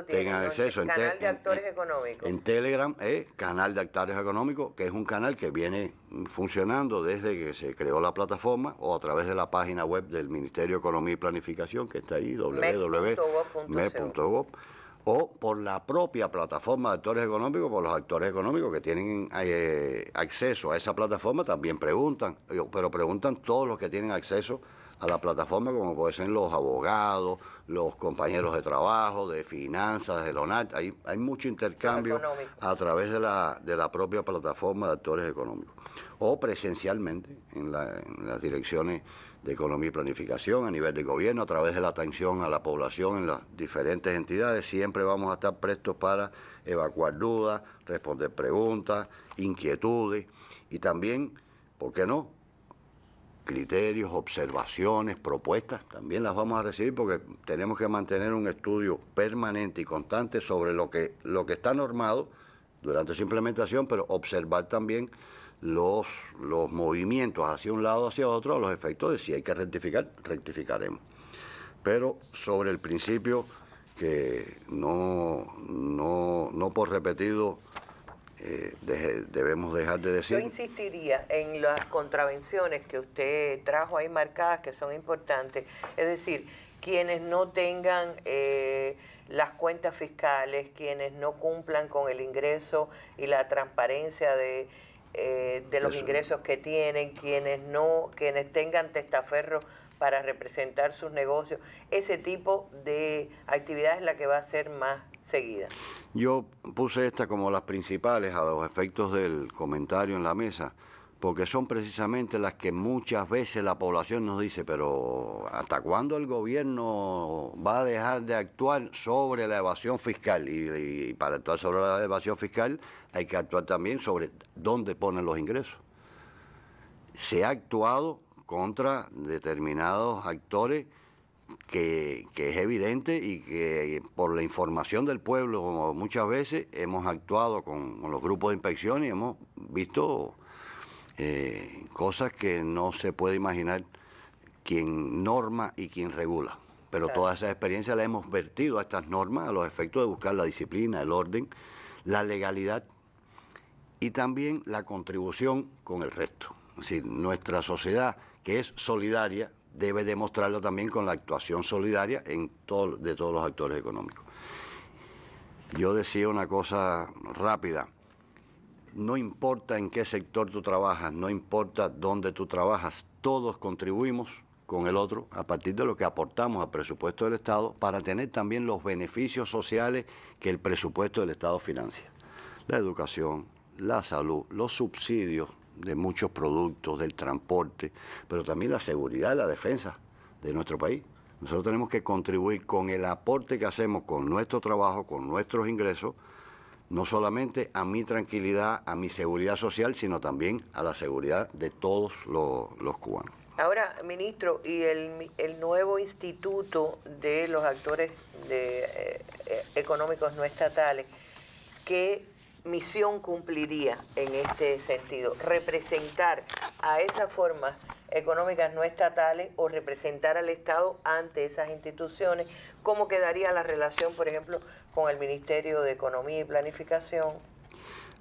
tengan acceso. En Telegram es eh, Canal de Actores Económicos, que es un canal que viene funcionando desde que se creó la plataforma o a través de la página web del Ministerio de Economía y Planificación, que está ahí, www.me.gov o por la propia plataforma de actores económicos, por los actores económicos que tienen eh, acceso a esa plataforma, también preguntan, eh, pero preguntan todos los que tienen acceso a la plataforma, como pueden ser los abogados, los compañeros de trabajo, de finanzas, de lo Hay, hay mucho intercambio a través de la, de la propia plataforma de actores económicos o presencialmente en, en las direcciones de Economía y Planificación, a nivel de gobierno, a través de la atención a la población en las diferentes entidades. Siempre vamos a estar prestos para evacuar dudas, responder preguntas, inquietudes y también, ¿por qué no? criterios, observaciones, propuestas, también las vamos a recibir porque tenemos que mantener un estudio permanente y constante sobre lo que, lo que está normado durante su implementación, pero observar también los, los movimientos hacia un lado, hacia otro, los efectos de si hay que rectificar, rectificaremos. Pero sobre el principio que no, no, por repetido eh, debemos dejar de decir. Yo insistiría en las contravenciones que usted trajo ahí marcadas, que son importantes. Es decir, quienes no tengan eh, las cuentas fiscales, quienes no cumplan con el ingreso y la transparencia de eh, de los ingresos que tienen, quienes no, quienes tengan testaferro para representar sus negocios. Ese tipo de actividad es la que va a ser más seguida. Yo puse esta como las principales a los efectos del comentario en la mesa porque son precisamente las que muchas veces la población nos dice, pero ¿hasta cuándo el gobierno va a dejar de actuar sobre la evasión fiscal? Y, para actuar sobre la evasión fiscal hay que actuar también sobre dónde ponen los ingresos. Se ha actuado contra determinados actores que, es evidente y que por la información del pueblo como muchas veces hemos actuado con los grupos de inspección y hemos visto eh, cosas que no se puede imaginar quien norma y quien regula. Pero toda esa experiencia la hemos vertido a estas normas a los efectos de buscar la disciplina, el orden, la legalidad y también la contribución con el resto. Es decir, nuestra sociedad, que es solidaria, debe demostrarlo también con la actuación solidaria en todo, de todos los actores económicos. Yo decía una cosa rápida no importa en qué sector tú trabajas, no importa dónde tú trabajas, todos contribuimos con el otro a partir de lo que aportamos al presupuesto del Estado para tener también los beneficios sociales que el presupuesto del Estado financia. La educación, la salud, los subsidios de muchos productos, del transporte, pero también la seguridad y la defensa de nuestro país. Nosotros tenemos que contribuir con el aporte que hacemos con nuestro trabajo, con nuestros ingresos, no solamente a mi tranquilidad, a mi seguridad social, sino también a la seguridad de todos los, cubanos. Ahora, ministro, y el, el, nuevo instituto de los actores de, eh, eh, económicos no estatales, que misión cumpliría en este sentido? Representar a esas formas económicas no estatales o representar al Estado ante esas instituciones, cómo quedaría la relación, por ejemplo, con el Ministerio de Economía y Planificación.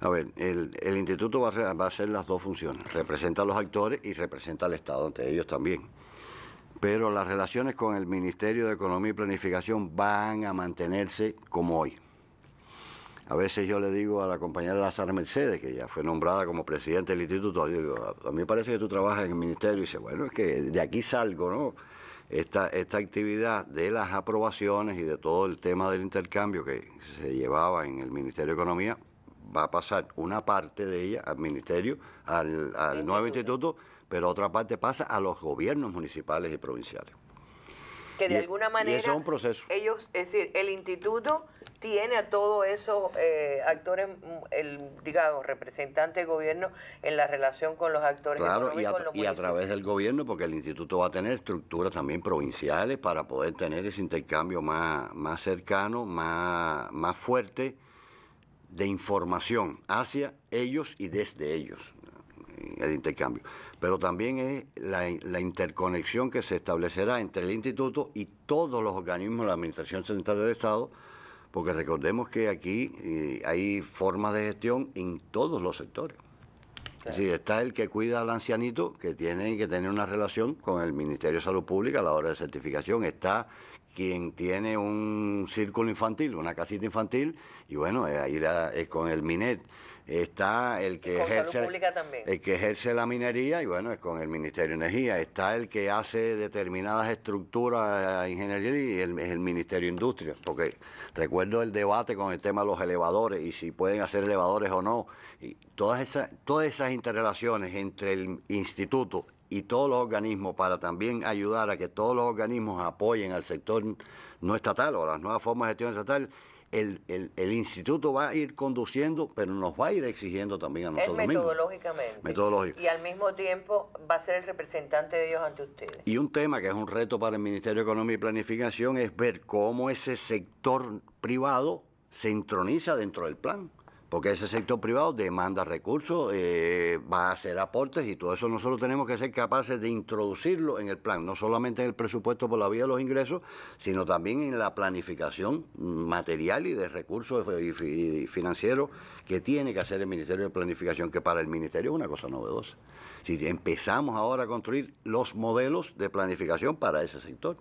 A ver, el, el instituto va a, va hacer las dos funciones, representa a los actores y representa al Estado ante ellos también. Pero las relaciones con el Ministerio de Economía y Planificación van a mantenerse como hoy. A veces yo le digo a la compañera Lázaro Mercedes, que ya fue nombrada como presidente del instituto, a mí me parece que tú trabajas en el ministerio y dice, bueno, es que de aquí salgo, ¿no? Esta, esta actividad de las aprobaciones y de todo el tema del intercambio que se llevaba en el Ministerio de Economía, va a pasar una parte de ella al ministerio, al nuevo instituto, pero otra parte pasa a los gobiernos municipales y provinciales que de e, alguna manera... un proceso. Ellos, es decir, el instituto tiene a todos esos eh, actores, mm, el, digamos, representante del gobierno en la relación con los actores. y a, y a través del gobierno, porque el instituto va a tener estructuras también provinciales para poder tener ese intercambio más, más cercano, más, más fuerte de información hacia ellos y desde ellos, el intercambio pero también es la, interconexión que se establecerá entre el instituto y todos los organismos de la Administración Central del Estado, porque recordemos que aquí eh, hay formas de gestión en todos los sectores. Es decir, está el que cuida al ancianito, que tiene que tener una relación con el Ministerio de Salud Pública a la hora de certificación. Está quien tiene un círculo infantil, una casita infantil, y bueno, eh, ahí es con el MINET está el que, ejerce, el que ejerce la minería y bueno, es con el Ministerio de Energía, está el que hace determinadas estructuras de ingeniería y es el Ministerio de Industria, porque recuerdo el debate con el tema de los elevadores y si pueden hacer elevadores o no, y todas esas, todas esas interrelaciones entre el instituto y todos los organismos para también ayudar a que todos los organismos apoyen al sector no estatal o las nuevas formas de gestión estatal el, el, instituto va a ir conduciendo, pero nos va a ir exigiendo también a nosotros mismos. Metodológicamente. Y al mismo tiempo va a ser el representante de ellos ante ustedes. Y un tema que es un reto para el Ministerio de Economía y Planificación es ver cómo ese sector privado se entroniza dentro del plan porque ese sector privado demanda recursos, eh, va a hacer aportes y todo eso nosotros tenemos que ser capaces de introducirlo en el plan, no solamente en el presupuesto por la vía de los ingresos, sino también en la planificación material y de recursos financieros que tiene que hacer el Ministerio de Planificación, que para el Ministerio es una cosa novedosa. Si empezamos ahora a construir los modelos de planificación para ese sector,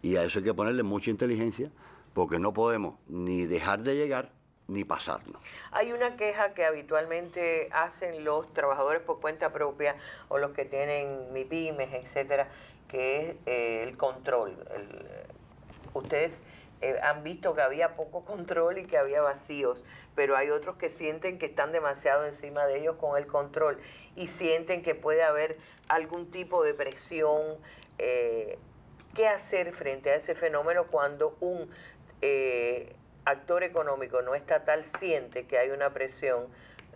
y a eso hay que ponerle mucha inteligencia, porque no podemos ni dejar de llegar ni pasarnos. Hay una queja que habitualmente hacen los trabajadores por cuenta propia o los que tienen MIPIMES, etcétera, que es eh, el control. ustedes eh, han visto que había poco control y que había vacíos, pero hay otros que sienten que están demasiado encima de ellos con el control y sienten que puede haber algún tipo de presión. Eh, ¿Qué hacer frente a ese fenómeno cuando un actor económico no estatal siente que hay una presión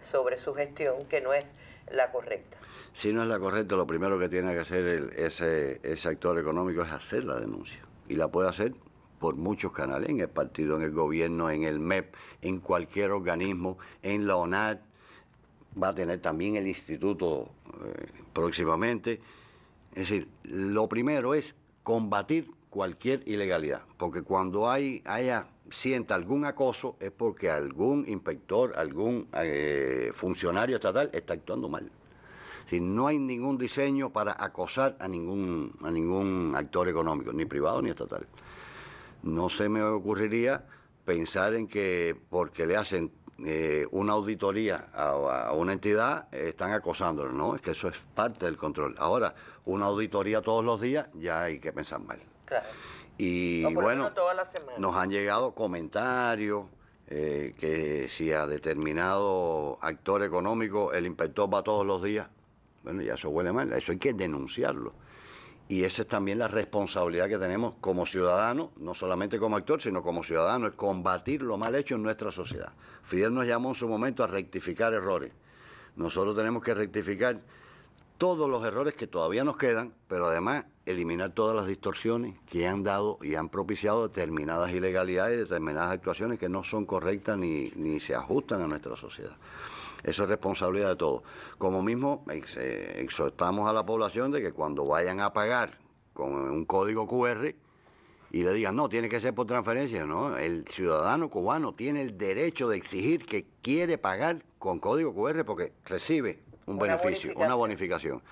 sobre su gestión que no es la correcta. Si no es la correcta, lo primero que tiene que hacer ese, actor económico es hacer la denuncia. Y la puede hacer por muchos canales, en el partido, en el gobierno, en el MEP, en cualquier organismo, en la ONAD, va a tener también el instituto eh, próximamente. Es decir, lo primero es combatir cualquier ilegalidad, porque cuando hay, haya, sienta algún acoso es porque algún inspector, algún eh, funcionario estatal está actuando mal. Si no hay ningún diseño para acosar a ningún, a ningún actor económico, ni privado ni estatal. No se me ocurriría pensar en que porque le hacen eh, una auditoría a, una entidad, están acosándolo. No, es que eso es parte del control. Ahora, una auditoría todos los días, ya hay que pensar mal. Y bueno, nos han llegado comentarios eh, que si a determinado actor económico el inspector va todos los días, bueno, ya eso huele mal, eso hay que denunciarlo. Y esa es también la responsabilidad que tenemos como ciudadanos, no solamente como actor, sino como ciudadanos, es combatir lo mal hecho en nuestra sociedad. Fidel nos llamó en su momento a rectificar errores. Nosotros tenemos que rectificar todos los errores que todavía nos quedan, pero además eliminar todas las distorsiones que han dado y han propiciado determinadas ilegalidades, determinadas actuaciones que no son correctas ni, ni se ajustan a nuestra sociedad. Eso es responsabilidad de todos. Como mismo eh, exhortamos a la población de que cuando vayan a pagar con un código QR y le digan, no, tiene que ser por transferencia, no, el ciudadano cubano tiene el derecho de exigir que quiere pagar con código QR porque recibe un beneficio, una bonificación.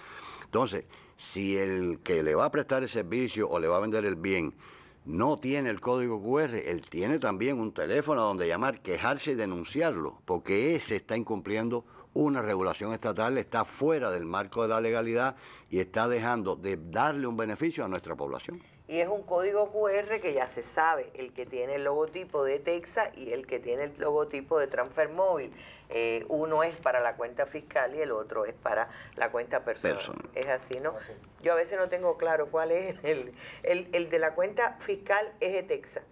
Entonces, si el que le va a prestar el servicio o le va a vender el bien no tiene el código QR, él tiene también un teléfono donde llamar, quejarse y denunciarlo, porque ese está incumpliendo una regulación estatal está fuera del marco de la legalidad y está dejando de darle un beneficio a nuestra población. Y es un código QR que ya se sabe, el que tiene el logotipo de Texas y el que tiene el logotipo de Transfer Móvil. Eh, uno es para la cuenta fiscal y el otro es para la cuenta personal. Es así, ¿no? Yo a veces no tengo claro cuál es el, el, el de la cuenta fiscal es de Texas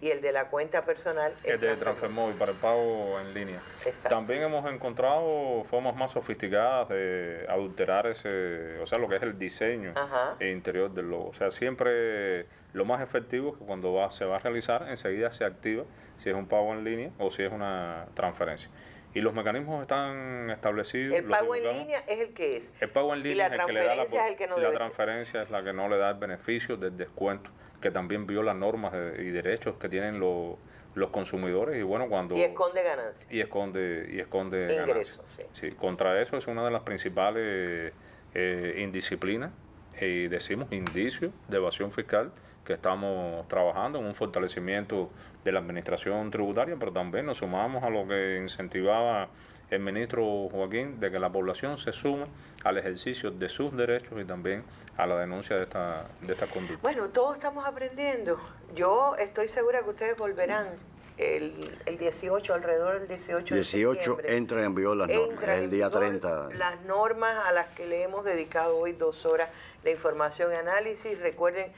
y el de la cuenta personal. Es el de Transfermóvil para el pago en línea. También hemos encontrado formas más sofisticadas de adulterar ese, o sea, lo que es el diseño interior del logo. O sea, siempre lo más efectivo es que cuando va, se va a realizar, enseguida se activa si es un pago en línea o si es una transferencia. Y los mecanismos están establecidos. El pago en línea es el que es. El pago en línea es el que le da la transferencia es la que no le da el beneficio del descuento que también viola normas y derechos que tienen los, los consumidores y bueno cuando y esconde ganancias y esconde y esconde ingresos contra eso es una de las principales eh, indisciplinas y decimos indicios de evasión fiscal que estamos trabajando en un fortalecimiento de la administración tributaria pero también nos sumamos a lo que incentivaba el ministro Joaquín de que la población se suma al ejercicio de sus derechos y también a la denuncia de esta, de esta conducta. Bueno, todos estamos aprendiendo. Yo estoy segura que ustedes volverán. El, el 18, alrededor del 18 18 entra en vigor las normas, el día 30. Las normas a las que le hemos dedicado hoy dos horas de información y análisis. Recuerden,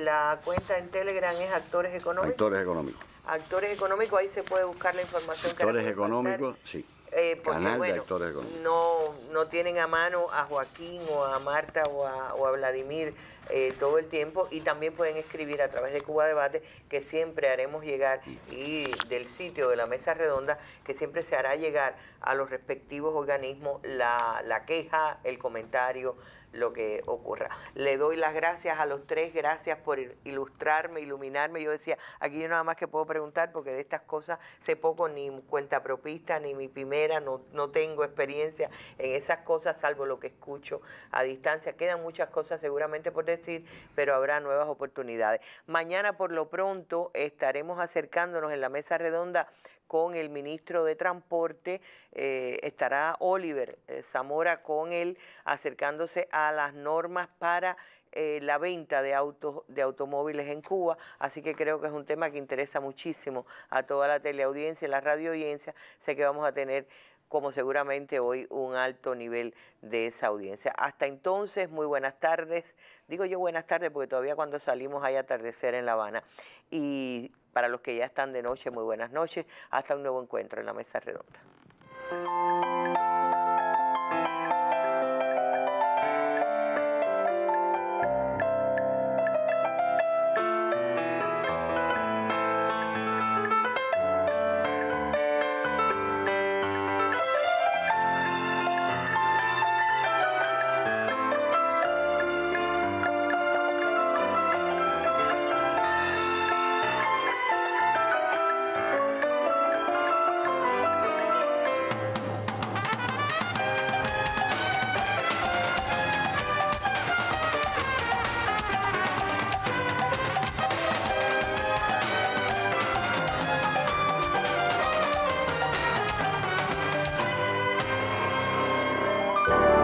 la cuenta en Telegram es Actores Económicos. Actores Económicos Actores económicos, ahí se puede buscar la información. Actores económicos, sí. Eh, Canal actores económicos. No, no tienen a mano a Joaquín o a Marta o a, Vladimir eh, todo el tiempo y también pueden escribir a través de Cuba Debate que siempre haremos llegar mm. y del sitio de la mesa redonda que siempre se hará llegar a los respectivos organismos la, la queja, el comentario, lo que ocurra. Le doy las gracias a los tres, gracias por ilustrarme, iluminarme. Yo decía, aquí yo nada más que puedo preguntar porque de estas cosas sé poco, ni cuenta propista, ni mi primera, no, no tengo experiencia en esas cosas, salvo lo que escucho a distancia. Quedan muchas cosas seguramente por decir, pero habrá nuevas oportunidades. Mañana por lo pronto estaremos acercándonos en la mesa redonda con el ministro de Transporte, eh, estará Oliver eh, Zamora con él acercándose a las normas para eh, la venta de autos de automóviles en Cuba, así que creo que es un tema que interesa muchísimo a toda la teleaudiencia y la radioaudiencia, sé que vamos a tener como seguramente hoy un alto nivel de esa audiencia. Hasta entonces, muy buenas tardes. Digo yo buenas tardes porque todavía cuando salimos hay atardecer en La Habana. Y para los que ya están de noche, muy buenas noches. Hasta un nuevo encuentro en la mesa redonda.